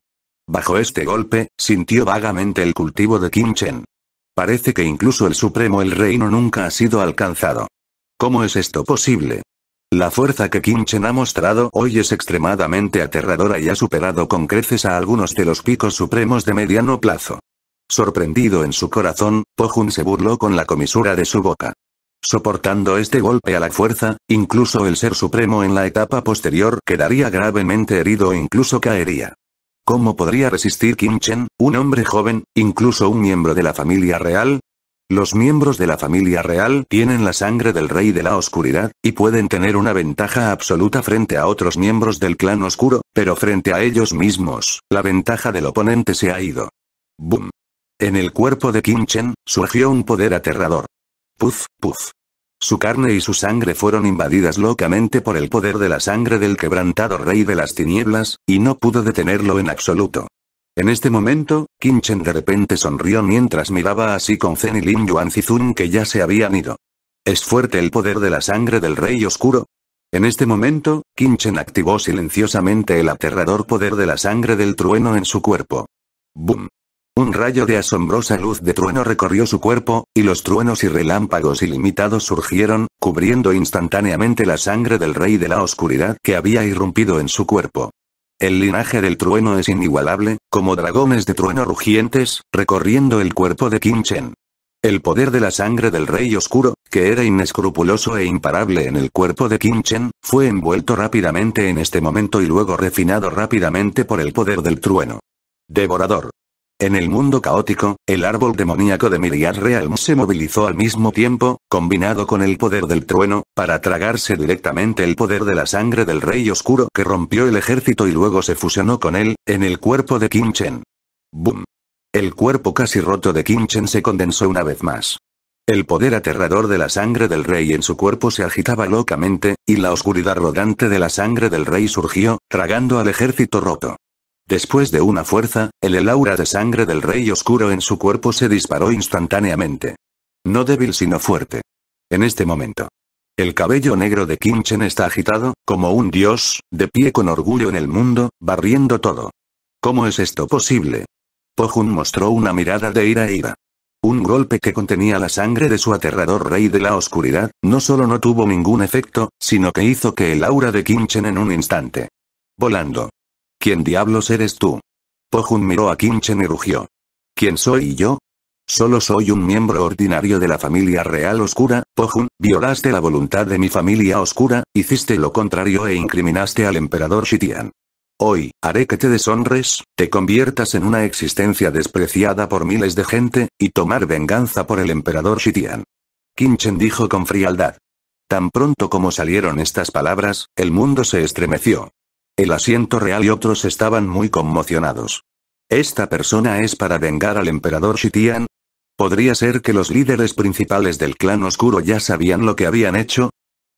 Bajo este golpe, sintió vagamente el cultivo de Kim Chen. Parece que incluso el supremo el reino nunca ha sido alcanzado. ¿Cómo es esto posible? La fuerza que Kim Chen ha mostrado hoy es extremadamente aterradora y ha superado con creces a algunos de los picos supremos de mediano plazo. Sorprendido en su corazón, Pohun se burló con la comisura de su boca. Soportando este golpe a la fuerza, incluso el ser supremo en la etapa posterior quedaría gravemente herido e incluso caería. ¿Cómo podría resistir Kim Chen, un hombre joven, incluso un miembro de la familia real? Los miembros de la familia real tienen la sangre del rey de la oscuridad, y pueden tener una ventaja absoluta frente a otros miembros del clan oscuro, pero frente a ellos mismos, la ventaja del oponente se ha ido. ¡Boom! En el cuerpo de Kim Chen, surgió un poder aterrador. Puf, puf. Su carne y su sangre fueron invadidas locamente por el poder de la sangre del quebrantado rey de las tinieblas, y no pudo detenerlo en absoluto. En este momento, Kinchen de repente sonrió mientras miraba así con Zen y Lin Yuan Zizun que ya se habían ido. ¿Es fuerte el poder de la sangre del rey oscuro? En este momento, Kinchen activó silenciosamente el aterrador poder de la sangre del trueno en su cuerpo. ¡Bum! Un rayo de asombrosa luz de trueno recorrió su cuerpo, y los truenos y relámpagos ilimitados surgieron, cubriendo instantáneamente la sangre del rey de la oscuridad que había irrumpido en su cuerpo. El linaje del trueno es inigualable, como dragones de trueno rugientes, recorriendo el cuerpo de Kim El poder de la sangre del rey oscuro, que era inescrupuloso e imparable en el cuerpo de Kim fue envuelto rápidamente en este momento y luego refinado rápidamente por el poder del trueno. Devorador. En el mundo caótico, el árbol demoníaco de Miriad Realm se movilizó al mismo tiempo, combinado con el poder del trueno, para tragarse directamente el poder de la sangre del rey oscuro que rompió el ejército y luego se fusionó con él, en el cuerpo de Kimchen. ¡Boom! El cuerpo casi roto de Kimchen se condensó una vez más. El poder aterrador de la sangre del rey en su cuerpo se agitaba locamente, y la oscuridad rodante de la sangre del rey surgió, tragando al ejército roto. Después de una fuerza, el, el aura de sangre del rey oscuro en su cuerpo se disparó instantáneamente. No débil sino fuerte. En este momento. El cabello negro de Kinchen está agitado, como un dios, de pie con orgullo en el mundo, barriendo todo. ¿Cómo es esto posible? Pohun mostró una mirada de ira e ira. Un golpe que contenía la sangre de su aterrador rey de la oscuridad, no solo no tuvo ningún efecto, sino que hizo que el aura de Kinchen en un instante. Volando. ¿Quién diablos eres tú? Pohun miró a Kinchen y rugió. ¿Quién soy yo? Solo soy un miembro ordinario de la familia real oscura, Pohun, violaste la voluntad de mi familia oscura, hiciste lo contrario e incriminaste al emperador Shitian. Hoy, haré que te deshonres, te conviertas en una existencia despreciada por miles de gente, y tomar venganza por el emperador Shitian. Kinchen dijo con frialdad. Tan pronto como salieron estas palabras, el mundo se estremeció. El asiento real y otros estaban muy conmocionados. ¿Esta persona es para vengar al emperador Shitian? ¿Podría ser que los líderes principales del clan oscuro ya sabían lo que habían hecho?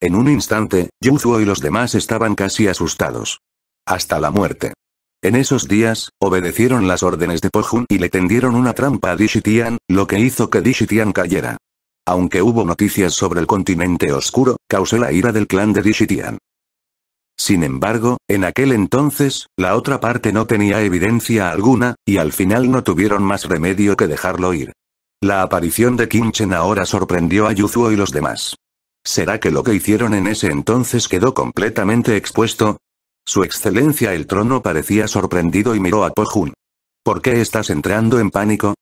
En un instante, Zhuo y los demás estaban casi asustados. Hasta la muerte. En esos días, obedecieron las órdenes de Pohun y le tendieron una trampa a Dishitian, lo que hizo que Dishitian cayera. Aunque hubo noticias sobre el continente oscuro, causó la ira del clan de Dishitian. Sin embargo, en aquel entonces, la otra parte no tenía evidencia alguna, y al final no tuvieron más remedio que dejarlo ir. La aparición de Kinchen ahora sorprendió a Yuzuo y los demás. ¿Será que lo que hicieron en ese entonces quedó completamente expuesto? Su excelencia el trono parecía sorprendido y miró a pohun ¿Por qué estás entrando en pánico?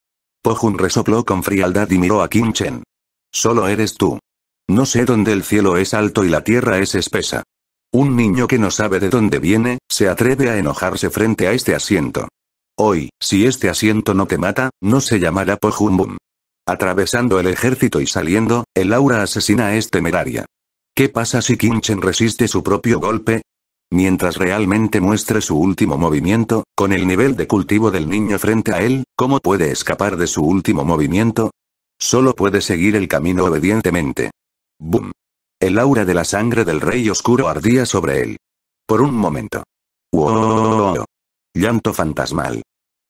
Pohun resopló con frialdad y miró a Kinchen. Solo eres tú. No sé dónde el cielo es alto y la tierra es espesa. Un niño que no sabe de dónde viene, se atreve a enojarse frente a este asiento. Hoy, si este asiento no te mata, no se llamará Bum. Atravesando el ejército y saliendo, el aura asesina es temeraria. ¿Qué pasa si Kinchen resiste su propio golpe? Mientras realmente muestre su último movimiento, con el nivel de cultivo del niño frente a él, ¿cómo puede escapar de su último movimiento? Solo puede seguir el camino obedientemente. Boom. El aura de la sangre del rey oscuro ardía sobre él. Por un momento. ¡Wow! Llanto fantasmal.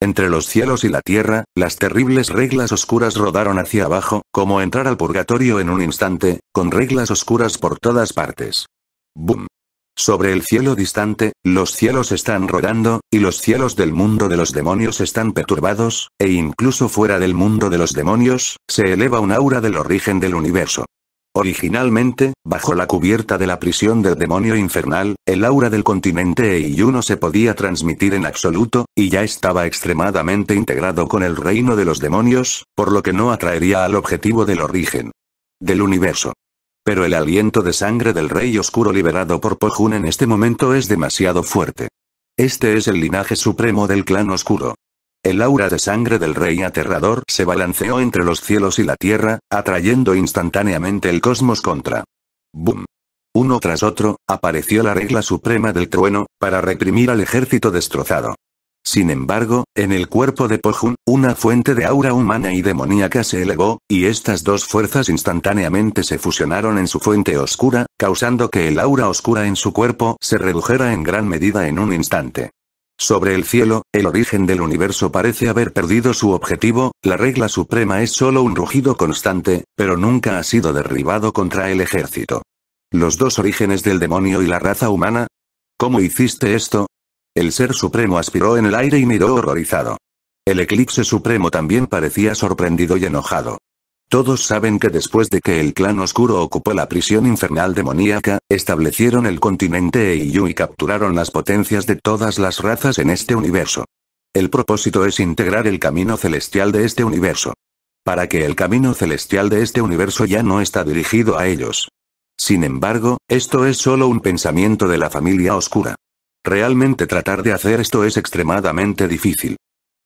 Entre los cielos y la tierra, las terribles reglas oscuras rodaron hacia abajo, como entrar al purgatorio en un instante, con reglas oscuras por todas partes. ¡Bum! Sobre el cielo distante, los cielos están rodando, y los cielos del mundo de los demonios están perturbados, e incluso fuera del mundo de los demonios, se eleva un aura del origen del universo. Originalmente, bajo la cubierta de la prisión del demonio infernal, el aura del continente Eiyu no se podía transmitir en absoluto, y ya estaba extremadamente integrado con el reino de los demonios, por lo que no atraería al objetivo del origen del universo. Pero el aliento de sangre del rey oscuro liberado por Pojun en este momento es demasiado fuerte. Este es el linaje supremo del clan oscuro. El aura de sangre del rey aterrador se balanceó entre los cielos y la tierra, atrayendo instantáneamente el cosmos contra. ¡Bum! Uno tras otro, apareció la regla suprema del trueno, para reprimir al ejército destrozado. Sin embargo, en el cuerpo de Pohun, una fuente de aura humana y demoníaca se elevó, y estas dos fuerzas instantáneamente se fusionaron en su fuente oscura, causando que el aura oscura en su cuerpo se redujera en gran medida en un instante. Sobre el cielo, el origen del universo parece haber perdido su objetivo, la regla suprema es solo un rugido constante, pero nunca ha sido derribado contra el ejército. Los dos orígenes del demonio y la raza humana. ¿Cómo hiciste esto? El ser supremo aspiró en el aire y miró horrorizado. El eclipse supremo también parecía sorprendido y enojado. Todos saben que después de que el clan oscuro ocupó la prisión infernal demoníaca, establecieron el continente Eiyu y capturaron las potencias de todas las razas en este universo. El propósito es integrar el camino celestial de este universo. Para que el camino celestial de este universo ya no está dirigido a ellos. Sin embargo, esto es solo un pensamiento de la familia oscura. Realmente tratar de hacer esto es extremadamente difícil.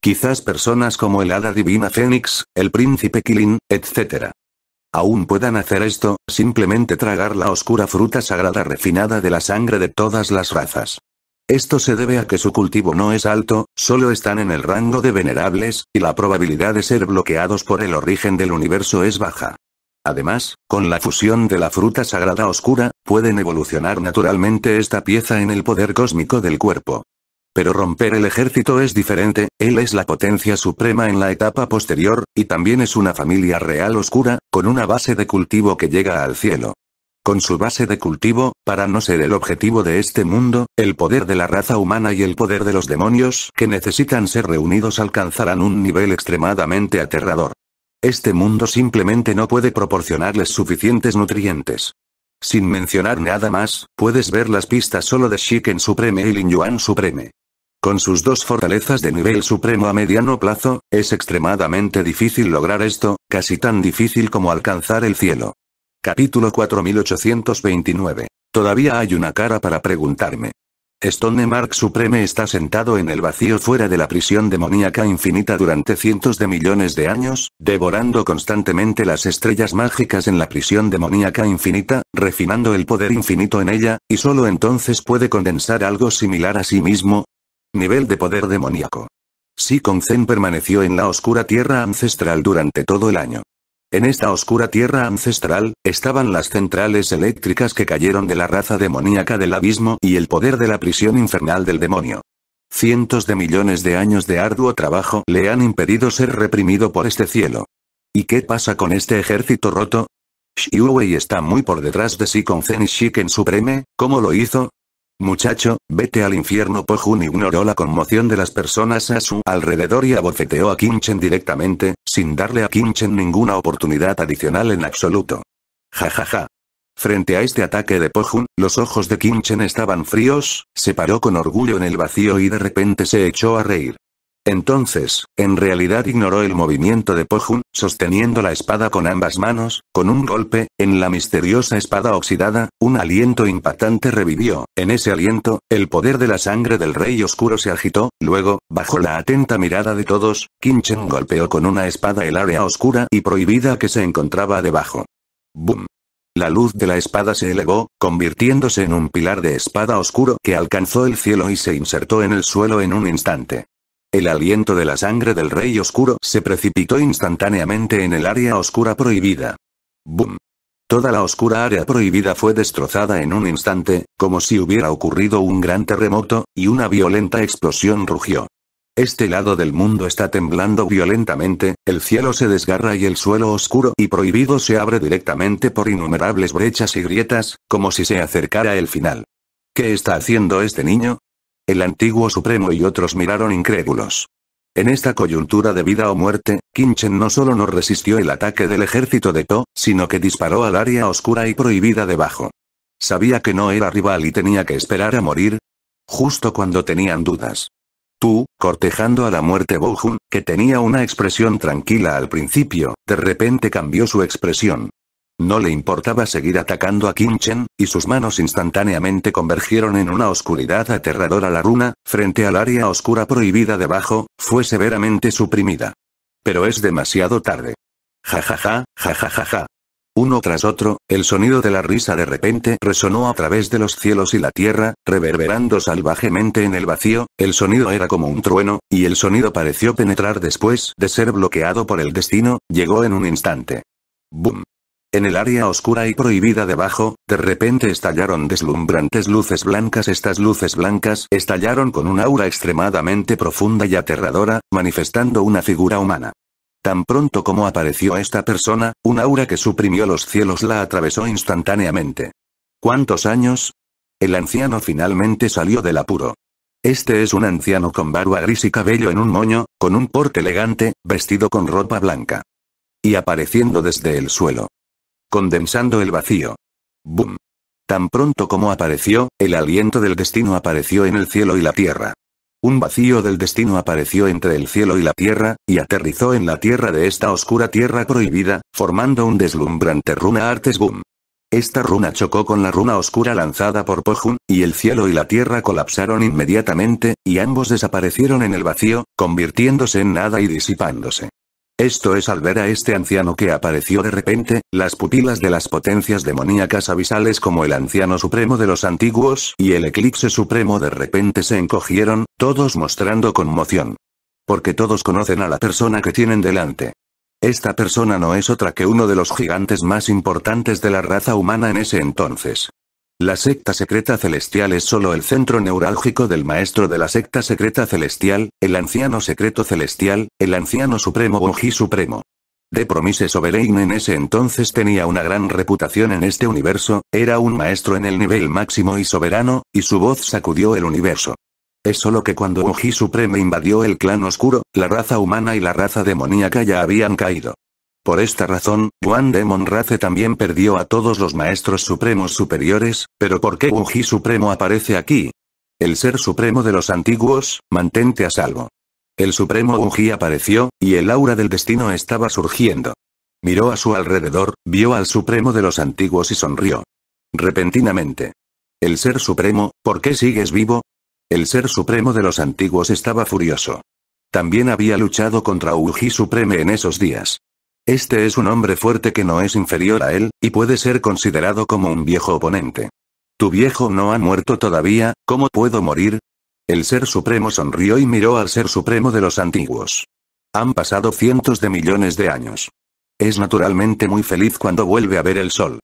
Quizás personas como el hada divina Fénix, el príncipe Kilin, etc. Aún puedan hacer esto, simplemente tragar la oscura fruta sagrada refinada de la sangre de todas las razas. Esto se debe a que su cultivo no es alto, solo están en el rango de venerables, y la probabilidad de ser bloqueados por el origen del universo es baja. Además, con la fusión de la fruta sagrada oscura, pueden evolucionar naturalmente esta pieza en el poder cósmico del cuerpo. Pero romper el ejército es diferente, él es la potencia suprema en la etapa posterior, y también es una familia real oscura, con una base de cultivo que llega al cielo. Con su base de cultivo, para no ser el objetivo de este mundo, el poder de la raza humana y el poder de los demonios que necesitan ser reunidos alcanzarán un nivel extremadamente aterrador. Este mundo simplemente no puede proporcionarles suficientes nutrientes. Sin mencionar nada más, puedes ver las pistas solo de Shiken Supreme y Lin Yuan Supreme. Con sus dos fortalezas de nivel supremo a mediano plazo, es extremadamente difícil lograr esto, casi tan difícil como alcanzar el cielo. Capítulo 4829. Todavía hay una cara para preguntarme. Stone Mark Supreme está sentado en el vacío fuera de la prisión demoníaca infinita durante cientos de millones de años, devorando constantemente las estrellas mágicas en la prisión demoníaca infinita, refinando el poder infinito en ella, y solo entonces puede condensar algo similar a sí mismo, Nivel de poder demoníaco. Sikon Zen permaneció en la oscura tierra ancestral durante todo el año. En esta oscura tierra ancestral, estaban las centrales eléctricas que cayeron de la raza demoníaca del abismo y el poder de la prisión infernal del demonio. Cientos de millones de años de arduo trabajo le han impedido ser reprimido por este cielo. ¿Y qué pasa con este ejército roto? Wei está muy por detrás de Sikon Zen y Shiken Supreme, ¿cómo lo hizo? Muchacho, vete al infierno. Pohun ignoró la conmoción de las personas a su alrededor y abofeteó a Kimchen directamente, sin darle a Kimchen ninguna oportunidad adicional en absoluto. Ja ja ja. Frente a este ataque de Pohun, los ojos de Kinchen estaban fríos, se paró con orgullo en el vacío y de repente se echó a reír. Entonces, en realidad ignoró el movimiento de Pohun, sosteniendo la espada con ambas manos, con un golpe, en la misteriosa espada oxidada, un aliento impactante revivió, en ese aliento, el poder de la sangre del rey oscuro se agitó, luego, bajo la atenta mirada de todos, Kinchen golpeó con una espada el área oscura y prohibida que se encontraba debajo. ¡Bum! La luz de la espada se elevó, convirtiéndose en un pilar de espada oscuro que alcanzó el cielo y se insertó en el suelo en un instante. El aliento de la sangre del rey oscuro se precipitó instantáneamente en el área oscura prohibida. ¡Bum! Toda la oscura área prohibida fue destrozada en un instante, como si hubiera ocurrido un gran terremoto, y una violenta explosión rugió. Este lado del mundo está temblando violentamente, el cielo se desgarra y el suelo oscuro y prohibido se abre directamente por innumerables brechas y grietas, como si se acercara el final. ¿Qué está haciendo este niño? El antiguo Supremo y otros miraron incrédulos. En esta coyuntura de vida o muerte, Kinchen no solo no resistió el ataque del ejército de To, sino que disparó al área oscura y prohibida debajo. Sabía que no era rival y tenía que esperar a morir. Justo cuando tenían dudas. Tú, cortejando a la muerte Bohun, que tenía una expresión tranquila al principio, de repente cambió su expresión. No le importaba seguir atacando a Kinchen, y sus manos instantáneamente convergieron en una oscuridad aterradora. La runa, frente al área oscura prohibida debajo, fue severamente suprimida. Pero es demasiado tarde. Jajaja, ja ja, Uno tras otro, el sonido de la risa de repente resonó a través de los cielos y la tierra, reverberando salvajemente en el vacío, el sonido era como un trueno, y el sonido pareció penetrar después de ser bloqueado por el destino, llegó en un instante. ¡Bum! En el área oscura y prohibida debajo, de repente estallaron deslumbrantes luces blancas. Estas luces blancas estallaron con un aura extremadamente profunda y aterradora, manifestando una figura humana. Tan pronto como apareció esta persona, un aura que suprimió los cielos la atravesó instantáneamente. ¿Cuántos años? El anciano finalmente salió del apuro. Este es un anciano con barba gris y cabello en un moño, con un porte elegante, vestido con ropa blanca. Y apareciendo desde el suelo condensando el vacío. Boom. Tan pronto como apareció, el aliento del destino apareció en el cielo y la tierra. Un vacío del destino apareció entre el cielo y la tierra, y aterrizó en la tierra de esta oscura tierra prohibida, formando un deslumbrante runa artes boom. Esta runa chocó con la runa oscura lanzada por Pohun, y el cielo y la tierra colapsaron inmediatamente, y ambos desaparecieron en el vacío, convirtiéndose en nada y disipándose. Esto es al ver a este anciano que apareció de repente, las pupilas de las potencias demoníacas abisales como el anciano supremo de los antiguos y el eclipse supremo de repente se encogieron, todos mostrando conmoción. Porque todos conocen a la persona que tienen delante. Esta persona no es otra que uno de los gigantes más importantes de la raza humana en ese entonces. La secta secreta celestial es solo el centro neurálgico del maestro de la secta secreta celestial, el anciano secreto celestial, el anciano supremo Boji supremo. De Promise Sovereign en ese entonces tenía una gran reputación en este universo, era un maestro en el nivel máximo y soberano, y su voz sacudió el universo. Es solo que cuando Boji Supremo invadió el clan oscuro, la raza humana y la raza demoníaca ya habían caído. Por esta razón, Juan de Monrace también perdió a todos los maestros supremos superiores, pero ¿por qué Wuji supremo aparece aquí? El ser supremo de los antiguos, mantente a salvo. El supremo Wuji apareció, y el aura del destino estaba surgiendo. Miró a su alrededor, vio al supremo de los antiguos y sonrió. Repentinamente. El ser supremo, ¿por qué sigues vivo? El ser supremo de los antiguos estaba furioso. También había luchado contra Uji supremo en esos días. Este es un hombre fuerte que no es inferior a él, y puede ser considerado como un viejo oponente. Tu viejo no ha muerto todavía, ¿cómo puedo morir? El Ser Supremo sonrió y miró al Ser Supremo de los antiguos. Han pasado cientos de millones de años. Es naturalmente muy feliz cuando vuelve a ver el sol.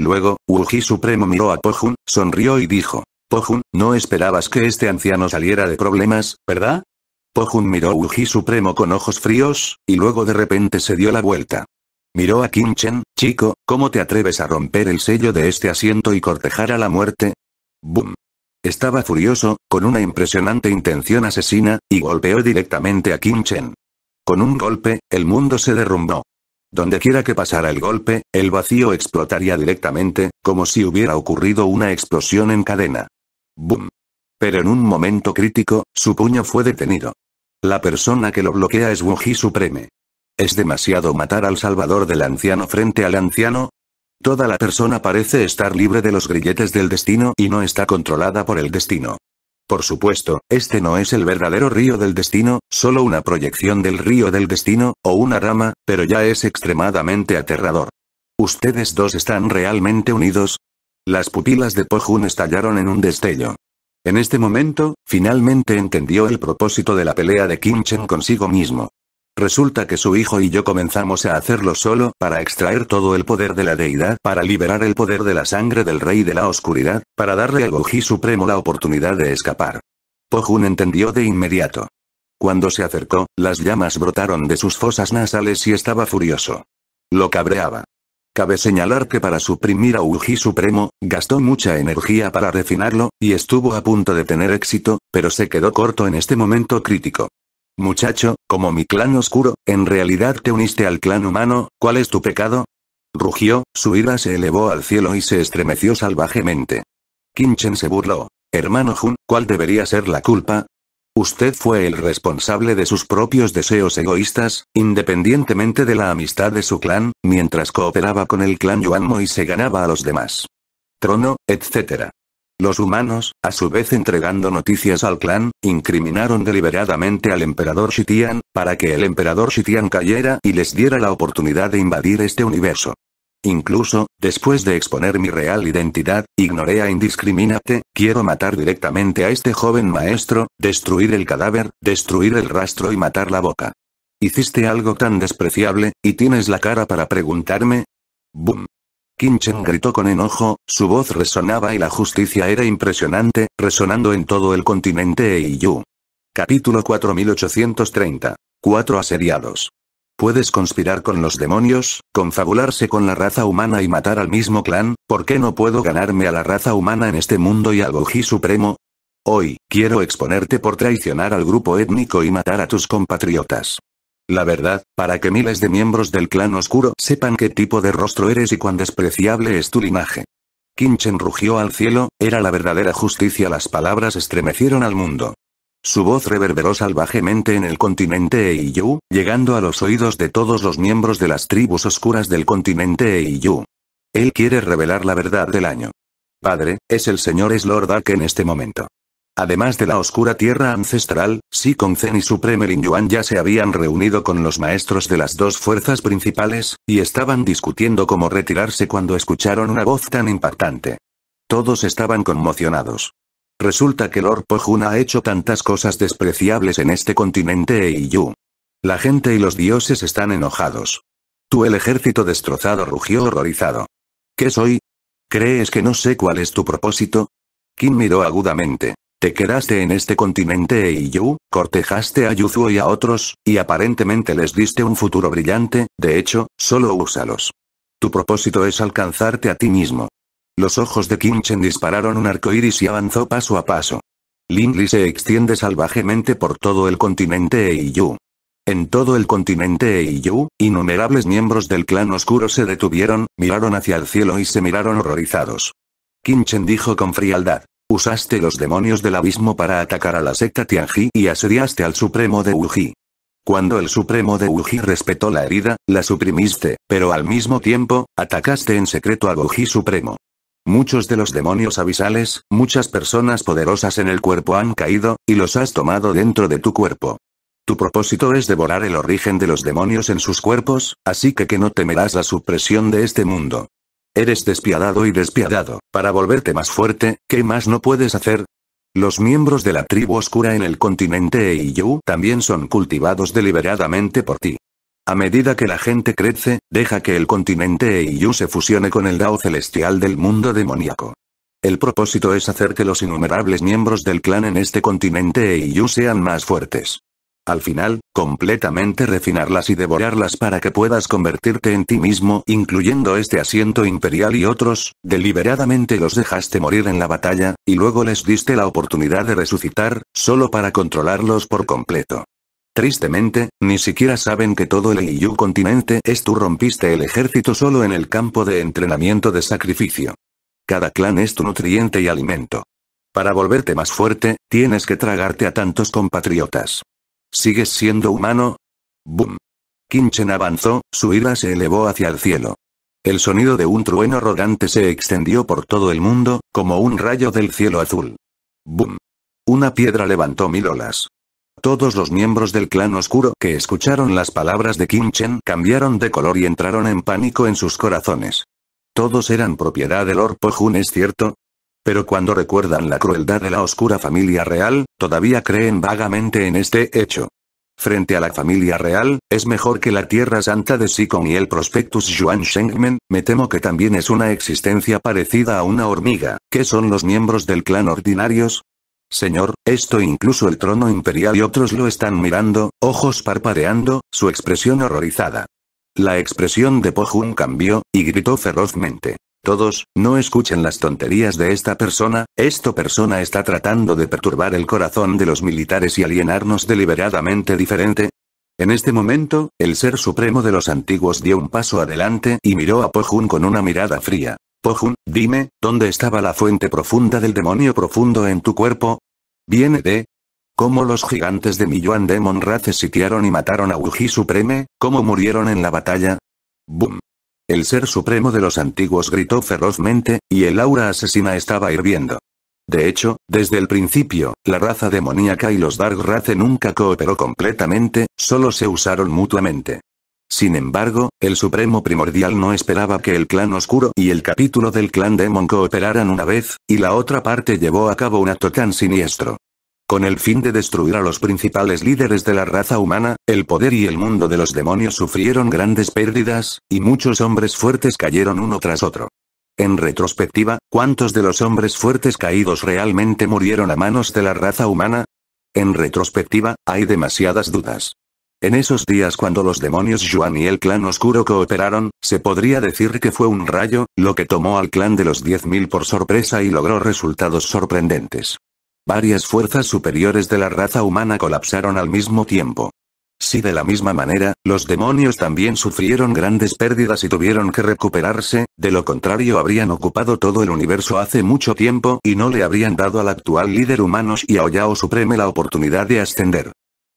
Luego, Wuji Supremo miró a Pohun, sonrió y dijo, Pohun, no esperabas que este anciano saliera de problemas, ¿verdad? Pohun miró a Uji Supremo con ojos fríos, y luego de repente se dio la vuelta. Miró a Kim Chen, chico, ¿cómo te atreves a romper el sello de este asiento y cortejar a la muerte? ¡Bum! Estaba furioso, con una impresionante intención asesina, y golpeó directamente a Kim Chen. Con un golpe, el mundo se derrumbó. Donde quiera que pasara el golpe, el vacío explotaría directamente, como si hubiera ocurrido una explosión en cadena. ¡Bum! Pero en un momento crítico, su puño fue detenido. La persona que lo bloquea es Wuji Supreme. ¿Es demasiado matar al salvador del anciano frente al anciano? Toda la persona parece estar libre de los grilletes del destino y no está controlada por el destino. Por supuesto, este no es el verdadero río del destino, solo una proyección del río del destino, o una rama, pero ya es extremadamente aterrador. ¿Ustedes dos están realmente unidos? Las pupilas de Pohun estallaron en un destello. En este momento, finalmente entendió el propósito de la pelea de Kim consigo mismo. Resulta que su hijo y yo comenzamos a hacerlo solo para extraer todo el poder de la deidad, para liberar el poder de la sangre del rey de la oscuridad, para darle al Goji supremo la oportunidad de escapar. Pohun entendió de inmediato. Cuando se acercó, las llamas brotaron de sus fosas nasales y estaba furioso. Lo cabreaba. Cabe señalar que para suprimir a Uji Supremo, gastó mucha energía para refinarlo, y estuvo a punto de tener éxito, pero se quedó corto en este momento crítico. Muchacho, como mi clan oscuro, en realidad te uniste al clan humano, ¿cuál es tu pecado? Rugió, su ira se elevó al cielo y se estremeció salvajemente. Kinchen se burló. Hermano Jun, ¿cuál debería ser la culpa? Usted fue el responsable de sus propios deseos egoístas, independientemente de la amistad de su clan, mientras cooperaba con el clan Yuanmo y se ganaba a los demás. Trono, etc. Los humanos, a su vez entregando noticias al clan, incriminaron deliberadamente al emperador Shitian, para que el emperador Shitian cayera y les diera la oportunidad de invadir este universo. Incluso, después de exponer mi real identidad, ignoré a indiscriminate, quiero matar directamente a este joven maestro, destruir el cadáver, destruir el rastro y matar la boca. Hiciste algo tan despreciable, y tienes la cara para preguntarme. ¡Bum! Kinchen gritó con enojo, su voz resonaba y la justicia era impresionante, resonando en todo el continente Eiyu. Capítulo 4830. Cuatro asediados. Puedes conspirar con los demonios, confabularse con la raza humana y matar al mismo clan, ¿por qué no puedo ganarme a la raza humana en este mundo y al Goji Supremo? Hoy, quiero exponerte por traicionar al grupo étnico y matar a tus compatriotas. La verdad, para que miles de miembros del clan oscuro sepan qué tipo de rostro eres y cuán despreciable es tu linaje. Kinchen rugió al cielo, era la verdadera justicia las palabras estremecieron al mundo. Su voz reverberó salvajemente en el continente Eiyu, llegando a los oídos de todos los miembros de las tribus oscuras del continente Eiyu. Él quiere revelar la verdad del año. Padre, es el señor Slordak en este momento. Además de la oscura tierra ancestral, Si Zen y su primer ya se habían reunido con los maestros de las dos fuerzas principales, y estaban discutiendo cómo retirarse cuando escucharon una voz tan impactante. Todos estaban conmocionados. Resulta que Lord Pojun ha hecho tantas cosas despreciables en este continente Eiyu. La gente y los dioses están enojados. Tú el ejército destrozado rugió horrorizado. ¿Qué soy? ¿Crees que no sé cuál es tu propósito? Kim miró agudamente. Te quedaste en este continente e Yu, cortejaste a Yuzuo y a otros, y aparentemente les diste un futuro brillante, de hecho, solo úsalos. Tu propósito es alcanzarte a ti mismo. Los ojos de Chen dispararon un arco iris y avanzó paso a paso. Li se extiende salvajemente por todo el continente Eiyu. En todo el continente Eiyu, innumerables miembros del clan oscuro se detuvieron, miraron hacia el cielo y se miraron horrorizados. Chen dijo con frialdad. Usaste los demonios del abismo para atacar a la secta Tianji y asediaste al supremo de Wuji. Cuando el supremo de Wuji respetó la herida, la suprimiste, pero al mismo tiempo, atacaste en secreto a Wuji supremo. Muchos de los demonios abisales, muchas personas poderosas en el cuerpo han caído, y los has tomado dentro de tu cuerpo. Tu propósito es devorar el origen de los demonios en sus cuerpos, así que que no temerás la supresión de este mundo. Eres despiadado y despiadado, para volverte más fuerte, ¿qué más no puedes hacer? Los miembros de la tribu oscura en el continente Eiyu también son cultivados deliberadamente por ti. A medida que la gente crece, deja que el continente Eiyu se fusione con el Dao celestial del mundo demoníaco. El propósito es hacer que los innumerables miembros del clan en este continente Eiyu sean más fuertes. Al final, completamente refinarlas y devorarlas para que puedas convertirte en ti mismo, incluyendo este asiento imperial y otros, deliberadamente los dejaste morir en la batalla, y luego les diste la oportunidad de resucitar, solo para controlarlos por completo. Tristemente, ni siquiera saben que todo el Iyu continente es tú rompiste el ejército solo en el campo de entrenamiento de sacrificio. Cada clan es tu nutriente y alimento. Para volverte más fuerte, tienes que tragarte a tantos compatriotas. ¿Sigues siendo humano? ¡Bum! Kinchen avanzó, su ira se elevó hacia el cielo. El sonido de un trueno arrogante se extendió por todo el mundo, como un rayo del cielo azul. ¡Bum! Una piedra levantó mil olas. Todos los miembros del clan oscuro que escucharon las palabras de Kim Chen cambiaron de color y entraron en pánico en sus corazones. Todos eran propiedad del Lord Jun es cierto, pero cuando recuerdan la crueldad de la oscura familia real, todavía creen vagamente en este hecho. Frente a la familia real, es mejor que la Tierra Santa de Sikon y el Prospectus Yuan Shengmen, me temo que también es una existencia parecida a una hormiga, que son los miembros del clan ordinarios, Señor, esto incluso el trono imperial y otros lo están mirando, ojos parpadeando, su expresión horrorizada. La expresión de Pohun cambió, y gritó ferozmente. Todos, no escuchen las tonterías de esta persona, esta persona está tratando de perturbar el corazón de los militares y alienarnos deliberadamente diferente. En este momento, el ser supremo de los antiguos dio un paso adelante y miró a Pohun con una mirada fría. Pohun, dime, ¿dónde estaba la fuente profunda del demonio profundo en tu cuerpo? Viene de, cómo los gigantes de Miyuan Demon Race sitiaron y mataron a Uji Supreme, cómo murieron en la batalla. ¡Bum! El ser supremo de los antiguos gritó ferozmente, y el aura asesina estaba hirviendo. De hecho, desde el principio, la raza demoníaca y los Dark Race nunca cooperó completamente, solo se usaron mutuamente. Sin embargo, el Supremo Primordial no esperaba que el Clan Oscuro y el capítulo del Clan Demon cooperaran una vez, y la otra parte llevó a cabo un acto tan siniestro. Con el fin de destruir a los principales líderes de la raza humana, el poder y el mundo de los demonios sufrieron grandes pérdidas, y muchos hombres fuertes cayeron uno tras otro. En retrospectiva, ¿cuántos de los hombres fuertes caídos realmente murieron a manos de la raza humana? En retrospectiva, hay demasiadas dudas. En esos días cuando los demonios Yuan y el clan oscuro cooperaron, se podría decir que fue un rayo, lo que tomó al clan de los 10.000 por sorpresa y logró resultados sorprendentes. Varias fuerzas superiores de la raza humana colapsaron al mismo tiempo. Si de la misma manera, los demonios también sufrieron grandes pérdidas y tuvieron que recuperarse, de lo contrario habrían ocupado todo el universo hace mucho tiempo y no le habrían dado al actual líder humano Oyao Supreme la oportunidad de ascender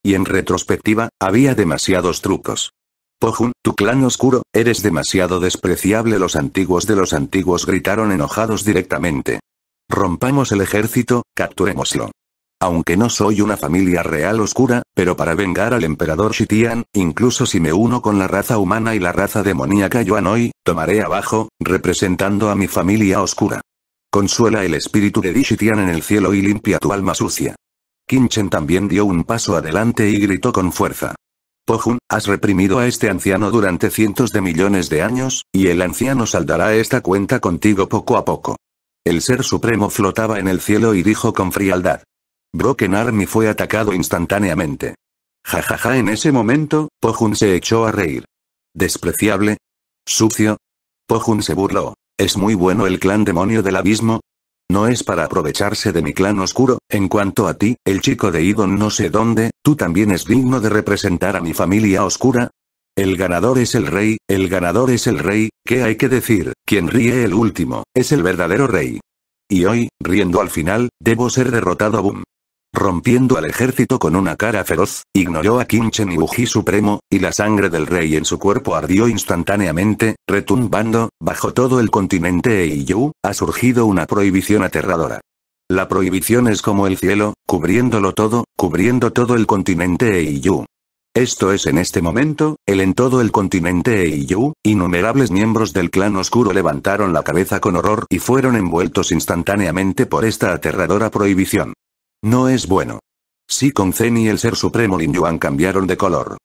y en retrospectiva, había demasiados trucos. Pojun, tu clan oscuro, eres demasiado despreciable. Los antiguos de los antiguos gritaron enojados directamente. Rompamos el ejército, capturémoslo. Aunque no soy una familia real oscura, pero para vengar al emperador Shitian, incluso si me uno con la raza humana y la raza demoníaca hoy tomaré abajo, representando a mi familia oscura. Consuela el espíritu de Shitian en el cielo y limpia tu alma sucia. Kinchen también dio un paso adelante y gritó con fuerza. Pohun, has reprimido a este anciano durante cientos de millones de años, y el anciano saldará esta cuenta contigo poco a poco. El ser supremo flotaba en el cielo y dijo con frialdad. Broken Army fue atacado instantáneamente. Jajaja ja, ja, en ese momento, Pohun se echó a reír. Despreciable. Sucio. Pohun se burló. Es muy bueno el clan demonio del abismo, no es para aprovecharse de mi clan oscuro, en cuanto a ti, el chico de Idon no sé dónde, tú también es digno de representar a mi familia oscura, el ganador es el rey, el ganador es el rey, ¿qué hay que decir? Quien ríe el último, es el verdadero rey. Y hoy, riendo al final, debo ser derrotado. Boom rompiendo al ejército con una cara feroz, ignoró a Kinchen y Uji Supremo, y la sangre del rey en su cuerpo ardió instantáneamente, retumbando, bajo todo el continente Eiyu, ha surgido una prohibición aterradora. La prohibición es como el cielo, cubriéndolo todo, cubriendo todo el continente Eiyu. Esto es en este momento, el en todo el continente Eiyu, innumerables miembros del clan oscuro levantaron la cabeza con horror y fueron envueltos instantáneamente por esta aterradora prohibición. No es bueno. Si con Zen y el Ser Supremo Lin Yuan cambiaron de color.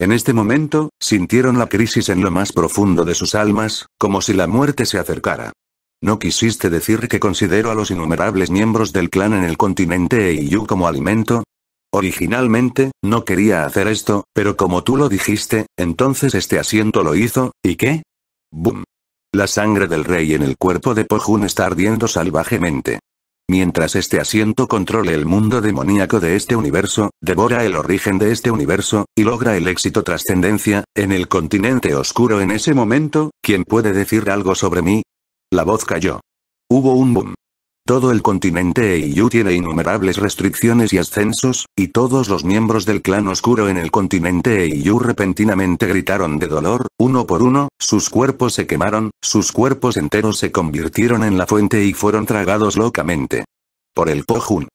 En este momento, sintieron la crisis en lo más profundo de sus almas, como si la muerte se acercara. No quisiste decir que considero a los innumerables miembros del clan en el continente e Yu como alimento, Originalmente, no quería hacer esto, pero como tú lo dijiste, entonces este asiento lo hizo, ¿y qué? ¡Bum! La sangre del rey en el cuerpo de Jun está ardiendo salvajemente. Mientras este asiento controle el mundo demoníaco de este universo, devora el origen de este universo, y logra el éxito trascendencia, en el continente oscuro en ese momento, ¿quién puede decir algo sobre mí? La voz cayó. Hubo un boom. Todo el continente Eiyu tiene innumerables restricciones y ascensos, y todos los miembros del clan oscuro en el continente Eiyu repentinamente gritaron de dolor, uno por uno, sus cuerpos se quemaron, sus cuerpos enteros se convirtieron en la fuente y fueron tragados locamente. Por el Pohun.